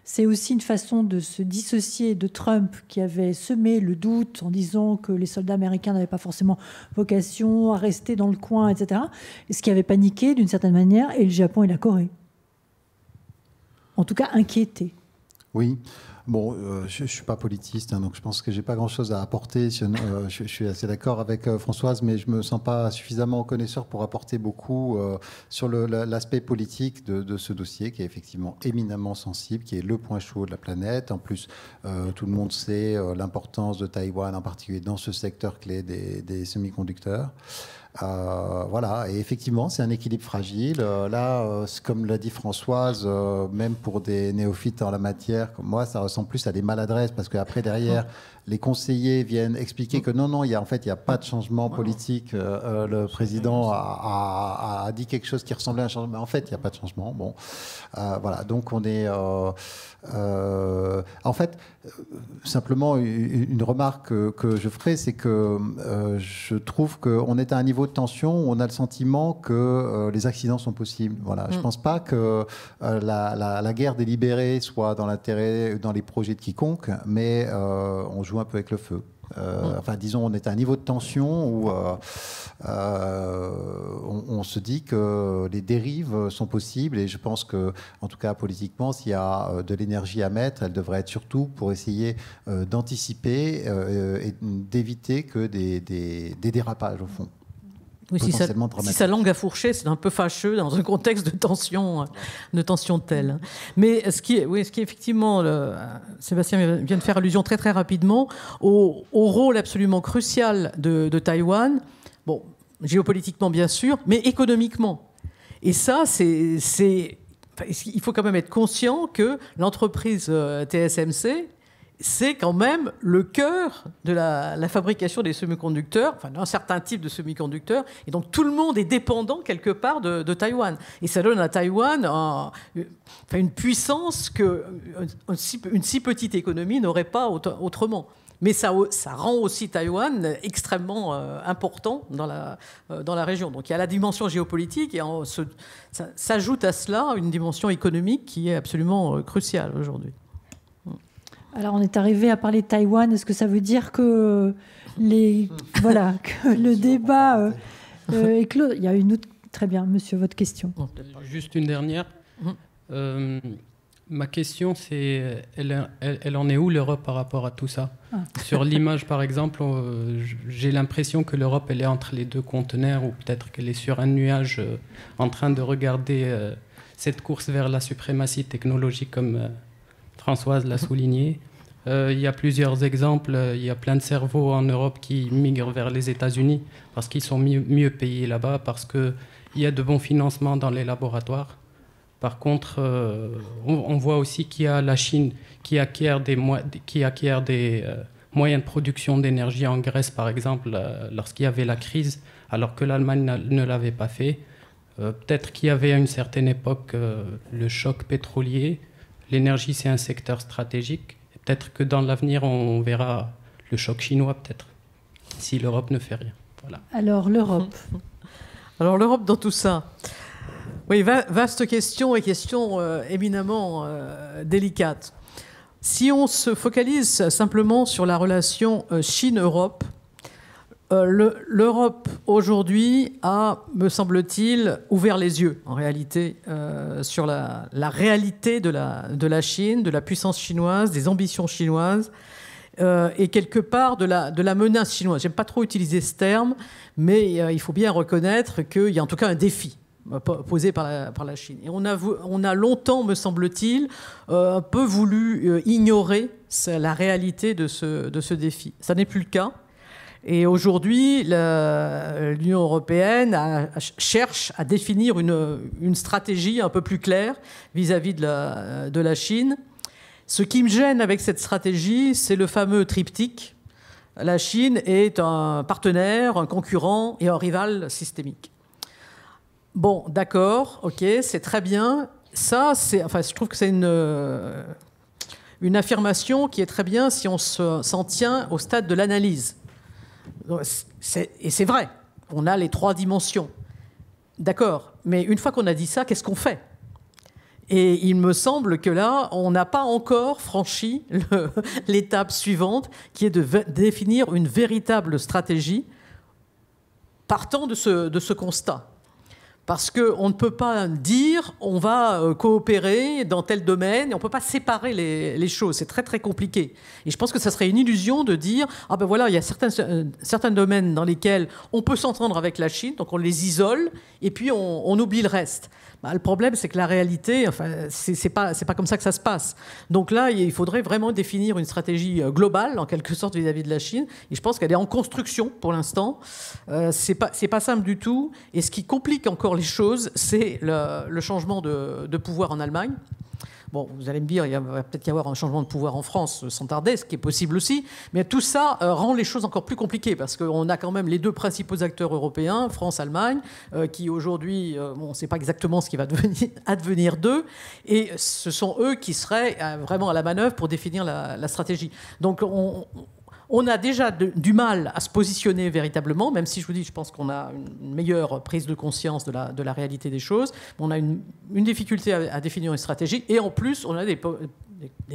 c'est aussi une façon de se dissocier de Trump qui avait semé le doute en disant que les soldats américains n'avaient pas forcément vocation à rester dans le coin, etc. Et ce qui avait paniqué d'une certaine manière, et le Japon et la Corée. En tout cas, inquiété. Oui. Bon, euh, je ne suis pas politiste, hein, donc je pense que j'ai pas grand-chose à apporter. Euh, je, suis assez d'accord avec euh, Françoise, mais je me sens pas suffisamment connaisseur pour apporter beaucoup sur l'aspect politique de, ce dossier, qui est effectivement éminemment sensible, qui est le point chaud de la planète. En plus, tout le monde sait l'importance de Taïwan, en particulier dans ce secteur clé des, des semi-conducteurs. Euh, voilà, et effectivement, c'est un équilibre fragile. Euh, là, euh, comme l'a dit Françoise, même pour des néophytes en la matière, comme moi, ça ressemble plus à des maladresses parce qu'après, derrière, ah les conseillers viennent expliquer que non, non, il en fait, il n'y a pas de changement politique. Euh, euh, le président a, dit quelque chose qui ressemblait à un changement, mais en fait, il n'y a pas de changement. Bon, euh, voilà. Donc, on est. en fait, simplement une remarque que, je ferai, c'est que je trouve qu'on est à un niveau de tension où on a le sentiment que les accidents sont possibles. Voilà. Je ne mm. pense pas que la, la, guerre délibérée soit dans l'intérêt, dans les projets de quiconque, mais on joue un peu avec le feu. Euh, mm. Enfin, disons, on est à un niveau de tension où euh, euh, on, se dit que les dérives sont possibles. Et je pense que, en tout cas, politiquement, s'il y a de l'énergie à mettre, elle devrait être surtout pour essayer d'anticiper et d'éviter que des dérapages, au fond si, sa, langue a fourché, c'est un peu fâcheux dans un contexte de tension, de tension telle. Mais ce qui, est, oui, ce qui effectivement, le, Sébastien vient de faire allusion très très rapidement au, rôle absolument crucial de, Taïwan, bon, géopolitiquement bien sûr, mais économiquement. Et ça, c'est, il faut quand même être conscient que l'entreprise euh, TSMC, c'est quand même le cœur de la, fabrication des semi-conducteurs, enfin d'un certain type de semi-conducteurs. Et donc tout le monde est dépendant quelque part de, Taïwan. Et ça donne à Taïwan une puissance que euh, une si, petite économie n'aurait pas autrement. Mais ça, rend aussi Taïwan extrêmement euh, important euh, dans la, région. Donc il y a la dimension géopolitique et s'ajoute à cela une dimension économique qui est absolument cruciale aujourd'hui. Alors, on est arrivé à parler de Taïwan. Est-ce que ça veut dire que euh, les hmm. voilà le débat euh, euh, est clos Il y a une autre. Très bien, monsieur, votre question. Juste une dernière. Hmm. ma question, c'est elle, en est où l'Europe par rapport à tout ça ah. Sur l'image, par exemple, j'ai l'impression que l'Europe, elle est entre les deux conteneurs ou peut-être qu'elle est sur un nuage en train de regarder cette course vers la suprématie technologique comme. Françoise l'a souligné. Euh, il y a plusieurs exemples. Euh, il y a plein de cerveaux en Europe qui migrent vers les États-Unis parce qu'ils sont mieux, payés là-bas, parce qu'il y a de bons financements dans les laboratoires. Par contre, euh, on, voit aussi qu'il y a la Chine qui acquiert des, moyens de production d'énergie en Grèce, par exemple, lorsqu'il y avait la crise, alors que l'Allemagne ne l'avait pas fait. Peut-être qu'il y avait à une certaine époque le choc pétrolier. L'énergie, c'est un secteur stratégique peut-être que dans l'avenir, on verra le choc chinois, peut-être, si l'Europe ne fait rien. Alors l'Europe. Alors l'Europe dans tout ça. Oui, vaste question et question euh, éminemment euh, délicate. Si on se focalise simplement sur la relation euh, Chine-Europe, euh, L'Europe aujourd'hui a, me semble-t-il, ouvert les yeux en réalité euh, sur la, réalité de la, de la Chine, de la puissance chinoise, des ambitions chinoises euh, et quelque part de la, de la menace chinoise. J'aime pas trop utiliser ce terme, mais il faut bien reconnaître qu'il y a en tout cas un défi posé par la, Chine. Et on a, on a longtemps, me semble-t-il, un peu voulu ignorer la réalité de ce, de ce défi. Ça n'est plus le cas. Et aujourd'hui, l'Union européenne cherche à définir une, stratégie un peu plus claire vis-à-vis de, la, Chine. Ce qui me gêne avec cette stratégie, c'est le fameux triptyque. La Chine est un partenaire, un concurrent et un rival systémique. Bon, d'accord, ok, c'est très bien. Ça, c'est, enfin, je trouve que c'est une affirmation qui est très bien si on s'en tient au stade de l'analyse et c'est vrai, on a les trois dimensions. D'accord, mais une fois qu'on a dit ça, qu'est-ce qu'on fait et il me semble que là, on n'a pas encore franchi l'étape suivante, qui est de définir une véritable stratégie partant de ce, constat. Parce qu'on ne peut pas dire on va euh, coopérer dans tel domaine, on ne peut pas séparer les, choses, c'est très très compliqué. Et je pense que ça serait une illusion de dire ah ben voilà, il y a certains, euh, certains domaines dans lesquels on peut s'entendre avec la Chine, donc on les isole et puis on oublie le reste. Bah, le problème, c'est que la réalité, enfin, c'est pas, pas comme ça que ça se passe. Donc là, il faudrait vraiment définir une stratégie euh, globale, en quelque sorte, vis-à-vis de la Chine. Et je pense qu'elle est en construction pour l'instant. Euh, c'est pas, pas, simple du tout. Et ce qui complique encore les choses, c'est le, changement de pouvoir en Allemagne vous allez me dire, il va peut-être y avoir un changement de pouvoir en France euh, sans tarder, ce qui est possible aussi. Mais tout ça euh, rend les choses encore plus compliquées parce qu'on a quand même les deux principaux acteurs européens, France, Allemagne, euh, qui aujourd'hui, on ne sait pas exactement ce qui va devenir, advenir d'eux. Et ce sont eux qui seraient vraiment à la manœuvre pour définir la, stratégie. Donc, on on a déjà du mal à se positionner véritablement, même si je vous dis, je pense qu'on a une meilleure prise de conscience de la, réalité des choses. On a une, difficulté à, définir une stratégie et en plus, on a des,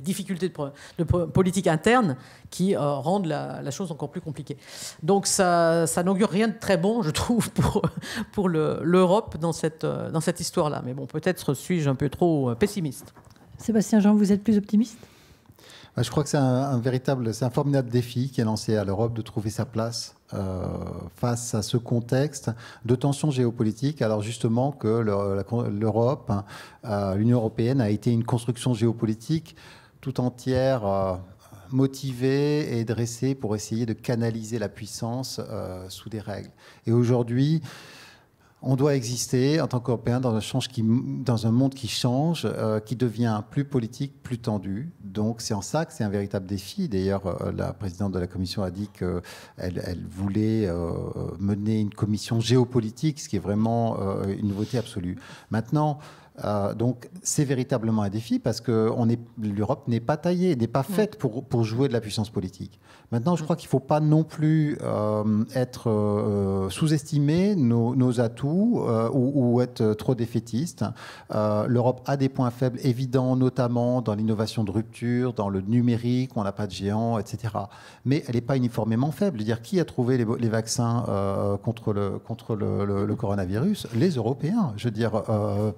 difficultés de, politique interne qui euh, rendent la, chose encore plus compliquée. Donc ça, n'augure rien de très bon, je trouve, pour, l'Europe euh, dans cette histoire-là. Mais bon, peut-être suis-je un peu trop pessimiste. Sébastien Jean, vous êtes plus optimiste bah, je crois que c'est un, véritable, c'est un formidable défi qui est lancé à l'Europe de trouver sa place euh, face à ce contexte de tension géopolitique. Alors justement que l'Europe, euh, l'Union européenne a été une construction géopolitique tout entière. Euh, motivée et dressée pour essayer de canaliser la puissance sous des règles. Et aujourd'hui, on doit exister en tant qu'Européens dans, un monde qui change, euh, qui devient plus politique, plus tendu. Donc c'est en ça que c'est un véritable défi. D'ailleurs, euh, la présidente de la Commission a dit qu'elle voulait euh, mener une commission géopolitique, ce qui est vraiment une nouveauté absolue. Maintenant, donc c'est véritablement un défi parce que l'Europe n'est pas taillée, n'est pas mm. faite pour, jouer de la puissance politique. Maintenant, je mm. crois qu'il ne faut pas non plus euh, être euh, euh, sous estimé nos, atouts ou, être trop défaitiste. L'Europe a des points faibles évidents, notamment dans l'innovation de rupture, dans le numérique, on n'a pas de géants, etc. Mais elle n'est pas uniformément faible. Je veux dire, qui a trouvé les, vaccins contre, le, contre le, coronavirus Les Européens. Je veux dire,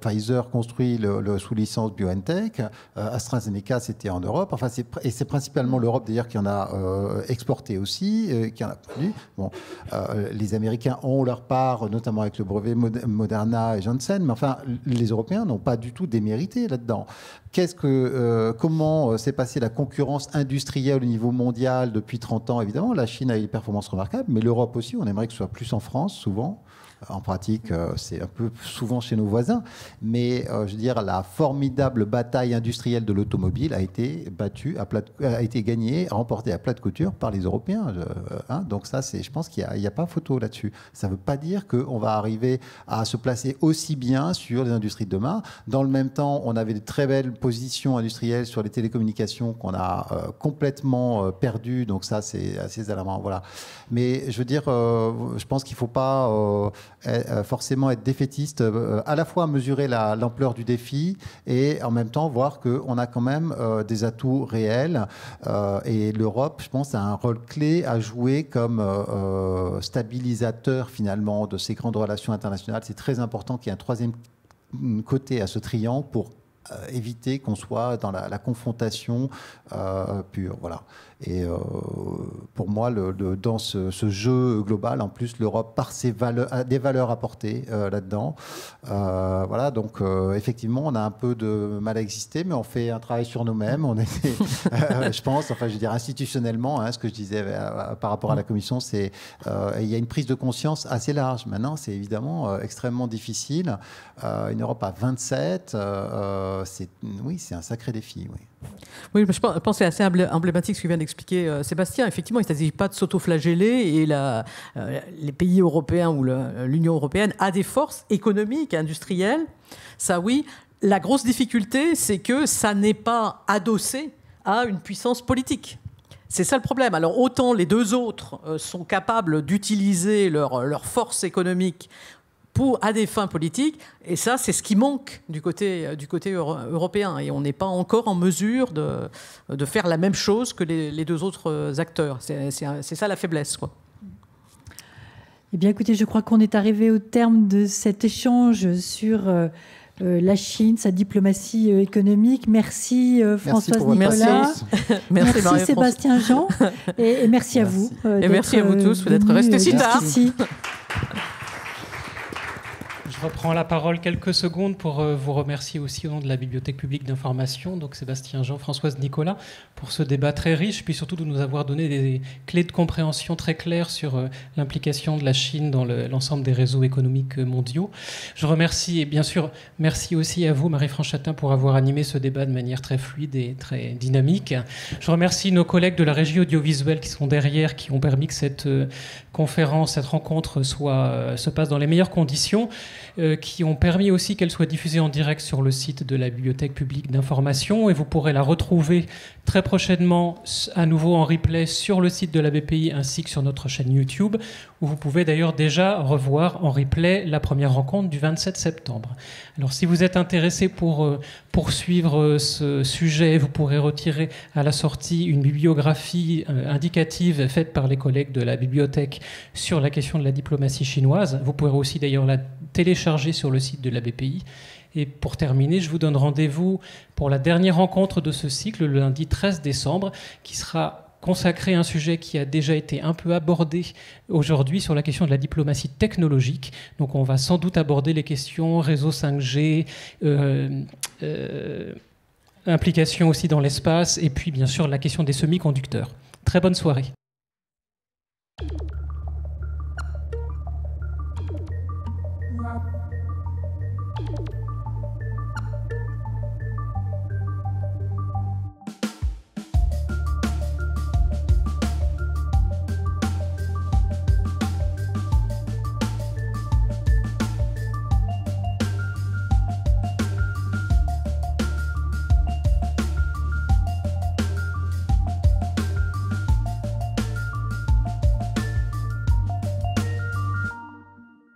Pfizer construit le, sous licence BioNTech, AstraZeneca, c'était en Europe. Enfin, et c'est principalement mm. l'Europe d'ailleurs qui en a exporté aussi, euh, qui en a produit. Bon, euh, les Américains ont leur part, notamment avec le brevet Moderna et Janssen, mais enfin, les Européens n'ont pas du tout démérité là-dedans. Qu'est-ce que, euh, comment s'est passée la concurrence industrielle au niveau mondial depuis 30 ans Évidemment, la Chine a eu performance remarquable, mais l'Europe aussi. On aimerait que ce soit plus en France, souvent. En pratique, euh, c'est un peu souvent chez nos voisins. Mais euh, je veux dire, la formidable bataille industrielle de l'automobile a été battue, à a été gagnée, remportée à plat de couture par les Européens. Euh, hein Donc ça, c'est, je pense qu'il n'y a, a, pas photo là-dessus. Ça ne veut pas dire qu'on va arriver à se placer aussi bien sur les industries de demain. Dans le même temps, on avait de très belles positions industrielles sur les télécommunications qu'on a complètement perdu. perdues. Donc ça, c'est assez alarmant. Voilà. Mais je veux dire, je pense qu'il ne faut pas euh, forcément être défaitiste, euh, euh, à la fois mesurer l'ampleur du défi et en même temps voir qu'on a quand même des atouts réels. et l'Europe, je pense, a un rôle clé à jouer comme stabilisateur finalement de ces grandes relations internationales. C'est très important qu'il y ait un troisième côté à ce triangle pour euh, éviter qu'on soit dans la, confrontation euh, pure. Voilà. Et euh, pour moi, le, dans ce, jeu global, en plus, l'Europe par ses valeurs, a des valeurs apportées porter là-dedans. voilà. Donc, effectivement, on a un peu de mal à exister, mais on fait un travail sur nous-mêmes. On je pense, enfin, je veux dire institutionnellement, hein, ce que je disais par rapport à la Commission, c'est il y a une prise de conscience assez large. Maintenant, c'est évidemment extrêmement difficile. une Europe à 27. Euh, euh, oui, c'est un sacré défi. Oui, oui je pense, que c'est assez emblématique ce que vient d'expliquer euh, Sébastien. Effectivement, il ne s'agit pas de s'autoflageller et euh, les pays européens ou l'Union européenne a des forces économiques, industrielles. Ça, oui. La grosse difficulté, c'est que ça n'est pas adossé à une puissance politique. C'est ça le problème. Alors autant les deux autres sont capables d'utiliser leur, leur force économique pour, à des fins politiques. Et ça, c'est ce qui manque du côté, euh, du côté européen. Et on n'est pas encore en mesure de, faire la même chose que les, deux autres euh, acteurs. C'est ça la faiblesse. Quoi. Eh bien, écoutez, je crois qu'on est arrivé au terme de cet échange sur. Euh, la Chine, sa diplomatie économique. Merci, Françoise merci Nicolas. Merci, Sébastien Jean. Et, merci, à vous. et merci à vous tous d'être restés si tard. reprends la parole quelques secondes pour euh, vous remercier aussi au nom de la Bibliothèque publique d'information, donc Sébastien Jean, Françoise Nicolas, pour ce débat très riche, puis surtout de nous avoir donné des clés de compréhension très claires sur euh, l'implication de la Chine dans l'ensemble des réseaux économiques euh, mondiaux. Je remercie, et bien sûr, merci aussi à vous, Marie-France Chatin, pour avoir animé ce débat de manière très fluide et très dynamique. Je remercie nos collègues de la régie audiovisuelle qui sont derrière, qui ont permis que cette conférence, cette rencontre soit, se passe dans les meilleures conditions. Euh, qui ont permis aussi qu'elle soit diffusée en direct sur le site de la Bibliothèque publique d'information. Et vous pourrez la retrouver très prochainement à nouveau en replay sur le site de la BPI ainsi que sur notre chaîne YouTube, où vous pouvez d'ailleurs déjà revoir en replay la première rencontre du 27 septembre. Alors si vous êtes intéressé pour euh, poursuivre euh, ce sujet, vous pourrez retirer à la sortie une bibliographie indicative faite par les collègues de la bibliothèque sur la question de la diplomatie chinoise. Vous pourrez aussi d'ailleurs la télécharger sur le site de la BPI. Et pour terminer, je vous donne rendez-vous pour la dernière rencontre de ce cycle, le lundi 13 décembre, qui sera consacrée à un sujet qui a déjà été un peu abordé aujourd'hui sur la question de la diplomatie technologique. Donc on va sans doute aborder les questions réseau 5G, euh, euh, implication aussi dans l'espace, et puis bien sûr la question des semi-conducteurs. Très bonne soirée.